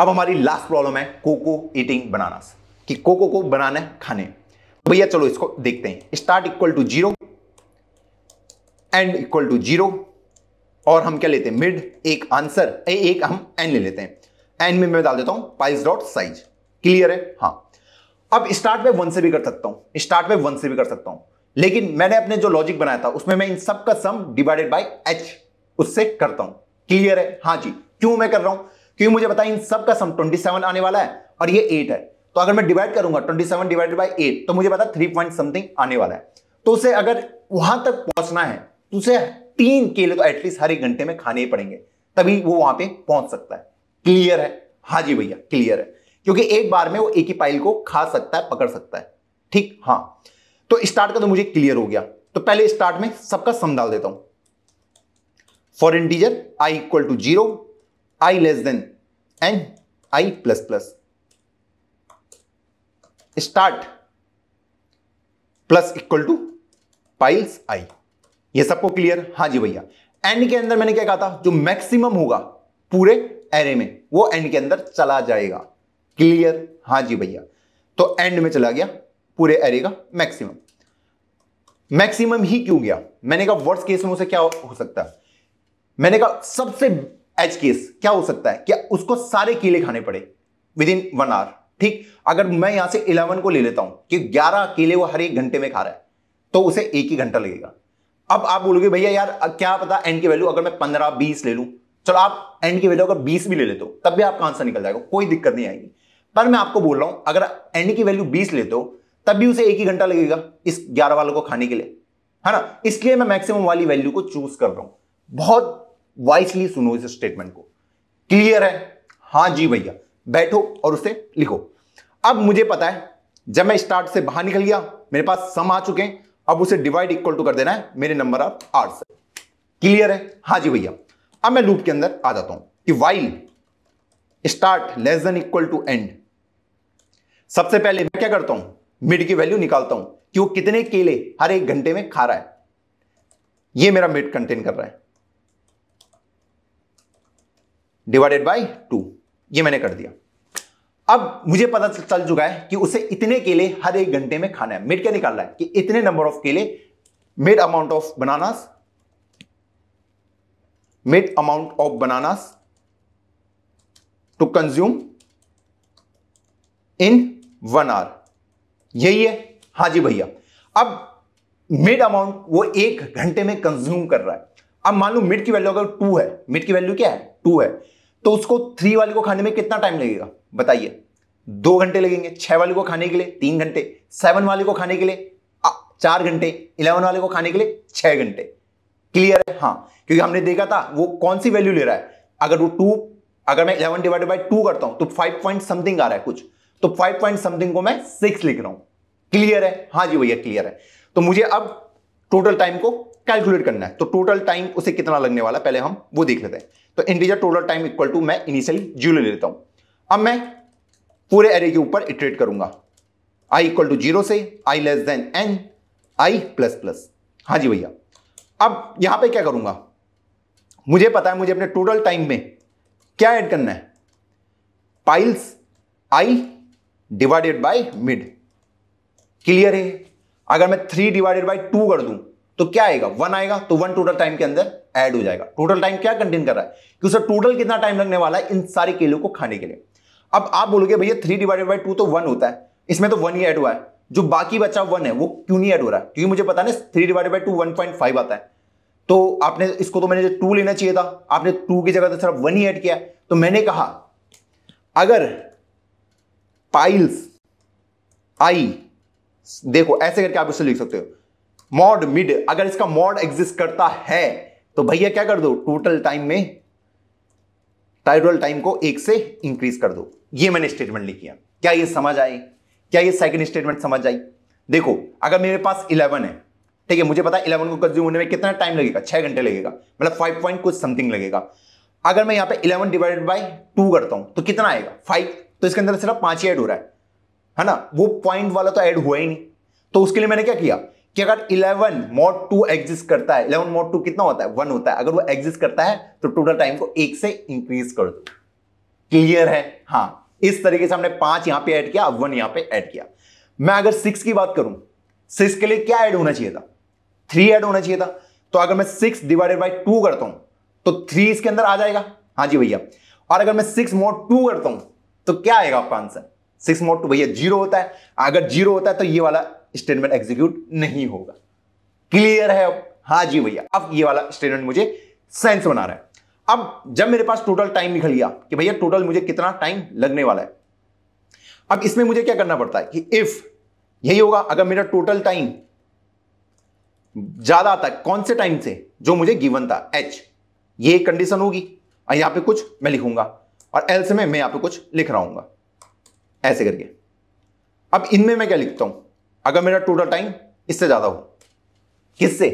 अब हमारी लास्ट प्रॉब्लम है कोको ईटिंग से कि कोको को बनाना है खाने भैया चलो इसको देखते हैं start equal to zero end equal to zero और हम क्या लेते हैं मिड एक आंसर ए, एक हम एन ले लेते हैं एन में मैं डाल देता हूं पाइस डॉट साइज क्लियर है हाँ अब स्टार्ट में वन से भी कर सकता हूं स्टार्ट में वन से भी कर सकता हूं लेकिन मैंने अपने जो लॉजिक बनाया था उसमें मैं इन सब का सम डिवाइडेड बाय एच उससे करता हूं क्लियर है हाँ जी क्यों मैं कर रहा हूं क्यों मुझे बताया इन सब का सम 27 आने वाला है और ये 8 है तो अगर मैं डिवाइड करूंगा 27 डिवाइड बाई एट तो मुझे पता थ्री पॉइंट समथिंग आने वाला है तो उसे अगर वहां तक पहुंचना है तो उसे तीन केले तो एटलीस्ट हर एक घंटे में खाने ही पड़ेंगे तभी वो वहां पे पहुंच सकता है क्लियर है हाँ जी भैया क्लियर है क्योंकि एक बार में वो एक ही पाइल को खा सकता है पकड़ सकता है ठीक हाँ तो स्टार्ट का तो मुझे क्लियर हो गया तो पहले स्टार्ट में सबका सम डाल देता हूं for integer i equal to zero i less than n i plus plus start plus equal to piles i ये सबको क्लियर हाँ जी भैया एंड के अंदर मैंने क्या कहा था जो मैक्सिमम होगा पूरे एरे में वो एंड के अंदर चला जाएगा क्लियर हाँ जी भैया तो एंड में चला गया पूरे एरे का मैक्सिमम मैक्सिमम ही क्यों गया मैंने कहा वर्स्ट केस में उसे क्या हो सकता है मैंने कहा सबसे एच केस क्या हो सकता है क्या उसको सारे केले खाने पड़े विद इन वन आवर ठीक अगर मैं यहां से इलेवन को ले लेता हूं कि ग्यारह अकेले वो हर एक घंटे में खा रहा है तो उसे एक ही घंटा लगेगा अब आप बोलोगे भैया यार क्या पता एन की वैल्यू अगर मैं पंद्रह बीस ले लू चलो आप एन की वैल्यू अगर बीस भी ले लेते हो तब भी आपका आंसर निकल जाएगा कोई दिक्कत नहीं आएगी पर मैं आपको बोल रहा हूं अगर एन की वैल्यू बीस लेते हो तब भी उसे एक ही घंटा लगेगा इस ग्यारह वालों को खाने के लिए है ना इसलिए मैं मैक्सिमम वाली वैल्यू को चूज कर रहा हूं बहुत वाइसली सुनो इस स्टेटमेंट को क्लियर है हाँ जी भैया बैठो और उसे लिखो अब मुझे पता है जब मैं स्टार्ट से बाहर निकल गया मेरे पास सम आ चुके हैं अब उसे डिवाइड इक्वल टू कर देना है मेरे नंबर ऑफ आर से क्लियर है हाँ जी भैया अब मैं लूप के अंदर आ जाता हूं कि while start less than equal to end सबसे पहले मैं क्या करता हूं मिड की वैल्यू निकालता हूं कि वो कितने केले हर एक घंटे में खा रहा है ये मेरा मिड कंटेन कर रहा है डिवाइडेड बाय टू ये मैंने कर दिया अब मुझे पता चल चुका है कि उसे इतने केले हर एक घंटे में खाना है मेड क्या निकाल रहा है कि इतने नंबर ऑफ केले mid amount of bananas mid amount of bananas to consume in one hour यही है हा जी भैया अब मिड अमाउंट वो एक घंटे में कंज्यूम कर रहा है अब मान लो मिड की वैल्यू अगर टू है मिड की वैल्यू क्या है टू है तो उसको थ्री वाले को खाने में कितना टाइम लगेगा बताइए दो घंटे लगेंगे छह वाले को खाने के लिए तीन घंटे सेवन वाले को खाने के लिए चार घंटे इलेवन वाले को खाने के लिए छह घंटे क्लियर है हाँ क्योंकि हमने देखा था वो कौन सी वैल्यू ले रहा है अगर वो टू अगर मैं इलेवन डिवाइड बाई टू करता हूं तो फाइव पॉइंट समथिंग आ रहा है कुछ तो फाइव पॉइंट समथिंग को मैं सिक्स लिख रहा हूं क्लियर है हाँ जी भैया क्लियर है तो मुझे अब टोटल टाइम को कैलकुलेट करना है तो टोटल टाइम उसे कितना लगने वाला पहले हम वो देख लेते हैं तो integer total time equal to मैं इनिशियली जीरो ले लेता हूं अब मैं पूरे एरे के ऊपर इटरेट करूंगा आई इक्वल टू जीरो से i less than n i plus plus हाँ जी भैया अब यहां पे क्या करूंगा मुझे पता है मुझे अपने टोटल टाइम में क्या ऐड करना है piles i divided by mid clear है अगर मैं थ्री डिवाइडेड बाई टू कर दूं तो क्या आएगा वन आएगा तो वन टोटल टाइम के अंदर ऐड हो जाएगा टोटल टाइम क्या कंटेन कर रहा है कि उसे टोटल कितना टाइम लगने वाला है इन सारे केलों को खाने के लिए अब आप बोलोगे भैया थ्री डिवाइडेड बाई टू तो वन होता है इसमें तो वन ही ऐड हुआ है जो बाकी बचा वन है वो क्यों नहीं ऐड हो रहा है क्योंकि मुझे पता ना three divided by two one point five आता है तो आपने इसको तो मैंने टू लेना चाहिए था आपने टू की जगह तो सिर्फ वन ही ऐड किया तो मैंने कहा अगर पाइल्स आई देखो ऐसे करके आप इसे लिख सकते हो मॉड मिड अगर इसका मॉड एग्जिस्ट करता है तो भैया क्या कर दो टोटल टाइम में टाइडल टाइम को एक से इंक्रीज कर दो ये मैंने स्टेटमेंट लिख है क्या ये समझ आई क्या ये सेकंड स्टेटमेंट समझ आई देखो अगर मेरे पास इलेवन है ठीक है मुझे पता है इलेवन को कंज्यूम होने में कितना टाइम लगेगा छह घंटे लगेगा मतलब फाइव पॉइंट कुछ समथिंग लगेगा अगर मैं यहाँ पे इलेवन डिवाइडेड बाई टू करता हूं तो कितना आएगा फाइव तो इसके अंदर सिर्फ पांच ही ऐड हो रहा है है ना वो पॉइंट वाला तो ऐड हुआ ही नहीं तो उसके लिए मैंने क्या किया कि अगर 11 मोड 2 एग्जिस्ट करता है 11 मोड 2 कितना होता है 1 होता है अगर वो एग्जिस्ट करता है तो टोटल टाइम को एक से इंक्रीज कर दो क्लियर है हाँ इस तरीके से हमने पांच यहां पे ऐड किया अब वन यहां पे ऐड किया मैं अगर सिक्स की बात करूं सिक्स के लिए क्या ऐड होना चाहिए था थ्री ऐड होना चाहिए था तो अगर मैं सिक्स डिवाइडेड बाई टू करता हूं तो थ्री इसके अंदर आ जाएगा हाँ जी भैया और अगर मैं सिक्स मोड टू करता हूं तो क्या आएगा आपका आंसर सिक्स मोड टू भैया जीरो होता है अगर जीरो होता है तो ये वाला स्टेटमेंट एग्जीक्यूट नहीं होगा क्लियर है अब हाँ जी भैया अब ये वाला स्टेटमेंट मुझे सेंस बना रहा है अब जब मेरे पास टोटल टाइम निकल गया कि भैया टोटल मुझे कितना टाइम लगने वाला है अब इसमें मुझे क्या करना पड़ता है कि इफ यही होगा अगर मेरा टोटल टाइम ज्यादा आता है कौन से टाइम से जो मुझे गिवन था एच ये कंडीशन होगी और यहां पे कुछ मैं लिखूंगा और एल से मैं यहां पे कुछ लिख रहा हूं ऐसे करके अब इनमें मैं क्या लिखता हूं अगर मेरा टोटल टाइम इससे ज्यादा हो किससे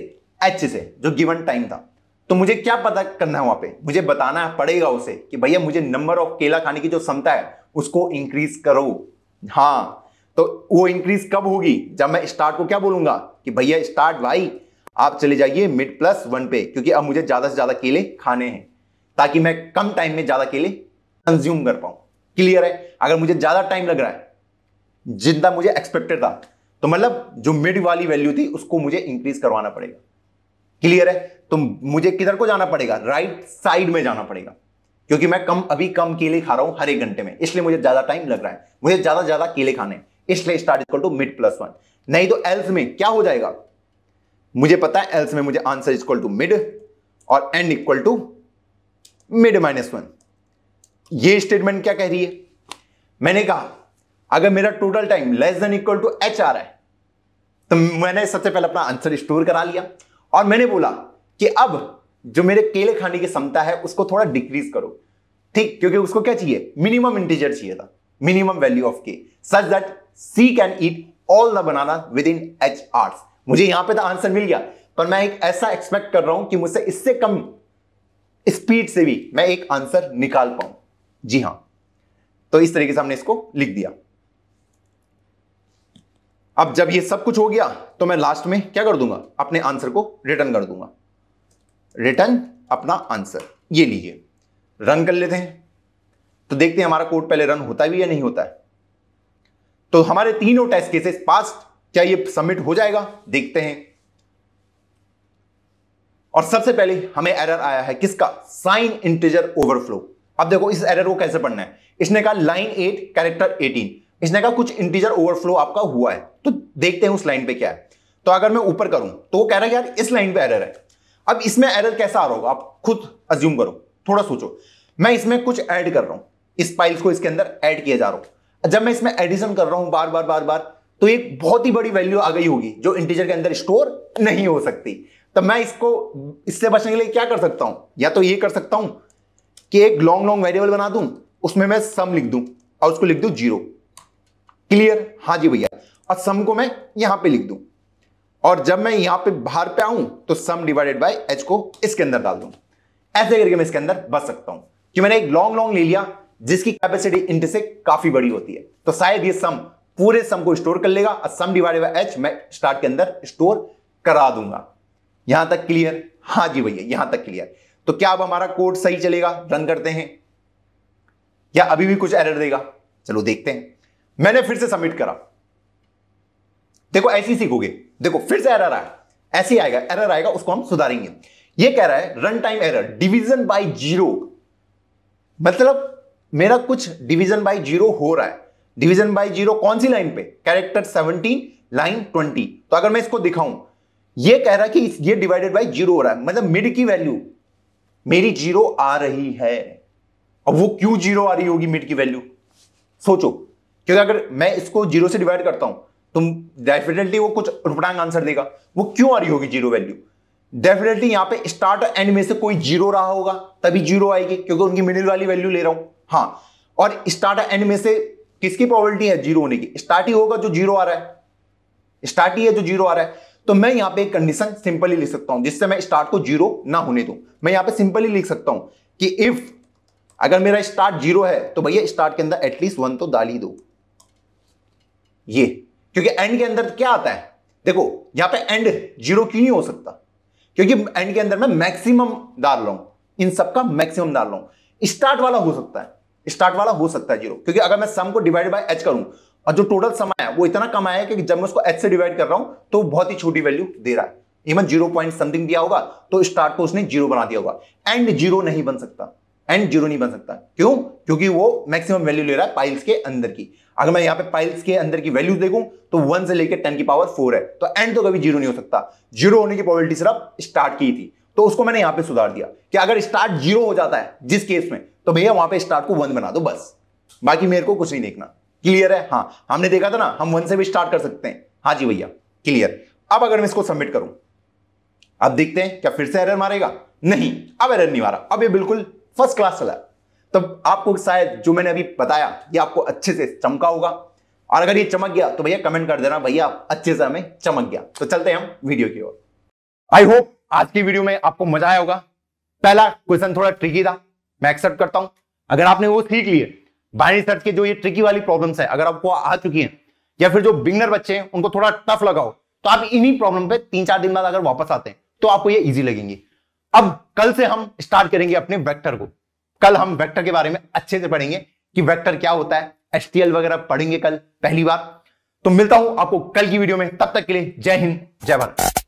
एच से जो गिवन टाइम था तो मुझे क्या पता करना है वहां पे मुझे बताना पड़ेगा उसे कि भैया मुझे नंबर ऑफ केला खाने की जो क्षमता है उसको इंक्रीज करो हाँ तो वो इंक्रीज कब होगी जब मैं स्टार्ट को क्या बोलूंगा कि भैया स्टार्ट भाई आप चले जाइए मिड प्लस वन पे क्योंकि अब मुझे ज्यादा से ज्यादा केले खाने हैं ताकि मैं कम टाइम में ज्यादा केले कंज्यूम कर पाऊं क्लियर है अगर मुझे ज्यादा टाइम लग रहा है जितना मुझे एक्सपेक्टेड था तो मतलब जो मिड वाली वैल्यू थी उसको मुझे इंक्रीज करवाना पड़ेगा क्लियर है तो मुझे किधर को जाना पड़ेगा राइट साइड में जाना पड़ेगा क्योंकि मैं कम अभी कम केले खा रहा हूं हर एक घंटे में इसलिए मुझे ज्यादा टाइम लग रहा है मुझे ज्यादा ज्यादा केले खाने इसलिए start equal to mid plus one नहीं तो एल्स में क्या हो जाएगा मुझे पता है एल्स में मुझे आंसर इक्वल टू मिड और end equal to mid minus one ये स्टेटमेंट क्या कह रही है मैंने कहा अगर मेरा total time less than equal to H आ रहा है तो मैंने सबसे पहले अपना आंसर स्टोर करा लिया और मैंने बोला कि अब जो मेरे केले खाने की क्षमता है उसको थोड़ा डिक्रीज करो ठीक क्योंकि उसको क्या चाहिए मिनिमम इंटीजर चाहिए था minimum value of K such that she can eat all the banana within H hours मुझे यहां पे तो आंसर मिल गया पर मैं एक ऐसा एक्सपेक्ट कर रहा हूं कि मुझसे इससे कम स्पीड से भी मैं एक आंसर निकाल पाऊं जी हां तो इस तरीके से हमने इसको लिख दिया अब जब ये सब कुछ हो गया तो मैं लास्ट में क्या कर दूंगा अपने आंसर को रिटर्न कर दूंगा रिटर्न अपना आंसर ये लीजिए रन कर लेते हैं तो देखते हैं हमारा कोड पहले रन होता भी या नहीं होता है तो हमारे तीनों टेस्ट केसेस पास क्या ये सबमिट हो जाएगा देखते हैं और सबसे पहले हमें एरर आया है किसका साइन इंटीजर ओवरफ्लो अब देखो इस एरर को कैसे पढ़ना है इसने कहा लाइन एट कैरेक्टर एटीन इसने कहा कुछ इंटीजर ओवरफ्लो आपका हुआ है तो देखते हैं उस लाइन पे क्या है तो अगर मैं ऊपर करूं तो वो कह रहा है यार इस लाइन पे एरर है अब इसमें एरर कैसा आ रहा होगा आप खुद अज्यूम करो थोड़ा सोचो मैं इसमें कुछ ऐड कर रहा हूं इस फाइल्स को इसके अंदर ऐड किया जा रहा हूं जब मैं इसमें एडिशन कर रहा हूं बार बार बार बार तो एक बहुत ही बड़ी वैल्यू आ गई होगी जो इंटीजर के अंदर स्टोर नहीं हो सकती तो मैं इसको इससे बचने के लिए क्या कर सकता हूं या तो ये कर सकता हूं कि एक लॉन्ग लॉन्ग वेरिएबल बना दूं उसमें मैं सम लिख दूं और उसको लिख दूं जीरो क्लियर हाँ जी भैया और सम को मैं यहां पे लिख दूं और जब मैं यहां पे बाहर पे आऊं तो सम डिवाइडेड बाय एच को इसके अंदर डाल दू ऐसे करके मैं इसके अंदर बच सकता हूं कि मैंने एक लॉन्ग लॉन्ग ले लिया जिसकी कैपेसिटी इंट से काफी बड़ी होती है तो शायद ये सम पूरे सम को स्टोर कर लेगा और सम डिवाइडेड बाय एच मैं स्टार्ट के अंदर स्टोर करा दूंगा यहां तक क्लियर हाँ जी भैया यहां तक क्लियर तो क्या अब हमारा कोड सही चलेगा रन करते हैं या अभी भी कुछ एरर देगा चलो देखते हैं मैंने फिर से सबमिट करा देखो ऐसी सीखोगे देखो फिर से एरर आया ऐसे ही आएगा एरर आएगा उसको हम सुधारेंगे ये कह रहा है run time error division by zero मतलब मेरा कुछ डिवीजन बाय जीरो हो रहा है डिवीजन बाय जीरो कौन सी लाइन पे कैरेक्टर 17 लाइन 20 तो अगर मैं इसको दिखाऊं ये कह रहा है कि ये डिवाइडेड बाय जीरो हो रहा है मतलब मिड की वैल्यू मेरी जीरो आ रही है और वो क्यों जीरो आ रही होगी मिड की वैल्यू सोचो क्योंकि अगर मैं इसको जीरो से डिवाइड करता हूं तुम डेफिनेटली वो कुछ उठपटांग आंसर देगा वो क्यों आ रही होगी जीरो वैल्यू डेफिनेटली यहां पे स्टार्ट एंड में से कोई जीरो रहा होगा तभी जीरो आएगी क्योंकि उनकी मिडिल वाली वैल्यू ले रहा हूं हाँ और स्टार्ट एंड में से किसकी प्रोबेबिलिटी है जीरो होने की स्टार्ट ही होगा जो जीरो आ रहा है स्टार्ट ही है जो जीरो आ रहा है तो मैं यहां पर कंडीशन सिंपली लिख सकता हूं जिससे मैं स्टार्ट को जीरो ना होने दू मैं यहां पर सिंपली लिख सकता हूं कि इफ अगर मेरा स्टार्ट जीरो है तो भैया स्टार्ट के अंदर एटलीस्ट वन तो डाल ही दो ये क्योंकि एंड के अंदर क्या आता है देखो यहां पे एंड जीरो क्यों नहीं हो सकता क्योंकि एंड के अंदर मैं मैक्सिमम डाल रहा हूं इन सबका मैक्सिमम डाल रहा हूं स्टार्ट वाला हो सकता है स्टार्ट वाला हो सकता है जीरो क्योंकि अगर मैं सम को डिवाइड बाय एच करूं और जो टोटल सम आया वो इतना कम आया कि जब मैं उसको एच से डिवाइड कर रहा हूं तो बहुत ही छोटी वैल्यू दे रहा है इवन जीरो पॉइंट समथिंग दिया होगा तो स्टार्ट को उसने जीरो बना दिया होगा एंड जीरो नहीं बन सकता एंड जीरो नहीं बन सकता क्यों क्योंकि वो मैक्सिमम वैल्यू ले रहा है पाइल्स के अंदर की अगर मैं यहाँ पे पाइल्स के अंदर की वैल्यू देखू तो वन से लेकर टेन की पावर फोर है तो एंड तो कभी जीरो नहीं हो सकता जीरो होने की प्रोबेबिलिटी सिर्फ स्टार्ट की थी तो उसको मैंने यहां पे सुधार दिया कि अगर स्टार्ट जीरो हो जाता है जिस केस में तो भैया वहां पे स्टार्ट को वन बना दो बस बाकी मेरे को कुछ नहीं देखना क्लियर है हाँ हमने देखा था ना हम वन से भी स्टार्ट कर सकते हैं हाँ जी भैया क्लियर अब अगर मैं इसको सबमिट करूं अब देखते हैं क्या फिर से एरर मारेगा नहीं अब एरर नहीं मारा अब ये बिल्कुल फर्स्ट क्लास चला तब आपको शायद जो मैंने अभी बताया ये आपको अच्छे से चमका होगा और अगर ये चमक गया तो भैया कमेंट कर देना भैया अच्छे से हमें चमक गया तो चलते हैं हम वीडियो की ओर आई होप आज की वीडियो में आपको मजा आया होगा पहला क्वेश्चन थोड़ा ट्रिकी था मैं एक्सेप्ट करता हूं अगर आपने वो सीख लिए बाइनरी सर्च के जो ये ट्रिकी वाली प्रॉब्लम्स है अगर आपको आ चुकी है या फिर जो बिगनर बच्चे हैं उनको थोड़ा टफ लगाओ तो आप इन्हीं प्रॉब्लम पे तीन चार दिन बाद अगर वापस आते हैं तो आपको ये इजी लगेंगी अब कल से हम स्टार्ट करेंगे अपने वेक्टर को कल हम वेक्टर के बारे में अच्छे से पढ़ेंगे कि वेक्टर क्या होता है एल वगैरह पढ़ेंगे कल पहली बार तो मिलता हूं आपको कल की वीडियो में तब तक के लिए जय हिंद जय भारत